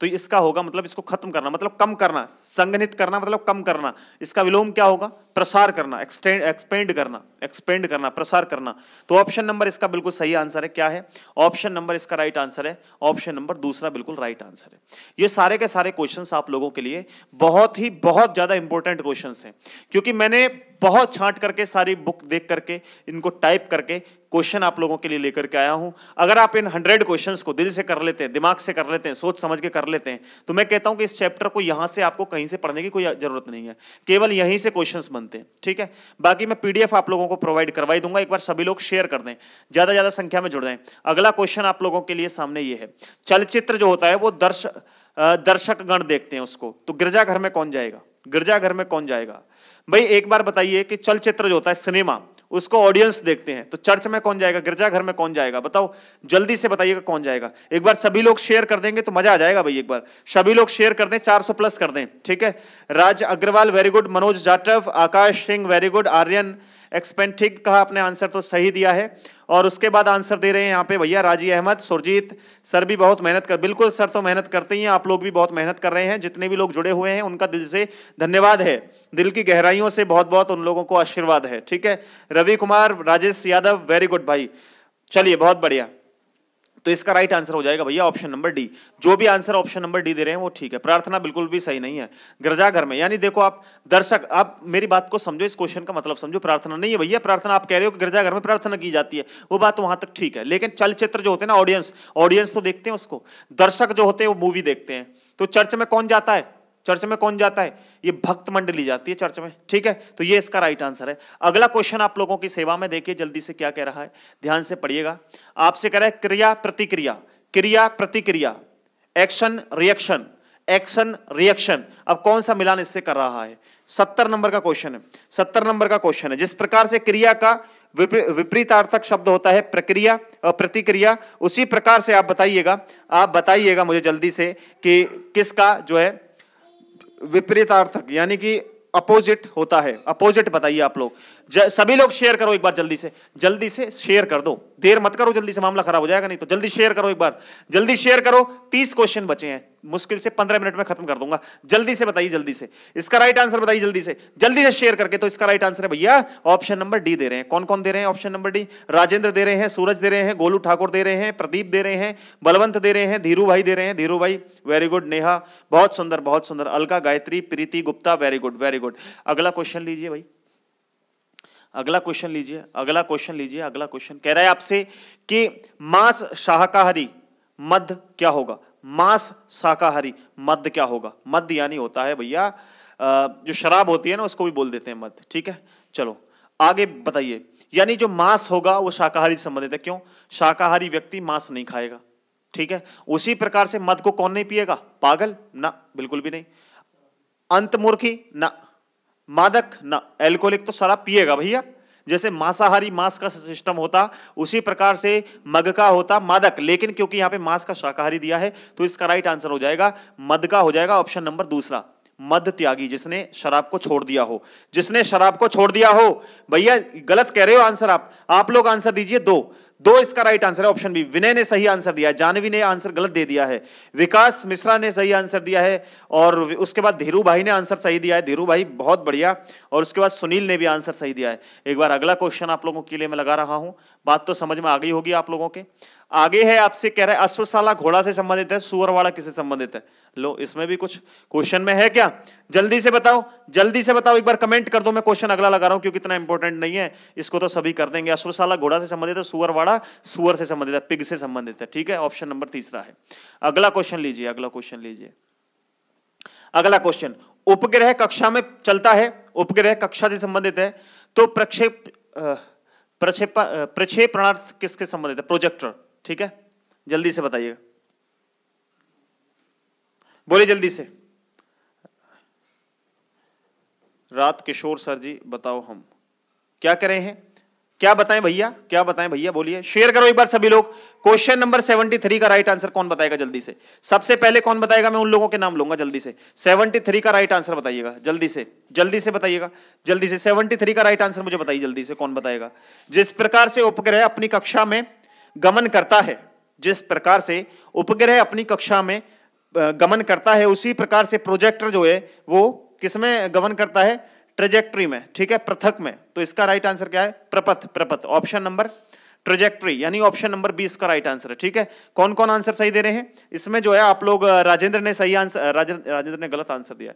तो इसका होगा मतलब इसको खत्म करना मतलब कम करना संगनित करना मतलब कम करना इसका विलोम क्या होगा प्रसार करना एक्सटेंड एक्सपेंड करना एक्सपेंड करना प्रसार करना तो ऑप्शन नंबर इसका बिल्कुल सही आंसर है क्या है ऑप्शन नंबर इसका राइट आंसर है ऑप्शन नंबर दूसरा बिल्कुल राइट आंसर है ये सारे के सारे क्वेश्चन आप लोगों के लिए बहुत ही बहुत ज्यादा इंपॉर्टेंट क्वेश्चन है क्योंकि मैंने बहुत छांट करके सारी बुक देख करके इनको टाइप करके क्वेश्चन आप लोगों के लिए लेकर के आया हूं अगर आप इन हंड्रेड क्वेश्चन को दिल से कर लेते हैं दिमाग से कर लेते हैं सोच समझ के कर लेते हैं तो मैं कहता हूं कि इस चैप्टर को यहां से आपको कहीं से पढ़ने की कोई जरूरत नहीं है केवल यहीं से क्वेश्चन बनते हैं ठीक है बाकी मैं पीडीएफ आप लोगों को प्रोवाइड करवाई दूंगा एक बार सभी लोग शेयर कर दें ज्यादा ज्यादा संख्या में जुड़ जाए अगला क्वेश्चन आप लोगों के लिए सामने ये है चलचित्र जो होता है वो दर्शक दर्शक गण देखते हैं उसको तो गिरजाघर में कौन जाएगा गिरजाघर में कौन जाएगा भाई एक बार बताइए कि चलचित्र जो होता है सिनेमा उसको ऑडियंस देखते हैं तो चर्च में कौन जाएगा गिरजाघर में कौन जाएगा बताओ जल्दी से बताइएगा कौन जाएगा एक बार सभी लोग शेयर कर देंगे तो मजा आ जाएगा भाई एक बार सभी लोग शेयर कर दें 400 प्लस कर दें ठीक है Raj Agarwal very good Manoj Jatav Akash Singh very good Aryan ठीक कहा आपने आंसर तो सही दिया है और उसके बाद आंसर दे रहे हैं यहाँ पे भैया राजी अहमद सुरजीत सर भी बहुत मेहनत कर बिल्कुल सर तो मेहनत करते ही हैं आप लोग भी बहुत मेहनत कर रहे हैं जितने भी लोग जुड़े हुए हैं उनका दिल से धन्यवाद है दिल की गहराइयों से बहुत बहुत उन लोगों को आशीर्वाद है ठीक है रवि कुमार राजेश यादव वेरी गुड भाई चलिए बहुत बढ़िया तो इसका राइट आंसर हो जाएगा भैया ऑप्शन नंबर डी जो भी आंसर ऑप्शन नंबर डी दे रहे हैं वो ठीक है प्रार्थना बिल्कुल भी सही नहीं है गिरजाघर में यानी देखो आप दर्शक आप मेरी बात को समझो इस क्वेश्चन का मतलब समझो प्रार्थना नहीं है भैया प्रार्थना आप कह रहे हो कि गिरजाघर में प्रार्थना की जाती है वो बात वहां तक ठीक है लेकिन चलचित्र जो होते हैं ना ऑडियंस ऑडियंस तो देखते हैं उसको दर्शक जो होते हैं वो मूवी देखते हैं तो चर्च में कौन जाता है चर्च में कौन जाता है ये भक्त मंडली जाती है चर्च में ठीक है तो ये इसका राइट आंसर है अगला क्वेश्चन आप लोगों की सेवा में देखिए जल्दी से क्या कह रहा है ध्यान से पढ़िएगा आपसे कह रहा है क्रिया प्रतिक्रिया क्रिया प्रतिक्रिया एक्शन रिएक्शन एक्शन रिएक्शन अब कौन सा मिलान इससे कर रहा है सत्तर नंबर का क्वेश्चन है सत्तर नंबर का क्वेश्चन है जिस प्रकार से क्रिया का विपरीतार्थक शब्द होता है प्रक्रिया और प्रतिक्रिया उसी प्रकार से आप बताइएगा आप बताइएगा मुझे जल्दी से कि किसका जो है विपरीतार्थक यानी कि अपोजिट होता है अपोजिट बताइए आप लोग सभी लोग शेयर करो एक बार जल्दी से जल्दी से शेयर कर दो देर मत करो जल्दी से मामला खराब हो जाएगा नहीं तो जल्दी शेयर करो एक बार जल्दी शेयर करो तीस क्वेश्चन बचे हैं मुश्किल से पंद्रह मिनट में खत्म कर दूंगा जल्दी से बताइए जल्दी से इसका राइट आंसर बताइए जल्दी से जल्दी से शेयर करके तो इसका राइट आंसर है भैया ऑप्शन नंबर डी दे रहे हैं कौन कौन दे रहे हैं ऑप्शन नंबर डी राजेंद्र दे रहे हैं सूरज दे रहे हैं गोलू ठाकुर दे रहे हैं प्रदीप दे रहे हैं बलवंत दे रहे हैं धीरू भाई दे रहे हैं धीरू भाई वेरी गुड नेहा बहुत सुंदर बहुत सुंदर Alka Gayatri Preeti Gupta very good very good अगला क्वेश्चन लीजिए भाई अगला क्वेश्चन लीजिए अगला क्वेश्चन लीजिए अगला क्वेश्चन कह रहा है आपसे कि मांस शाकाहारी मध्य क्या होगा मांस शाकाहारी मध्य क्या होगा मध्य यानी होता है भैया जो शराब होती है ना उसको भी बोल देते हैं मध्य ठीक है चलो आगे बताइए यानी जो मांस होगा वो शाकाहारी संबंधित है क्यों शाकाहारी व्यक्ति मांस नहीं खाएगा ठीक है उसी प्रकार से मद को कौन नहीं पिएगा पागल ना बिल्कुल भी नहीं अंतमूर्खी ना मादक ना एल्कोहलिक तो शराब पिएगा भैया जैसे मांसाहारी मांस का सिस्टम होता उसी प्रकार से मग का होता मादक लेकिन क्योंकि यहां पे मांस का शाकाहारी दिया है तो इसका राइट आंसर हो जाएगा मद का हो जाएगा ऑप्शन नंबर दूसरा मद त्यागी जिसने शराब को छोड़ दिया हो जिसने शराब को छोड़ दिया हो भैया गलत कह रहे हो आंसर आप आप लोग आंसर दीजिए दो दो इसका राइट आंसर है ऑप्शन बी विनय ने सही आंसर दिया जानवी ने आंसर गलत दे दिया है विकास मिश्रा ने सही आंसर दिया है और उसके बाद धीरू भाई ने आंसर सही दिया है धीरू भाई बहुत बढ़िया और उसके बाद सुनील ने भी आंसर सही दिया है एक बार अगला क्वेश्चन आप लोगों के लिए मैं लगा रहा हूं बात तो समझ में आ गई होगी आप लोगों के आगे है आपसे कह रहा है अश्वशाला घोड़ा से संबंधित है सुअरवाड़ा किससे संबंधित है लो इसमें भी कुछ क्वेश्चन में है क्या जल्दी से बताओ जल्दी से बताओ एक बार कमेंट कर दो मैं क्वेश्चन अगला लगा रहा हूं क्योंकि इतना इंपॉर्टेंट नहीं है इसको तो सभी कर देंगे अश्वशाला घोड़ा से संबंधित है सुअरवाड़ा सुअर से संबंधित है पिग से संबंधित है ठीक है ऑप्शन नंबर तीसरा है अगला क्वेश्चन लीजिए अगला क्वेश्चन लीजिए अगला क्वेश्चन उपग्रह कक्षा में चलता है उपग्रह कक्षा से संबंधित है तो प्रक्षेप प्रक्षेप प्रक्षेपणार्थ किसके संबंधित है प्रोजेक्टर ठीक है जल्दी से बताइएगा बोले जल्दी से रात किशोर सर जी बताओ हम क्या कर रहे हैं क्या बताएं भैया क्या बताएं भैया बोलिए शेयर करो एक बार सभी लोग क्वेश्चन नंबर सेवेंटी थ्री का राइट आंसर कौन बताएगा जल्दी से सबसे पहले कौन बताएगा मैं उन लोगों के नाम लूंगा जल्दी से थ्री का राइट आंसर बताइएगा जल्दी से जल्दी से बताइएगा जल्दी से थ्री का राइट आंसर मुझे बताइए जल्दी से कौन बताएगा जिस प्रकार से उपग्रह अपनी कक्षा में गमन करता है जिस प्रकार से उपग्रह अपनी कक्षा में गमन करता है उसी प्रकार से प्रोजेक्टर जो है वो किसमें गमन करता है ट्रेजेक्ट्री में ठीक है पृथक में तो इसका राइट आंसर क्या है प्रपथ प्रपथ ऑप्शन नंबर ट्रेजेक्ट्री यानी ऑप्शन नंबर बीस का राइट आंसर है ठीक है कौन कौन आंसर सही दे रहे हैं इसमें जो है आप लोग राजेंद्र ने सही आंसर राजेंद्र ने गलत आंसर दिया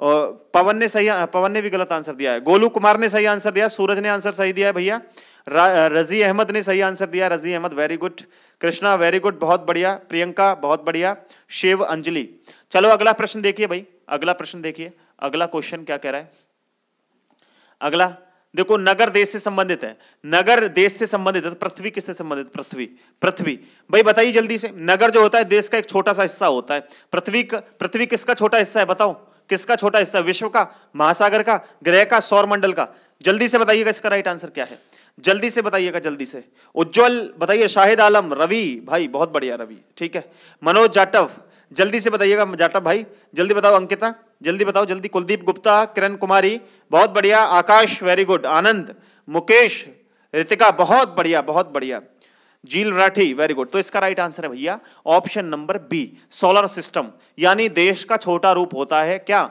पवन ने सही पवन ने भी गलत आंसर दिया है गोलू कुमार ने सही आंसर दिया सूरज ने आंसर सही दिया है भैया रजी अहमद ने सही आंसर दिया Razi Ahmad very good Krishna very good बहुत बढ़िया प्रियंका बहुत बढ़िया शिव अंजलि चलो अगला प्रश्न देखिए भाई अगला प्रश्न देखिए अगला क्वेश्चन क्या कह रहा है अगला देखो नगर देश से संबंधित है नगर देश से संबंधित है तो पृथ्वी किससे संबंधित पृथ्वी पृथ्वी भाई बताइए जल्दी से नगर जो होता है देश का एक छोटा सा हिस्सा होता है पृथ्वी पृथ्वी किसका छोटा हिस्सा है बताओ किसका छोटा हिस्सा विश्व का महासागर का ग्रह का सौर मंडल का जल्दी से बताइएगा इसका राइट आंसर क्या है जल्दी से बताइएगा जल्दी से उज्जवल बताइए शाहिद आलम रवि भाई बहुत बढ़िया रवि ठीक है मनोज जाटव जल्दी से बताइएगा जाटव भाई जल्दी बताओ अंकिता जल्दी बताओ जल्दी कुलदीप गुप्ता किरण कुमारी बहुत बढ़िया आकाश वेरी गुड आनंद मुकेश रितिका बहुत बढ़िया बहुत बढ़िया जील राठी वेरी गुड तो इसका राइट आंसर है भैया option number B solar system यानी देश का छोटा रूप होता है क्या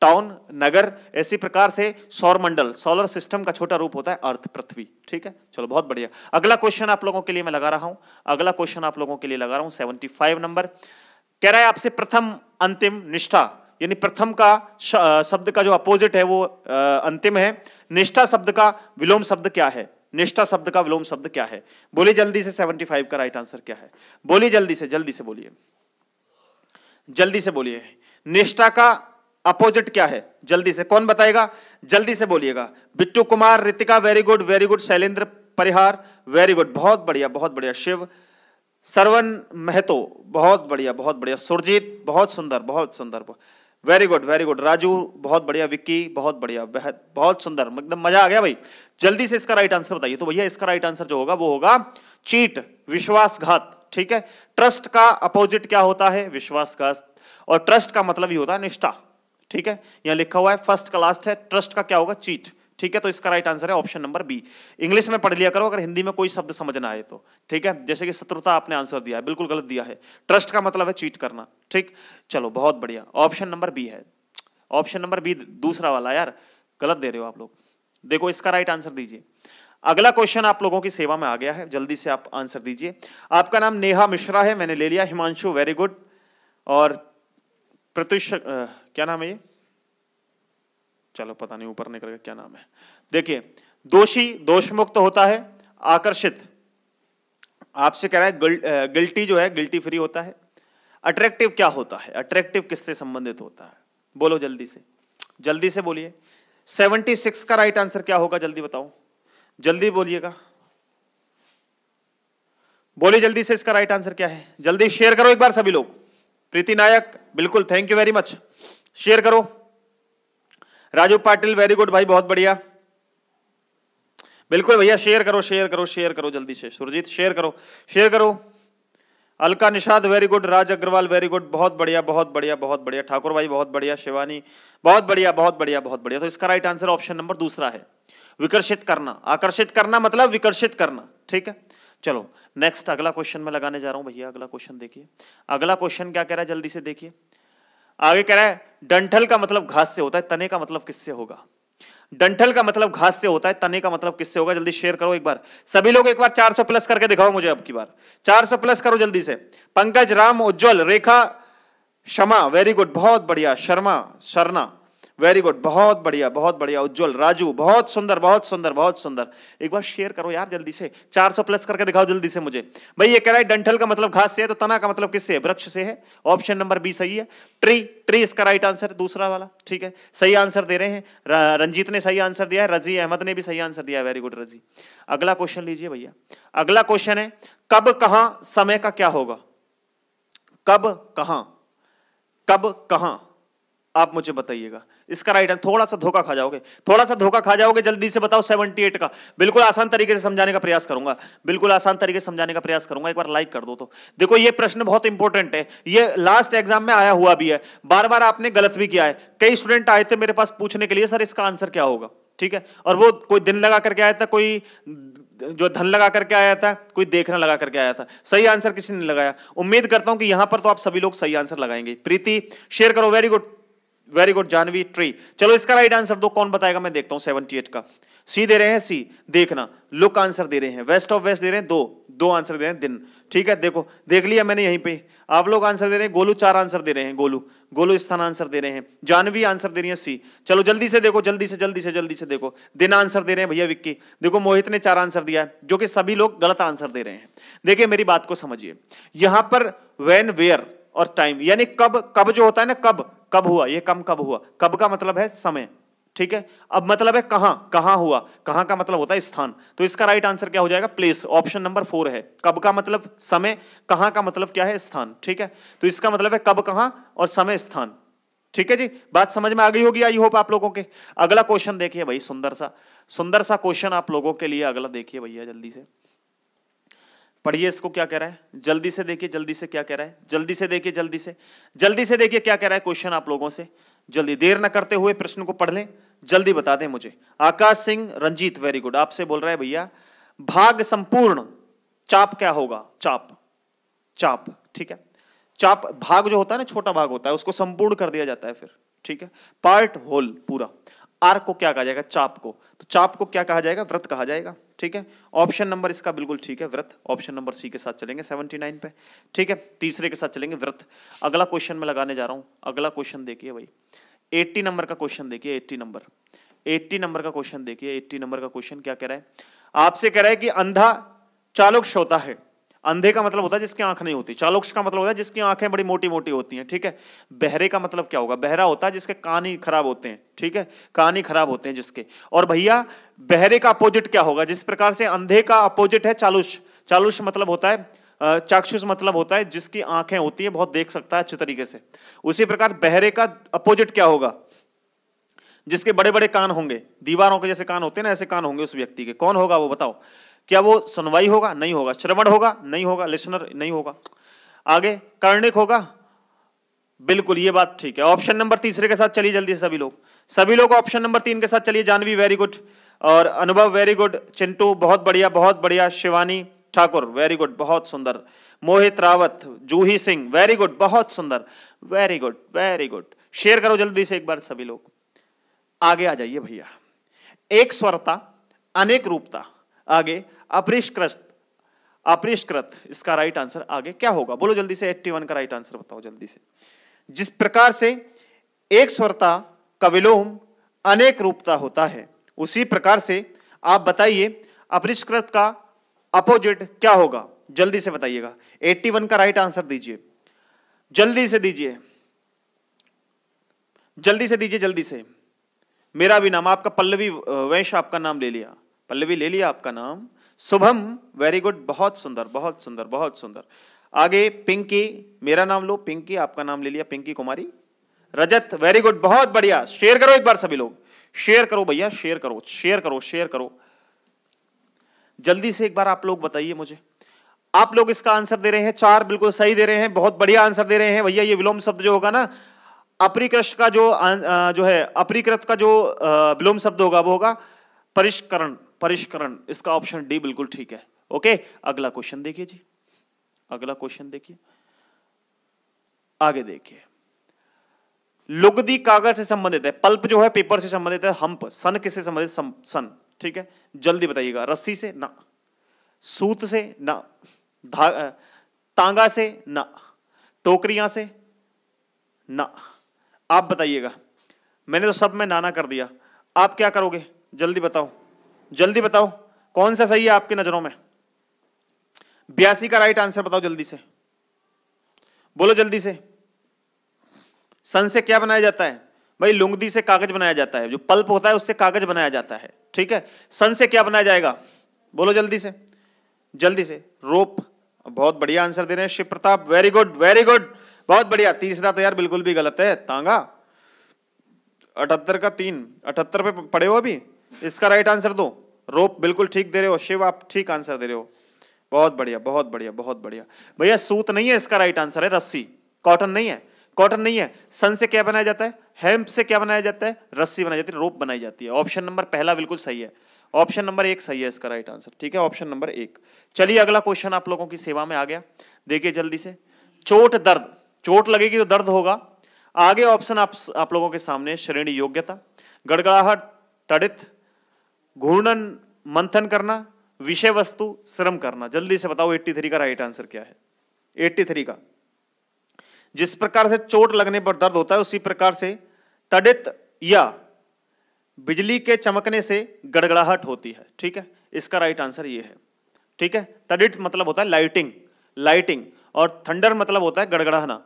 टाउन नगर ऐसी प्रकार से सौरमंडल सोलर सिस्टम का छोटा रूप होता है अर्थ पृथ्वी ठीक है चलो बहुत बढ़िया अगला क्वेश्चन आप लोगों के लिए मैं लगा रहा हूं अगला क्वेश्चन आप लोगों के लिए लगा रहा हूं सेवेंटी फाइव नंबर कह रहा है आपसे प्रथम अंतिम निष्ठा यानी प्रथम का शब्द का जो अपोजिट है वो अंतिम है निष्ठा शब्द का विलोम शब्द क्या है निष्ठा शब्द का विलोम शब्द क्या है बोलिए जल्दी से 75 का राइट आंसर क्या है बोलिए जल्दी से जल्दी से बोलिए जल्दी से बोलिए निष्ठा का अपोजिट क्या है जल्दी से कौन बताएगा जल्दी से बोलिएगा Bittu Kumar Ritika very good very good Shailendra Parihar very good बहुत बढ़िया बहुत बढ़िया शिव सरवन महतो बहुत बढ़िया बहुत बढ़िया सुरजीत बहुत सुंदर बहुत सुंदर बहुत very good very good Raju बहुत बढ़िया विक्की बहुत बढ़िया बेहद बहुत सुंदर एकदम मतलब मजा आ गया भाई जल्दी से इसका राइट आंसर बताइए तो भैया इसका राइट आंसर जो होगा वो होगा चीट विश्वासघात ठीक है ट्रस्ट का अपोजिट क्या होता है विश्वासघात और ट्रस्ट का मतलब ही होता है निष्ठा ठीक है यहां लिखा हुआ है फर्स्ट का लास्ट है ट्रस्ट का क्या होगा चीट ठीक है तो इसका राइट आंसर है ऑप्शन नंबर बी इंग्लिश में पढ़ लिया करो अगर हिंदी में कोई शब्द समझ ना आए तो ठीक है जैसे कि शत्रुता आपने आंसर दिया है बिल्कुल गलत दिया है ट्रस्ट का मतलब है चीट करना ठीक चलो बहुत बढ़िया ऑप्शन नंबर बी है ऑप्शन नंबर बी दूसरा वाला यार गलत दे रहे हो आप लोग देखो इसका राइट आंसर दीजिए अगला क्वेश्चन आप लोगों की सेवा में आ गया है जल्दी से आप आंसर दीजिए आपका नाम नेहा मिश्रा है मैंने ले लिया हिमांशु वेरी गुड और प्रत्युष क्या नाम है ये चलो पता नहीं ऊपर निकल गया क्या नाम है देखिए दोषी दोष मुक्त होता है आकर्षित आपसे कह रहा है गिल, गिल्टी जो है गिल्टी फ्री होता है अट्रैक्टिव क्या होता है अट्रैक्टिव किससे संबंधित होता है बोलो जल्दी से जल्दी से बोलिए 76 का राइट आंसर क्या होगा जल्दी बताओ जल्दी बोलिएगा बोलिए जल्दी से इसका राइट आंसर क्या है जल्दी शेयर करो एक बार सभी लोग प्रीति नायक बिल्कुल thank you very much share करो राजू पाटिल वेरी गुड भाई बहुत बढ़िया बिल्कुल भैया शेयर करो शेयर करो शेयर करो जल्दी से सुरजीत शेयर करो शेयर करो Alka Nishad very good Raj Agarwal very good बहुत बढ़िया बहुत बढ़िया बहुत बढ़िया ठाकुर भाई बहुत बढ़िया शिवानी बहुत बढ़िया बहुत बढ़िया बहुत बढ़िया तो इसका राइट आंसर ऑप्शन नंबर दूसरा है विकर्षित करना आकर्षित करना मतलब विकर्षित करना ठीक है चलो नेक्स्ट अगला क्वेश्चन में लगाने जा रहा हूं भैया अगला क्वेश्चन देखिए अगला क्वेश्चन क्या कह रहा है जल्दी से देखिए आगे कह रहा है डंठल का मतलब घास से होता है तने का मतलब किससे होगा डंठल का मतलब घास से होता है तने का मतलब किससे होगा जल्दी शेयर करो एक बार सभी लोग एक बार 400 प्लस करके दिखाओ मुझे अब की बार 400 प्लस करो जल्दी से पंकज राम उज्जवल रेखा शमा वेरी गुड बहुत बढ़िया शर्मा शर्मा वेरी गुड बहुत बढ़िया बहुत बढ़िया उज्जवल राजू बहुत सुंदर बहुत सुंदर बहुत सुंदर एक बार शेयर करो यार जल्दी से 400 प्लस करके दिखाओ जल्दी से मुझे भाई ये कह रहा है डंठल का मतलब घास से है तो तना का मतलब किससे है वृक्ष से है ऑप्शन नंबर बी सही है ट्री ट्री इसका राइट आंसर दूसरा वाला ठीक है सही आंसर दे रहे हैं रंजीत ने सही आंसर दिया है रजी अहमद ने भी सही आंसर दिया है वेरी गुड रजी अगला क्वेश्चन लीजिए भैया अगला क्वेश्चन है कब कहा समय का क्या होगा कब कहा कब कहा आप मुझे बताइएगा इसका राइट आंसर थोड़ा सा धोखा खा जाओगे थोड़ा सा धोखा खा जाओगे जल्दी से बताओ 78 का बिल्कुल आसान तरीके से समझाने का प्रयास करूंगा बिल्कुल आसान तरीके से समझाने का प्रयास करूंगा एक बार लाइक कर दो तो देखो ये प्रश्न बहुत इंपॉर्टेंट है ये लास्ट एग्जाम में आया हुआ भी है बार बार आपने गलत भी किया है कई स्टूडेंट आए थे मेरे पास पूछने के लिए सर इसका आंसर क्या होगा ठीक है और वो कोई दिन लगा करके आया था कोई जो धन लगा करके आया था कोई देखना लगा करके आया था सही आंसर किसी ने लगाया उम्मीद करता हूं कि यहां पर तो आप सभी लोग सही आंसर लगाएंगे प्रीति शेयर करो very good very good Jahnavi ट्री चलो इसका राइट आंसर दो कौन बताएगा मैं देखता हूं सेवनटी एट का सी दे रहे हैं सी देखना लुक आंसर दे रहे हैं वेस्ट ऑफ वेस्ट दे रहे हैं दो दो आंसर दे रहे हैं दिन ठीक है देखो देख लिया मैंने यहीं पे आप लोग आंसर दे रहे हैं गोलू चार आंसर दे रहे हैं गोलू गोलू स्थान आंसर दे रहे हैं जानवी आंसर दे रही है सी चलो जल्दी से देखो जल्दी से जल्दी से जल्दी से देखो दिन आंसर दे रहे हैं भैया विक्की देखो मोहित ने चार आंसर दिया जो कि सभी लोग गलत आंसर दे रहे हैं देखिए मेरी बात को समझिए यहां पर वेन वेयर और टाइम यानी कब कब जो होता है ना कब कब हुआ ये कम कब हुआ कब का मतलब है समय ठीक है अब मतलब है कहां कहां हुआ कहां का मतलब होता है स्थान तो इसका राइट आंसर क्या हो जाएगा प्लेस ऑप्शन नंबर फोर है कब का मतलब समय कहां का मतलब क्या है स्थान ठीक है तो इसका मतलब है कब कहां और समय स्थान ठीक है जी बात समझ में आ गई होगी आई होप आप लोगों के अगला क्वेश्चन देखिए भाई सुंदर सा सुंदर सा क्वेश्चन आप लोगों के लिए अगला देखिए भैया जल्दी से पढ़िए इसको क्या कह रहा है जल्दी से देखिए जल्दी से क्या कह रहा है जल्दी से देखिए जल्दी से जल्दी से देखिए क्या कह रहा है क्वेश्चन आप लोगों से जल्दी देर ना करते हुए प्रश्न को पढ़ लें जल्दी बता दें मुझे आकाश सिंह रंजीत वेरी गुड आपसे बोल रहा है भैया भाग संपूर्ण चाप क्या होगा चाप चाप ठीक है चाप भाग जो होता है ना छोटा भाग होता है उसको संपूर्ण कर दिया जाता है फिर ठीक है पार्ट होल पूरा आर्क को क्या कहा जाएगा चाप को तो चाप को क्या कहा जाएगा व्रत कहा जाएगा ठीक है ऑप्शन नंबर इसका बिल्कुल ठीक है व्रत ऑप्शन नंबर सी के साथ चलेंगे सेवेंटी नाइन पे ठीक है तीसरे के साथ चलेंगे व्रत अगला क्वेश्चन में लगाने जा रहा हूं अगला क्वेश्चन देखिए भाई एट्टी नंबर का क्वेश्चन देखिए एट्टी नंबर एट्टी नंबर का क्वेश्चन देखिए एट्टी नंबर का क्वेश्चन क्या कह रहा है आपसे कह रहा है कि अंधा चालुक्ष श्रोता है अंधे का मतलब होता है जिसकी आंख नहीं होती चालोक्ष का मतलब होता है जिसकी आंखें बड़ी मोटी मोटी होती हैं ठीक है बहरे का मतलब क्या होगा बहरा होता है जिसके कान ही खराब होते हैं ठीक है कान ही खराब होते हैं जिसके और भैया बहरे का अपोजिट क्या होगा जिस प्रकार से अंधे का अपोजिट है चालुष चालुष मतलब होता है चाक्षुष मतलब होता है जिसकी आंखें होती है बहुत देख सकता है अच्छे तरीके से उसी प्रकार बहरे का अपोजिट क्या होगा जिसके बड़े बड़े कान होंगे दीवारों के जैसे कान होते हैं ना ऐसे कान होंगे उस व्यक्ति के कौन होगा वो बताओ क्या वो सुनवाई होगा नहीं होगा श्रवण होगा नहीं होगा लिसनर नहीं होगा आगे कर्णिक होगा बिल्कुल ये बात ठीक है ऑप्शन नंबर तीसरे के साथ चलिए जल्दी सभी लोग सभी लोग ऑप्शन नंबर तीन के साथ चलिए जानवी वेरी गुड और अनुभव वेरी गुड चिंटू बहुत बढ़िया बहुत बढ़िया शिवानी ठाकुर वेरी गुड बहुत सुंदर मोहित रावत जूही सिंह वेरी गुड बहुत सुंदर very good very good share करो जल्दी से एक बार सभी लोग आगे आ जाइए भैया एक स्वरता अनेक रूपता आगे अपरिष्कृत अपरिष्कृत इसका राइट आंसर आगे क्या होगा बोलो जल्दी से 81 का राइट आंसर बताओ जल्दी से जिस प्रकार से एक स्वरता का विलोम अनेक रूपता होता है उसी प्रकार से आप बताइए अपरिष्कृत का अपोजिट क्या होगा जल्दी से बताइएगा 81 का राइट आंसर दीजिए जल्दी से दीजिए जल्दी से दीजिए जल्दी से मेरा भी नाम आपका पल्लवी वैश आपका नाम ले लिया पल्लवी ले लिया आपका नाम शुभम वेरी गुड बहुत सुंदर बहुत सुंदर बहुत सुंदर आगे पिंकी मेरा नाम लो पिंकी आपका नाम ले लिया पिंकी कुमारी रजत वेरी गुड बहुत बढ़िया शेयर करो एक बार सभी लोग शेयर करो भैया शेयर करो शेयर करो शेयर करो जल्दी से एक बार आप लोग बताइए मुझे आप लोग इसका आंसर दे रहे हैं चार बिल्कुल सही दे रहे हैं बहुत बढ़िया आंसर दे रहे हैं भैया ये विलोम शब्द जो होगा ना अपरिकृष्ट का जो आ, जो है अपरिकृत का जो विलोम शब्द होगा वो होगा परिष्करण परिष्करण इसका ऑप्शन डी बिल्कुल ठीक है ओके अगला क्वेश्चन देखिए जी अगला क्वेश्चन देखिए आगे देखिए लुगदी कागज से संबंधित है पल्प जो है पेपर से संबंधित है हम्प सन किससे संबंधित सन ठीक है जल्दी बताइएगा रस्सी से ना सूत से ना धा तांगा से ना टोकरिया से ना आप बताइएगा मैंने तो सब में नाना कर दिया आप क्या करोगे जल्दी बताओ जल्दी बताओ कौन सा सही है आपकी नजरों में बयासी का राइट आंसर बताओ जल्दी से बोलो जल्दी से सन से क्या बनाया जाता है भाई लुंगदी से कागज बनाया जाता है जो पल्प होता है उससे कागज बनाया जाता है ठीक है सन से क्या बनाया जाएगा बोलो जल्दी से जल्दी से रोप बहुत बढ़िया आंसर दे रहे हैं Shiv Pratap very good very good बहुत बढ़िया तीसरा तो यार बिल्कुल भी गलत है तांगा अठहत्तर का तीन अठहत्तर पे पड़े हो अभी इसका राइट आंसर दो रोप बिल्कुल ठीक दे रहे हो शिव आप ठीक आंसर दे रहे हो बहुत बढ़िया बहुत बढ़िया बहुत बढ़िया भैया सूत नहीं है इसका राइट आंसर है रस्सी कॉटन नहीं है कॉटन नहीं है सन से क्या बनाया जाता है हेम्प से क्या बनाया जाता है रस्सी बनाई जाती है रोप बनाई जाती है ऑप्शन नंबर पहला बिल्कुल सही है ऑप्शन नंबर एक सही है इसका राइट आंसर ठीक है ऑप्शन नंबर एक चलिए अगला क्वेश्चन आप लोगों की सेवा में आ गया देखिए जल्दी से चोट दर्द चोट लगेगी तो दर्द होगा आगे ऑप्शन आप आप लोगों के सामने श्रेणी योग्यता गड़गड़ाहट तड़ित घूर्णन मंथन करना विषय वस्तु श्रम करना जल्दी से बताओ 83 का राइट आंसर क्या है 83 का जिस प्रकार से चोट लगने पर दर्द होता है उसी प्रकार से तड़ित या बिजली के चमकने से गड़गड़ाहट होती है ठीक है इसका राइट आंसर ये है ठीक है तड़ित मतलब होता है लाइटिंग लाइटिंग और थंडर मतलब होता है गड़गड़ाहना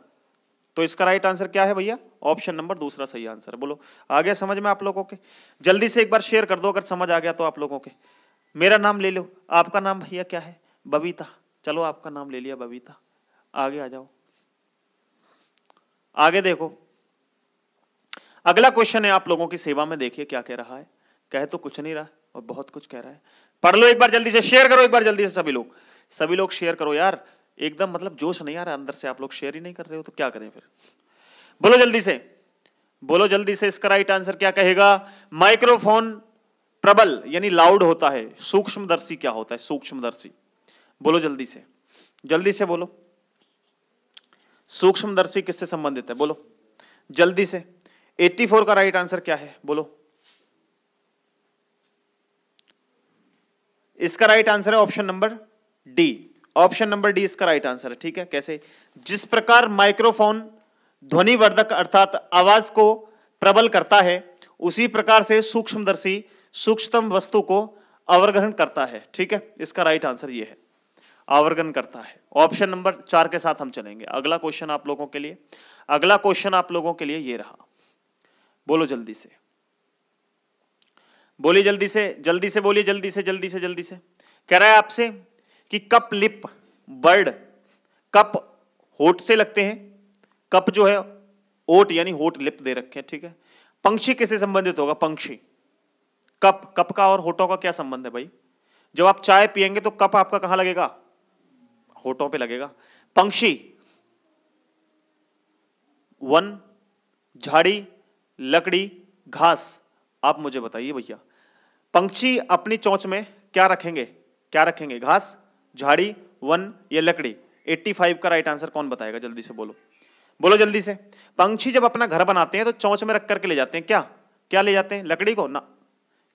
तो इसका राइट आंसर क्या है भैया ऑप्शन नंबर दूसरा सही आंसर बोलो आ गया समझ में आप लोगों के जल्दी से एक बार शेयर कर दो अगर समझ आ गया तो आप लोगों के मेरा नाम ले लो आपका नाम भैया क्या है बबीता चलो आपका नाम ले लिया बबीता आगे आ जाओ आगे देखो अगला क्वेश्चन है आप लोगों की सेवा में देखिए क्या कह रहा है कह तो कुछ नहीं रहा और बहुत कुछ कह रहा है पढ़ लो एक बार जल्दी से शेयर करो एक बार जल्दी से सभी लोग सभी लोग शेयर करो यार एकदम मतलब जोश नहीं आ रहा अंदर से आप लोग शेयर ही नहीं कर रहे हो तो क्या करें फिर बोलो जल्दी से बोलो जल्दी से इसका राइट आंसर क्या कहेगा माइक्रोफोन प्रबल यानी लाउड होता है सूक्ष्मदर्शी क्या होता है सूक्ष्मदर्शी बोलो जल्दी से जल्दी से बोलो सूक्ष्मदर्शी किससे संबंधित है बोलो जल्दी से 84 का राइट आंसर क्या है बोलो इसका राइट आंसर है option number D option number D इसका राइट आंसर है ठीक है कैसे जिस प्रकार माइक्रोफोन ध्वनिवर्धक अर्थात आवाज को प्रबल करता है उसी प्रकार से सूक्ष्मदर्शी सूक्ष्मतम वस्तु को अवग्रहण करता है ठीक है इसका राइट आंसर ये है आवर्गन करता है ऑप्शन नंबर चार के साथ हम चलेंगे अगला क्वेश्चन आप लोगों के लिए अगला क्वेश्चन आप लोगों के लिए ये रहा बोलो जल्दी से बोलिए जल्दी से जल्दी से बोलिए जल्दी से जल्दी से जल्दी से कह रहा है आपसे कि कप लिप बर्ड कप होट से लगते हैं कप जो है ओट यानी होट लिप दे रखे हैं ठीक है पंक्षी किससे संबंधित होगा पंक्षी कप कप का और होटों का क्या संबंध है भाई जब आप चाय पियेंगे तो कप आपका कहां लगेगा होठों पे लगेगा पंक्षी वन झाड़ी लकड़ी घास आप मुझे बताइए भैया पंक्षी अपनी चोंच में क्या रखेंगे क्या रखेंगे घास झाड़ी वन या लकड़ी एट्टी फाइव का राइट आंसर कौन बताएगा जल्दी से बोलो बोलो जल्दी से पंक्षी जब अपना घर बनाते हैं तो चौंच में रख करके ले जाते हैं क्या क्या ले जाते हैं लकड़ी को ना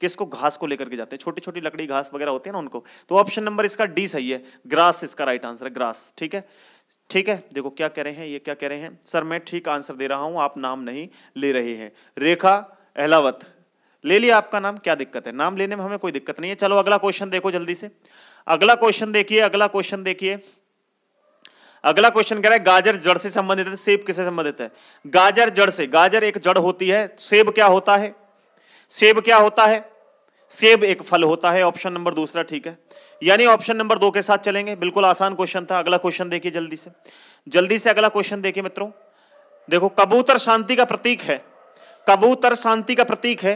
किसको घास को लेकर के जाते हैं छोटी छोटी लकड़ी घास वगैरह होती है ना उनको तो ऑप्शन नंबर इसका डी सही है ग्रास इसका राइट आंसर है ग्रास ठीक है ठीक है देखो क्या कह रहे हैं ये क्या कह रहे हैं सर मैं ठीक आंसर दे रहा हूं आप नाम नहीं ले रहे हैं रेखा अहलावत ले लिया आपका नाम क्या दिक्कत है नाम लेने में हमें कोई दिक्कत नहीं है चलो अगला क्वेश्चन देखो जल्दी से अगला क्वेश्चन देखिए अगला क्वेश्चन देखिए अगला क्वेश्चन कह रहा है गाजर जड़ से संबंधित है सेब किससे संबंधित है गाजर जड़ से गाजर एक जड़ होती है सेब क्या होता है सेब क्या होता है सेब एक फल होता है ऑप्शन नंबर दूसरा ठीक है यानी ऑप्शन नंबर दो के साथ चलेंगे बिल्कुल आसान क्वेश्चन था अगला क्वेश्चन देखिए जल्दी से जल्दी से अगला क्वेश्चन देखिए मित्रों देखो कबूतर शांति का प्रतीक है कबूतर शांति का प्रतीक है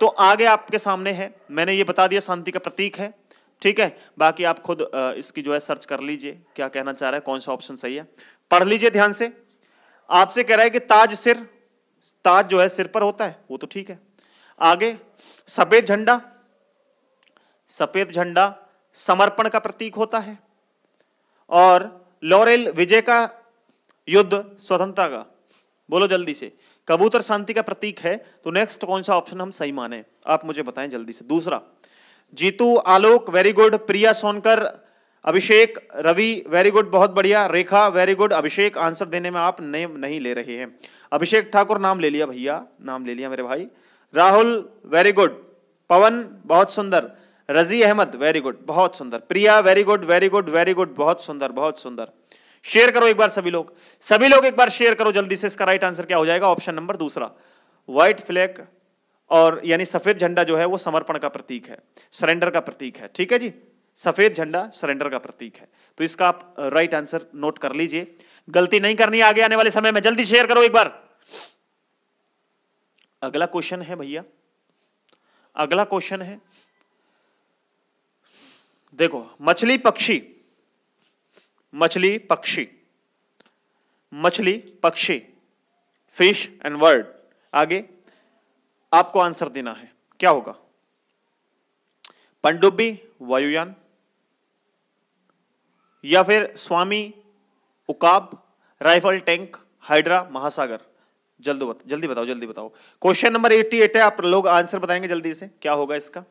तो आगे आपके सामने है मैंने ये बता दिया शांति का प्रतीक है ठीक है बाकी आप खुद इसकी जो है सर्च कर लीजिए क्या कहना चाह रहा है कौन सा ऑप्शन सही है पढ़ लीजिए ध्यान से आपसे कह रहा है कि ताज सिर ताज जो है सिर पर होता है वो तो ठीक है आगे सफेद झंडा सफेद झंडा समर्पण का प्रतीक होता है और लॉरेल विजय का युद्ध स्वतंत्रता का बोलो जल्दी से कबूतर शांति का प्रतीक है तो नेक्स्ट कौन सा ऑप्शन हम सही माने आप मुझे बताएं जल्दी से दूसरा Jitu Alok very good Priya Sonkar Abhishek Ravi very good बहुत बढ़िया Rekha very good Abhishek answer देने में आप नेम नहीं ले रहे हैं अभिषेक ठाकुर नाम ले लिया भैया नाम ले लिया मेरे भाई राहुल वेरी गुड पवन बहुत सुंदर रजी अहमद वेरी गुड बहुत सुंदर Priya very good very good very good बहुत सुंदर बहुत सुंदर शेयर करो एक बार सभी लोग सभी लोग एक बार शेयर करो जल्दी से इसका राइट आंसर क्या हो जाएगा ऑप्शन नंबर दूसरा व्हाइट फ्लैग और यानी सफेद झंडा जो है वो समर्पण का प्रतीक है सरेंडर का प्रतीक है ठीक है जी सफेद झंडा सरेंडर का प्रतीक है तो इसका आप राइट आंसर नोट कर लीजिए गलती नहीं करनी आगे आने वाले समय में जल्दी शेयर करो एक बार अगला क्वेश्चन है भैया अगला क्वेश्चन है देखो मछली पक्षी मछली पक्षी मछली पक्षी फिश एंड वर्ड आगे आपको आंसर देना है क्या होगा पंडुब्बी वायुयान या फिर स्वामी उकाब राइफल टैंक हाइड्रा महासागर जल्दी बता, जल्दी बताओ जल्दी बताओ क्वेश्चन नंबर 88 है आप लोग आंसर बताएंगे जल्दी से क्या होगा इसका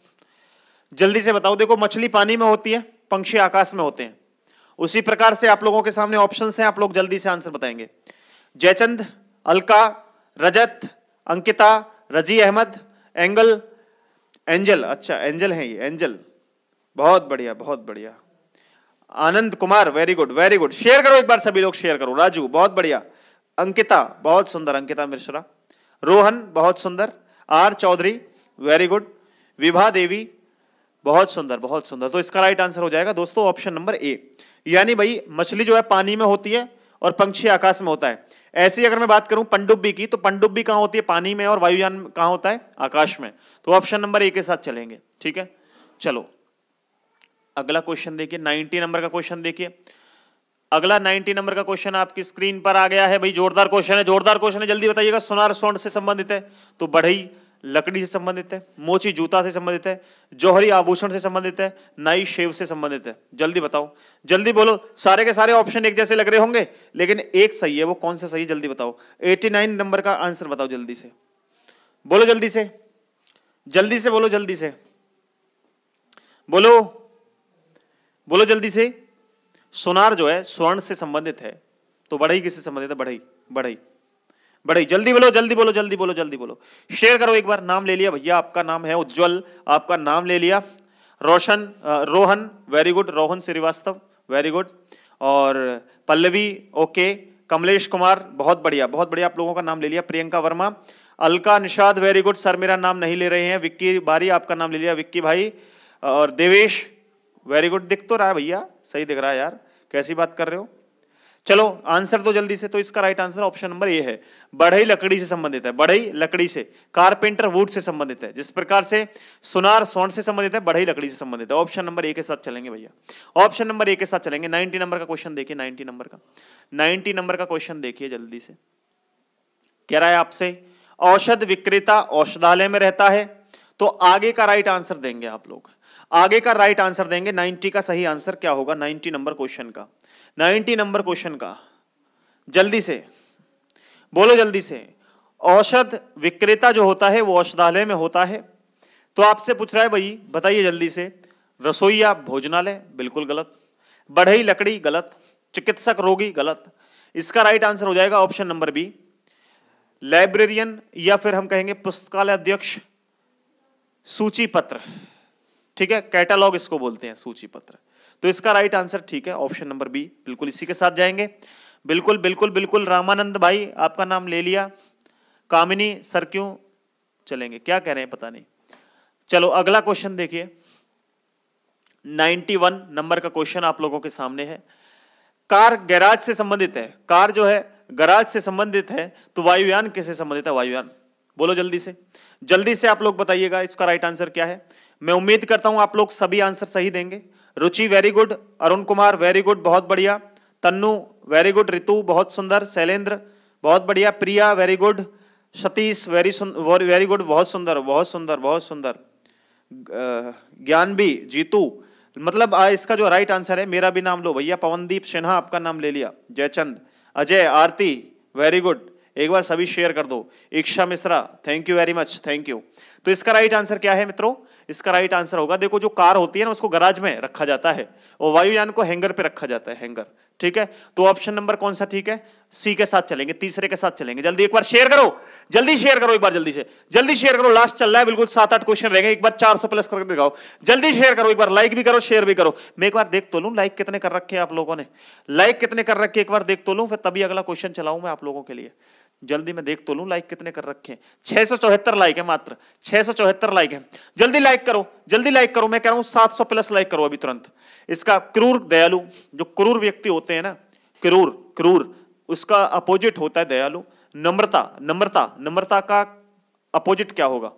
जल्दी से बताओ देखो मछली पानी में होती है पंक्षी आकाश में होते हैं उसी प्रकार से आप लोगों के सामने ऑप्शन हैं आप लोग जल्दी से आंसर बताएंगे जयचंद अलका रजत अंकिता रजी अहमद एंगल एंजल अच्छा एंजल है ये एंजल बहुत बढ़िया बहुत बढ़िया Anand Kumar very good very good share करो एक बार सभी लोग शेयर करो राजू बहुत बढ़िया अंकिता बहुत सुंदर अंकिता मिश्रा रोहन बहुत सुंदर R Chaudhary very good Vibha Devi बहुत सुंदर बहुत सुंदर तो इसका राइट आंसर हो जाएगा दोस्तों ऑप्शन नंबर ए यानी भाई मछली जो है पानी में होती है और पंक्षी आकाश में होता है ऐसी अगर मैं बात करूं पंडुब्बी की तो पंडुब्बी कहां होती है पानी में और वायुयान कहां होता है आकाश में तो ऑप्शन नंबर ए के साथ चलेंगे ठीक है चलो अगला क्वेश्चन देखिए नाइनटी नंबर का क्वेश्चन देखिए अगला 90 नंबर का क्वेश्चन आपकी स्क्रीन पर आ गया है भाई जोरदार क्वेश्चन है जोरदार क्वेश्चन है जल्दी बताइएगा सोनार सोन से संबंधित है तो बढ़ई लकड़ी से संबंधित है मोची जूता से संबंधित है जौहरी आभूषण से संबंधित है नाई शेव से संबंधित है जल्दी बताओ जल्दी बोलो सारे के सारे ऑप्शन एक जैसे लग रहे होंगे लेकिन एक सही है वो कौन सा सही है जल्दी बताओ 89 नंबर का आंसर बताओ जल्दी से बोलो जल्दी से जल्दी से बोलो जल्दी से बोलो बोलो जल्दी से सोनार जो है स्वर्ण से संबंधित है तो बढ़ई किससे संबंधित है बढ़ई बढ़ई बड़े जल्दी बोलो जल्दी बोलो जल्दी बोलो जल्दी बोलो शेयर करो एक बार नाम ले लिया भैया आपका नाम है उज्जवल आपका नाम ले लिया Roshan Rohan very good Rohan Srivastava very good और पल्लवी ओके कमलेश कुमार बहुत बढ़िया बहुत बढ़िया आप लोगों का नाम ले लिया Priyanka Verma Alka Nishad very good sir मेरा नाम नहीं ले रहे हैं विक्की बारी आपका नाम ले लिया विक्की भाई और देवेश वेरी गुड दिख तो रहा है भैया सही दिख रहा है यार कैसी बात कर रहे हो चलो आंसर दो जल्दी से तो इसका right answer option number A है बढ़ई लकड़ी से संबंधित है बढ़ई लकड़ी से कारपेंटर वुड से संबंधित है जिस प्रकार से सुनार सोन से संबंधित है बढ़ई लकड़ी से संबंधित है ऑप्शन नंबर ए के साथ चलेंगे भैया ऑप्शन नंबर ए के साथ चलेंगे नाइनटी नंबर का क्वेश्चन देखिए नाइनटी नंबर का नाइनटी नंबर का क्वेश्चन देखिए जल्दी से कह रहा है आपसे औषध विक्रेता औषधालय में रहता है तो आगे का राइट आंसर देंगे आप लोग आगे का राइट आंसर देंगे नाइनटी का सही आंसर क्या होगा नाइनटी नंबर क्वेश्चन का नाइनटी नंबर क्वेश्चन का जल्दी से बोलो जल्दी से औषध विक्रेता जो होता है वो औषधालय में होता है तो आपसे पूछ रहा है भाई बताइए जल्दी से रसोईया भोजनालय बिल्कुल गलत बढ़ई लकड़ी गलत चिकित्सक रोगी गलत इसका राइट आंसर हो जाएगा ऑप्शन नंबर बी लाइब्रेरियन या फिर हम कहेंगे पुस्तकालय अध्यक्ष सूची पत्र ठीक है कैटालॉग इसको बोलते हैं सूची पत्र तो इसका राइट आंसर ठीक है ऑप्शन नंबर बी बिल्कुल इसी के साथ जाएंगे बिल्कुल बिल्कुल बिल्कुल रामानंद भाई आपका नाम ले लिया कामिनी सर क्यों चलेंगे क्या कह रहे हैं पता नहीं चलो अगला क्वेश्चन देखिए 91 नंबर का क्वेश्चन आप लोगों के सामने है कार गैराज से संबंधित है कार जो है गैराज से संबंधित है तो वायुयान किससे संबंधित है वायुयान बोलो जल्दी से जल्दी से आप लोग बताइएगा इसका राइट आंसर क्या है मैं उम्मीद करता हूं आप लोग सभी आंसर सही देंगे Ruchi very good Arun Kumar very good बहुत बढ़िया तन्नु वेरी गुड रितु बहुत सुंदर शैलेंद्र बहुत बढ़िया Priya very good Satish very very good बहुत सुंदर बहुत सुंदर बहुत सुंदर ज्ञान भी जीतू मतलब आ, इसका जो राइट आंसर है मेरा भी नाम लो भैया पवनदीप सिन्हा आपका नाम ले लिया जयचंद अजय आरती वेरी गुड एक बार सभी शेयर कर दो Iksha Mishra thank you very much thank you तो इसका राइट आंसर क्या है मित्रों इसका राइट आंसर होगा देखो जो कार होती है ना उसको गराज में रखा जाता है और वायुयान को हैंगर पे रखा जाता है हैंगर ठीक है तो ऑप्शन नंबर कौन सा ठीक है सी के साथ चलेंगे तीसरे के साथ चलेंगे जल्दी एक बार शेयर करो जल्दी शेयर करो एक बार जल्दी से जल्दी शेयर करो लास्ट चल रहा है बिल्कुल सात आठ क्वेश्चन रहेंगे एक बार चार सौ प्लस करके दिखाओ जल्दी शेयर करो एक बार लाइक भी करो शेयर भी करो मैं एक बार देख तो लू लाइक कितने कर रखे आप लोगों ने लाइक कितने कर रखे एक बार देख तो लू फिर तभी अगला क्वेश्चन चलाऊ मैं आप लोगों के लिए जल्दी मैं देख तो लू लाइक कितने कर रखे हैं छह सौ चौहत्तर लाइक है मात्र छह सौ चौहत्तर लाइक है जल्दी लाइक करो जल्दी लाइक करो मैं कह रहा हूं सात सौ प्लस लाइक करो अभी तुरंत इसका क्रूर दयालु जो क्रूर व्यक्ति होते हैं ना क्रूर क्रूर उसका अपोजिट होता है दयालु नम्रता नम्रता नम्रता का अपोजिट क्या होगा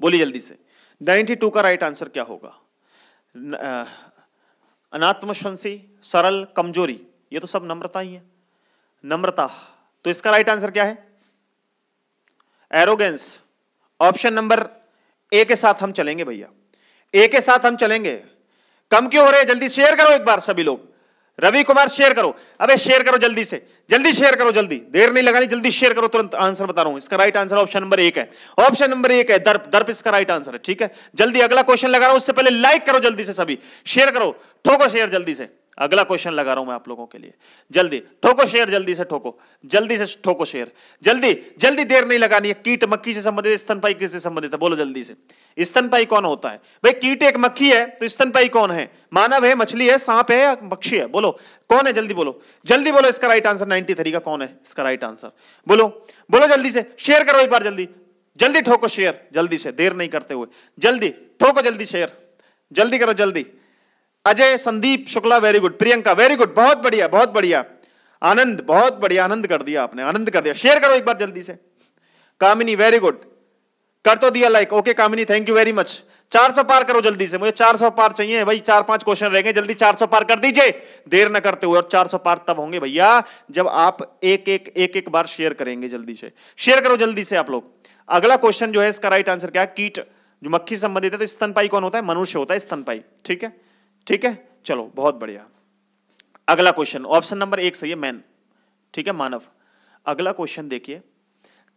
बोली जल्दी से 92 का राइट आंसर क्या होगा अनात्मशंसी सरल कमजोरी ये तो सब नम्रता ही है नम्रता तो इसका राइट आंसर क्या है एरोगेंस ऑप्शन नंबर ए के साथ हम चलेंगे भैया ए के साथ हम चलेंगे कम क्यों हो रहे जल्दी शेयर करो एक बार सभी लोग रवि कुमार शेयर करो अबे शेयर करो जल्दी से जल्दी शेयर करो जल्दी देर नहीं लगानी जल्दी शेयर करो तुरंत आंसर बता रहा हूं इसका राइट आंसर ऑप्शन नंबर एक है ऑप्शन नंबर एक है दर्प दर्प इसका राइट आंसर है ठीक है जल्दी अगला क्वेश्चन लगा रहा हूं उससे पहले लाइक करो जल्दी से सभी शेयर करो ठोको शेयर जल्दी से अगला क्वेश्चन लगा रहा हूं मैं आप लोगों के लिए जल्दी ठोको शेयर जल्दी से ठोको जल्दी से ठोको शेयर जल्दी जल्दी देर नहीं लगानी है कीट मक्खी से संबंधित स्तनपाई किससे संबंधित है बोलो जल्दी से स्तनपाई कौन होता है भाई कीट एक मक्खी है तो स्तनपाई कौन है मानव है मछली है सांप है या पक्षी है बोलो कौन है जल्दी बोलो जल्दी बोलो इसका राइट आंसर नाइनटी थ्री का कौन है इसका राइट आंसर बोलो बोलो जल्दी से शेयर करो एक बार जल्दी जल्दी ठोको शेयर जल्दी से देर नहीं करते हुए जल्दी ठोको जल्दी शेयर जल्दी करो जल्दी Ajay Sandeep Shukla very good Priyanka very good बहुत बढ़िया बहुत बढ़िया आनंद बहुत बढ़िया आनंद कर दिया आपने आनंद कर दिया शेयर करो एक बार जल्दी से कामिनी वेरी गुड कर तो दिया like okay Kamini thank you very much 400 पार करो जल्दी से मुझे 400 पार चाहिए भाई चार पांच क्वेश्चन रहेंगे जल्दी 400 पार कर दीजिए देर ना करते हुए और 400 पार तब होंगे भैया जब आप एक एक एक एक बार शेयर करेंगे जल्दी से शेयर करो जल्दी से आप लोग अगला क्वेश्चन जो है इसका राइट आंसर क्या कीट जो मक्खी संबंधित है तो स्तनपाई कौन होता है मनुष्य होता है स्तनपाई ठीक है ठीक है चलो बहुत बढ़िया अगला क्वेश्चन ऑप्शन नंबर एक सही है मैन ठीक है मानव अगला क्वेश्चन देखिए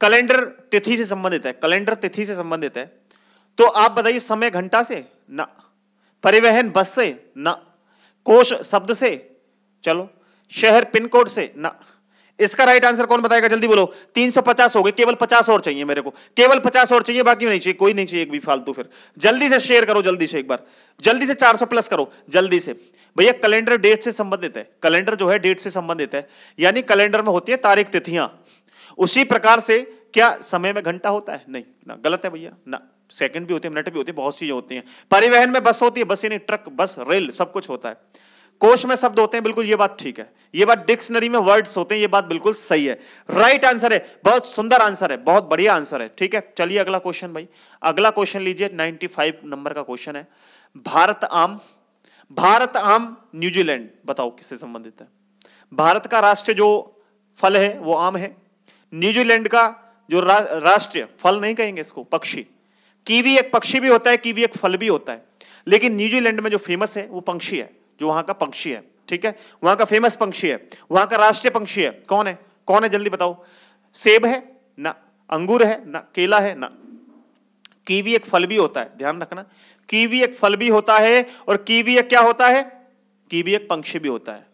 कैलेंडर तिथि से संबंधित है कैलेंडर तिथि से संबंधित है तो आप बताइए समय घंटा से ना परिवहन बस से ना कोश शब्द से चलो शहर पिन कोड से ना इसका राइट आंसर कौन बताएगा जल्दी बोलो 350 हो गए केवल 50 और चाहिए मेरे को केवल 50 और चाहिए बाकी नहीं चाहिए कोई नहीं चाहिए एक भी फालतू फिर जल्दी से शेयर करो जल्दी से एक बार जल्दी से 400 प्लस करो जल्दी से भैया कैलेंडर डेट से संबंधित है कैलेंडर जो है डेट से संबंधित है यानी कैलेंडर में होती है तारीख तिथियां उसी प्रकार से क्या समय में घंटा होता है नहीं ना गलत है भैया ना सेकंड भी होते हैं मिनट भी होते हैं बहुत चीजें होती हैं परिवहन में बस होती है बस यानी ट्रक बस रेल सब कुछ होता है कोश में शब्द होते हैं बिल्कुल ये बात ठीक है ये बात डिक्शनरी में वर्ड्स होते हैं ये बात बिल्कुल सही है राइट right आंसर है बहुत सुंदर आंसर है बहुत बढ़िया आंसर है ठीक है चलिए अगला क्वेश्चन भाई अगला क्वेश्चन लीजिए 95 नंबर का क्वेश्चन है भारत आम भारत आम न्यूजीलैंड बताओ किससे संबंधित है भारत का राष्ट्र जो फल है वो आम है न्यूजीलैंड का जो रा, राष्ट्रीय फल नहीं कहेंगे इसको पक्षी कीवी एक पक्षी भी होता है कीवी एक फल भी होता है लेकिन न्यूजीलैंड में जो फेमस है वो पंक्षी है जो वहां का पंक्षी है ठीक है वहां का फेमस पंक्षी है वहां का राष्ट्रीय पंक्षी है कौन है कौन है जल्दी बताओ सेब है ना अंगूर है ना केला है ना कीवी एक फल भी होता है ध्यान रखना कीवी एक फल भी होता है और कीवी एक क्या होता है कीवी एक पंक्षी भी होता है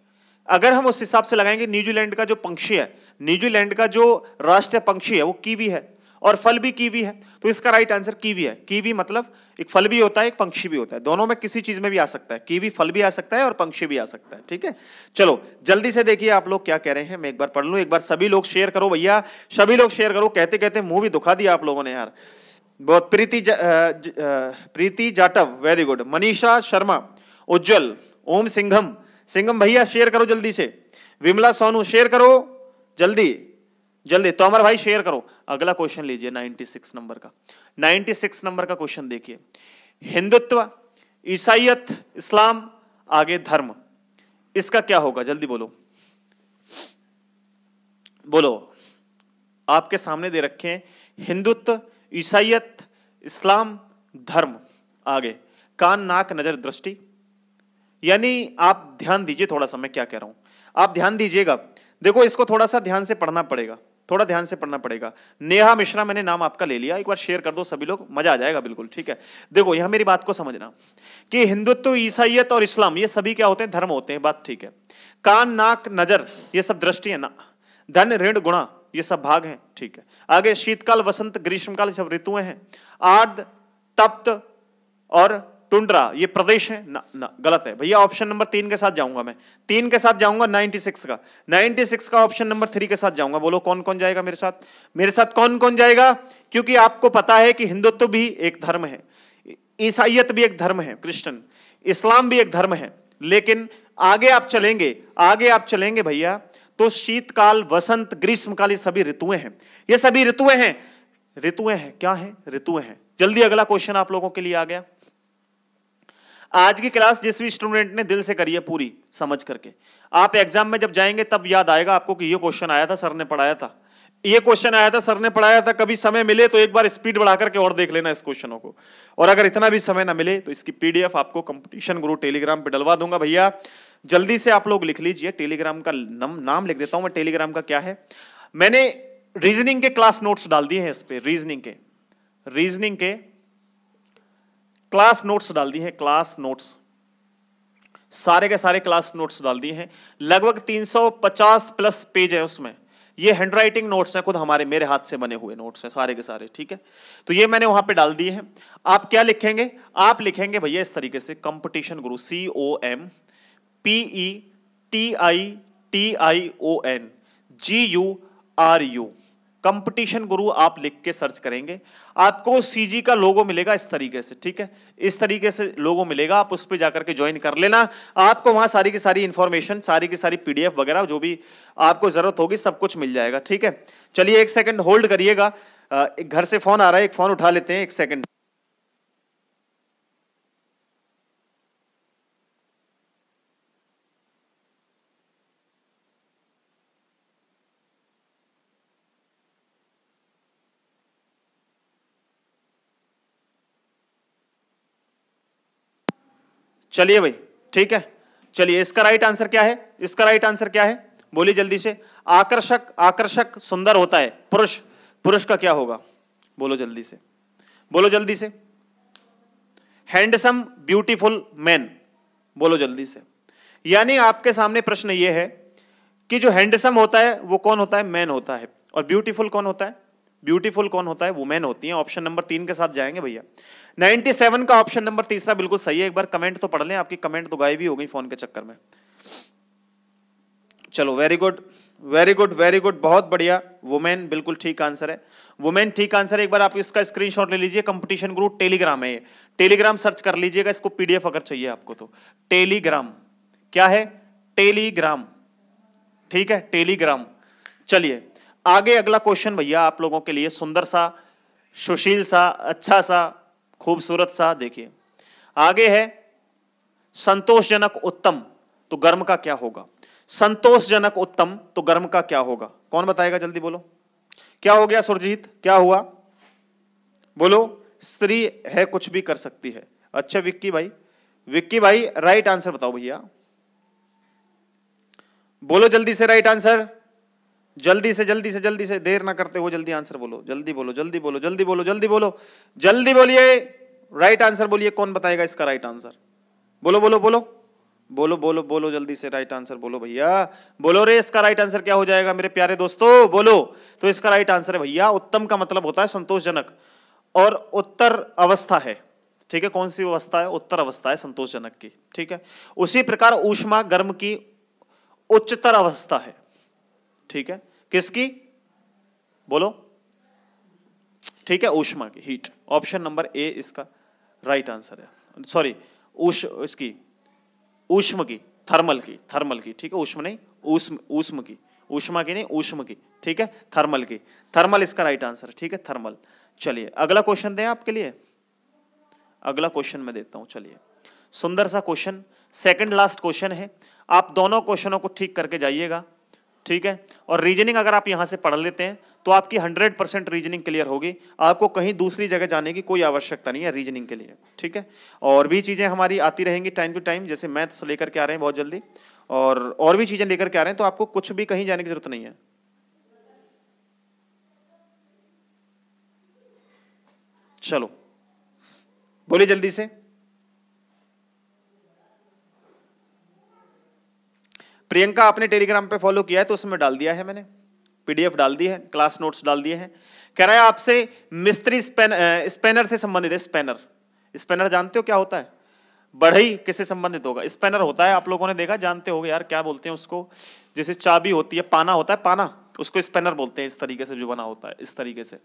अगर हम उस हिसाब से लगाएंगे न्यूजीलैंड का जो पंक्षी है न्यूजीलैंड का जो राष्ट्रीय पंक्षी है वो कीवी है और फल भी कीवी है तो इसका राइट आंसर कीवी है कीवी मतलब एक फल भी होता है एक पंक्षी भी होता है दोनों में किसी चीज में भी आ सकता है कीवी फल भी आ सकता है और पंक्षी भी आ सकता है ठीक है चलो जल्दी से देखिए आप लोग क्या कह रहे हैं मैं एक बार पढ़ लू एक बार सभी लोग शेयर करो भैया सभी लोग शेयर करो कहते कहते मुंह भी दुखा दिया आप लोगों ने यार बहुत प्रीति प्रीति जाटव वेरी गुड मनीषा शर्मा उज्जवल ओम सिंघम सिंघम भैया शेयर करो जल्दी से विमला सोनू शेयर करो जल्दी जल्दी तोमर भाई शेयर करो अगला क्वेश्चन लीजिए 96 नंबर का 96 नंबर का क्वेश्चन देखिए हिंदुत्व ईसाइत इस्लाम आगे धर्म इसका क्या होगा जल्दी बोलो बोलो आपके सामने दे रखे हैं हिंदुत्व ईसाइत इस्लाम धर्म आगे कान नाक नजर दृष्टि यानी आप ध्यान दीजिए थोड़ा सा मैं क्या कह रहा हूं आप ध्यान दीजिएगा देखो इसको थोड़ा सा ध्यान से पढ़ना पड़ेगा थोड़ा ध्यान से पढ़ना पड़ेगा नेहा मिश्रा मैंने नाम आपका ले लिया एक बार शेयर कर दो सभी लोग मजा आ जाएगा बिल्कुल ठीक है देखो यहां मेरी बात को समझना कि हिंदुत्व ईसाइत और इस्लाम ये सभी क्या होते हैं धर्म होते हैं बात ठीक है कान नाक नजर ये सब दृष्टि है ना धन ऋण गुणा ये सब भाग हैं ठीक है आगे शीतकाल वसंत ग्रीष्मकाल सब ऋतुएं हैं आर्द तप्त और टुंड्रा ये प्रदेश है ना ना गलत है भैया ऑप्शन नंबर तीन के साथ जाऊंगा मैं तीन के साथ जाऊंगा 96 का 96 का ऑप्शन नंबर थ्री के साथ जाऊंगा बोलो कौन कौन जाएगा मेरे साथ मेरे साथ कौन कौन जाएगा क्योंकि आपको पता है कि हिंदुत्व तो भी एक धर्म है ईसाइत भी एक धर्म है क्रिश्चन इस्लाम भी एक धर्म है लेकिन आगे आप चलेंगे आगे आप चलेंगे भैया तो शीतकाल वसंत ग्रीष्मकाल ये सभी ऋतुएं हैं ये सभी ऋतुएं हैं ऋतुएं हैं क्या है ऋतुएं हैं जल्दी अगला क्वेश्चन आप लोगों के लिए आ गया आज की क्लास जिस भी स्टूडेंट ने दिल से करी है पूरी समझ करके आप एग्जाम में जब जाएंगे तब याद आएगा आपको कि ये क्वेश्चन आया था सर ने पढ़ाया था ये क्वेश्चन आया था सर ने पढ़ाया था कभी समय मिले तो एक बार स्पीड बढ़ा करके और देख लेना इस क्वेश्चनों को और अगर इतना भी समय ना मिले तो इसकी पीडीएफ आपको कंपटीशन गुरु टेलीग्राम पे डलवा दूंगा भैया जल्दी से आप लोग लिख लीजिए टेलीग्राम का नम, नाम लिख देता हूं मैं टेलीग्राम का क्या है मैंने रीजनिंग के क्लास नोट्स डाल दिए हैं इस पर रीजनिंग के रीजनिंग के क्लास नोट्स डाल दिए हैं क्लास नोट्स सारे के सारे क्लास नोट्स डाल दिए हैं लगभग 350 प्लस पेज है उसमें ये हैंड राइटिंग नोट्स हैं खुद हमारे मेरे हाथ से बने हुए नोट्स हैं सारे के सारे ठीक है तो ये मैंने वहां पे डाल दिए हैं आप क्या लिखेंगे आप लिखेंगे भैया इस तरीके से competition Guru C O M P E T I T I O N G U R U competition Guru आप लिख के सर्च करेंगे आपको सीजी का लोगो मिलेगा इस तरीके से ठीक है इस तरीके से लोगो मिलेगा आप उस पर जाकर के ज्वाइन कर लेना आपको वहां सारी की सारी इंफॉर्मेशन सारी की सारी पीडीएफ वगैरह जो भी आपको जरूरत होगी सब कुछ मिल जाएगा ठीक है चलिए एक सेकंड होल्ड करिएगा घर से फोन आ रहा है एक फोन उठा लेते हैं एक सेकंड चलिए भाई ठीक है चलिए इसका राइट आंसर क्या है इसका राइट आंसर क्या है बोलिए जल्दी से आकर्षक आकर्षक सुंदर होता है पुरुष पुरुष का क्या होगा बोलो जल्दी से बोलो जल्दी से हैंडसम ब्यूटीफुल मैन बोलो जल्दी से यानी आपके सामने प्रश्न ये है कि जो हैंडसम होता है वो कौन होता है मैन होता है और ब्यूटीफुल कौन होता है ब्यूटीफुल कौन होता है वुमेन होती है ऑप्शन नंबर तीन के साथ जाएंगे भैया 97 का ऑप्शन नंबर तीसरा बिल्कुल सही है एक बार कमेंट तो पढ़ लें आपकी कमेंट तो गायब ही हो गई फोन के चक्कर में चलो very good very good very good बहुत बढ़िया वुमेन बिल्कुल ठीक आंसर है वुमेन ठीक आंसर है एक बार आप इसका स्क्रीनशॉट ले लीजिए कंपटीशन ग्रुप टेलीग्राम है ये टेलीग्राम सर्च कर लीजिएगा इसको पीडीएफ अगर चाहिए आपको तो टेलीग्राम क्या है टेलीग्राम ठीक है टेलीग्राम चलिए आगे अगला क्वेश्चन भैया आप लोगों के लिए सुंदर सा सुशील सा अच्छा सा खूबसूरत सा देखिए आगे है संतोषजनक उत्तम तो गर्म का क्या होगा संतोषजनक उत्तम तो गर्म का क्या होगा कौन बताएगा जल्दी बोलो क्या हो गया सुरजीत क्या हुआ बोलो स्त्री है कुछ भी कर सकती है अच्छा विक्की भाई विक्की भाई राइट आंसर बताओ भैया बोलो जल्दी से राइट आंसर जल्दी से जल्दी से जल्दी से देर ना करते हुए जल्दी आंसर बोलो जल्दी बोलो जल्दी बोलो जल्दी बोलो जल्दी बोलो जल्दी बोलिए राइट आंसर बोलिए कौन बताएगा इसका राइट आंसर बोलो बोलो बोलो बोलो बोलो बोलो जल्दी से राइट आंसर बोलो भैया बोलो रे इसका राइट आंसर क्या हो जाएगा मेरे प्यारे दोस्तों बोलो तो इसका राइट आंसर है भैया उत्तम का मतलब होता है संतोषजनक और उत्तर अवस्था है ठीक है कौन सी अवस्था है उत्तर अवस्था है संतोषजनक की ठीक है उसी प्रकार ऊष्मा गर्म की उच्चतर अवस्था है ठीक है किसकी बोलो ठीक है ऊष्मा की हीट ऑप्शन नंबर ए इसका राइट आंसर है सॉरी उश, इसकी ऊष्म की थर्मल की थर्मल की ठीक है ऊष्म नहीं ऊष्म ऊष्म की ऊष्मा की नहीं ऊष्म की ठीक है थर्मल की थर्मल इसका राइट आंसर ठीक है थर्मल चलिए अगला क्वेश्चन दें आपके लिए अगला क्वेश्चन मैं देता हूं चलिए सुंदर सा क्वेश्चन सेकंड लास्ट क्वेश्चन है आप दोनों क्वेश्चनों को ठीक करके जाइएगा ठीक है और रीजनिंग अगर आप यहाँ से पढ़ लेते हैं तो आपकी हंड्रेड परसेंट रीजनिंग क्लियर होगी आपको कहीं दूसरी जगह जाने की कोई आवश्यकता नहीं है रीजनिंग के लिए ठीक है और भी चीज़ें हमारी आती रहेंगी टाइम टू टाइम जैसे मैथ्स लेकर के आ रहे हैं बहुत जल्दी और और भी चीज़ें लेकर के आ रहे हैं तो आपको कुछ भी कहीं जाने की जरूरत नहीं है चलो बोलिए जल्दी से प्रियंका आपने टेलीग्राम पे फॉलो किया है तो उसमें डाल दिया है मैंने पीडीएफ डाल दी है क्लास नोट्स डाल दिए हैं कह रहा है आपसे मिस्त्री स्पेन स्पेनर से संबंधित है स्पेनर स्पेनर जानते हो क्या होता है बढ़ई किससे संबंधित होगा स्पेनर होता है आप लोगों ने देखा जानते हो यार क्या बोलते हैं उसको जैसे चाबी होती है पाना होता है पाना उसको स्पेनर बोलते हैं इस तरीके से जो बना होता है इस तरीके से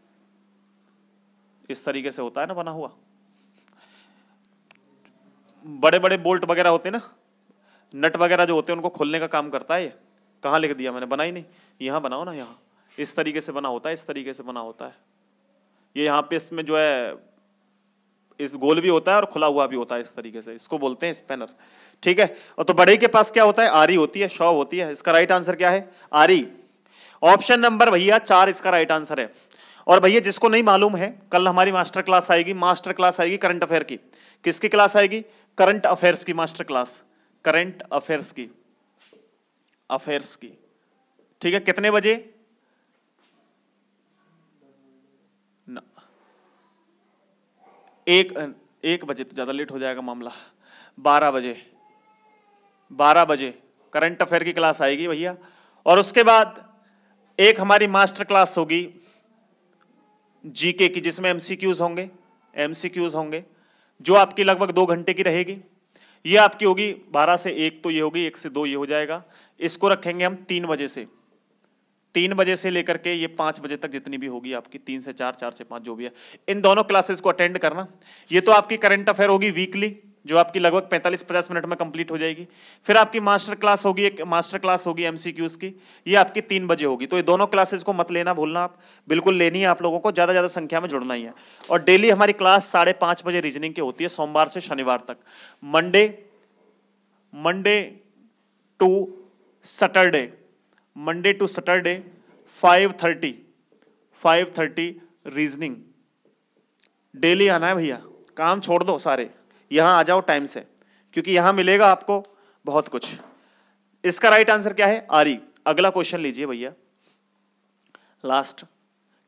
इस तरीके से होता है ना बना हुआ बड़े बड़े बोल्ट वगैरह होते हैं ना नट वगैरह जो होते हैं उनको खोलने का काम करता है ये कहाँ लिख दिया मैंने बनाई नहीं यहाँ बनाओ ना यहाँ इस तरीके से बना होता है इस तरीके से बना होता है ये यहाँ पे इसमें जो है इस गोल भी होता है और खुला हुआ भी होता है इस तरीके से इसको बोलते हैं स्पेनर ठीक है और तो बड़े के पास क्या होता है आरी होती है शॉव होती है इसका राइट आंसर क्या है आरी ऑप्शन नंबर भैया चार इसका राइट आंसर है और भैया जिसको नहीं मालूम है कल हमारी मास्टर क्लास आएगी मास्टर क्लास आएगी करंट अफेयर की किसकी क्लास आएगी करंट अफेयर्स की मास्टर क्लास करंट अफेयर्स की अफेयर्स की ठीक है कितने बजे एक एक बजे तो ज़्यादा लेट हो जाएगा मामला बारह बजे बारह बजे करंट अफेयर की क्लास आएगी भैया और उसके बाद एक हमारी मास्टर क्लास होगी जीके की जिसमें एमसीक्यूज होंगे एमसीक्यूज होंगे जो आपकी लगभग दो घंटे की रहेगी ये आपकी होगी बारह से एक तो ये होगी एक से दो ये हो जाएगा इसको रखेंगे हम तीन बजे से तीन बजे से लेकर के ये पाँच बजे तक जितनी भी होगी आपकी तीन से चार चार से पाँच जो भी है इन दोनों क्लासेस को अटेंड करना ये तो आपकी करंट अफेयर होगी वीकली जो आपकी लगभग 45-50 मिनट में कंप्लीट हो जाएगी फिर आपकी मास्टर क्लास होगी एक मास्टर क्लास होगी एमसीक्यूज की ये आपकी तीन बजे होगी तो ये दोनों क्लासेस को मत लेना भूलना आप बिल्कुल लेनी है आप लोगों को ज़्यादा ज़्यादा संख्या में जुड़ना ही है और डेली हमारी क्लास साढ़े पाँच बजे रीजनिंग की होती है सोमवार से शनिवार तक Monday Monday to Saturday Monday to Saturday five thirty five thirty reasoning daily आना है भैया काम छोड़ दो सारे यहां आ जाओ टाइम से क्योंकि यहां मिलेगा आपको बहुत कुछ इसका राइट आंसर क्या है आरी अगला क्वेश्चन लीजिए भैया लास्ट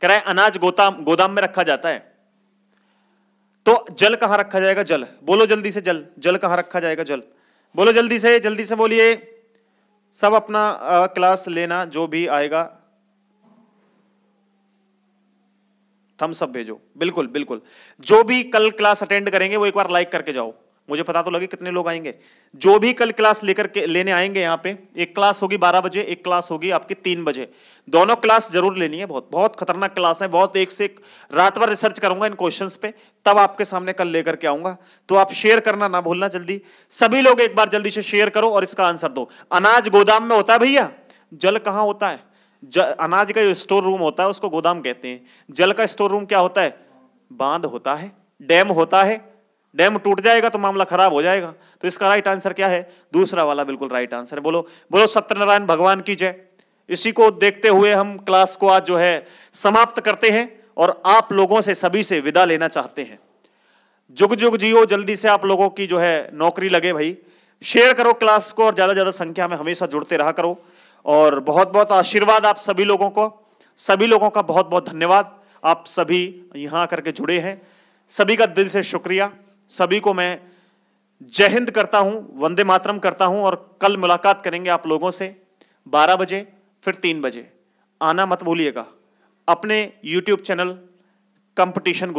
कह रहा है अनाज गोदाम गोदाम में रखा जाता है तो जल कहां रखा जाएगा जल बोलो जल्दी से जल जल कहां रखा जाएगा जल बोलो जल्दी से जल्दी से बोलिए सब अपना आ, क्लास लेना जो भी आएगा थम्स अप भेजो बिल्कुल बिल्कुल जो भी कल क्लास अटेंड करेंगे वो एक बार लाइक करके जाओ मुझे पता तो लगे कितने लोग आएंगे जो भी कल क्लास लेकर के लेने आएंगे यहाँ पे एक क्लास होगी बारह बजे एक क्लास होगी आपकी तीन बजे दोनों क्लास जरूर लेनी है बहुत बहुत खतरनाक क्लास है बहुत एक से एक रात भर रिसर्च करूंगा इन क्वेश्चंस पे तब आपके सामने कल लेकर के आऊंगा तो आप शेयर करना ना भूलना जल्दी सभी लोग एक बार जल्दी से शेयर करो और इसका आंसर दो अनाज गोदाम में होता है भैया जल कहाँ होता है अनाज का जो स्टोर रूम होता है उसको गोदाम कहते हैं जल का स्टोर रूम क्या होता है बांध होता है डैम होता है डैम टूट जाएगा तो मामला खराब हो जाएगा तो इसका राइट आंसर क्या है दूसरा वाला बिल्कुल राइट आंसर है बोलो बोलो सत्यनारायण भगवान की जय इसी को देखते हुए हम क्लास को आज जो है समाप्त करते हैं और आप लोगों से सभी से विदा लेना चाहते हैं जुग जुग जियो जल्दी से आप लोगों की जो है नौकरी लगे भाई शेयर करो क्लास को और ज़्यादा ज़्यादा संख्या में हमेशा जुड़ते रहा करो और बहुत बहुत आशीर्वाद आप सभी लोगों को सभी लोगों का बहुत बहुत धन्यवाद आप सभी यहाँ करके जुड़े हैं सभी का दिल से शुक्रिया सभी को मैं जय हिंद करता हूँ वंदे मातरम करता हूँ और कल मुलाकात करेंगे आप लोगों से 12 बजे फिर 3 बजे आना मत भूलिएगा अपने YouTube चैनल कंपटीशन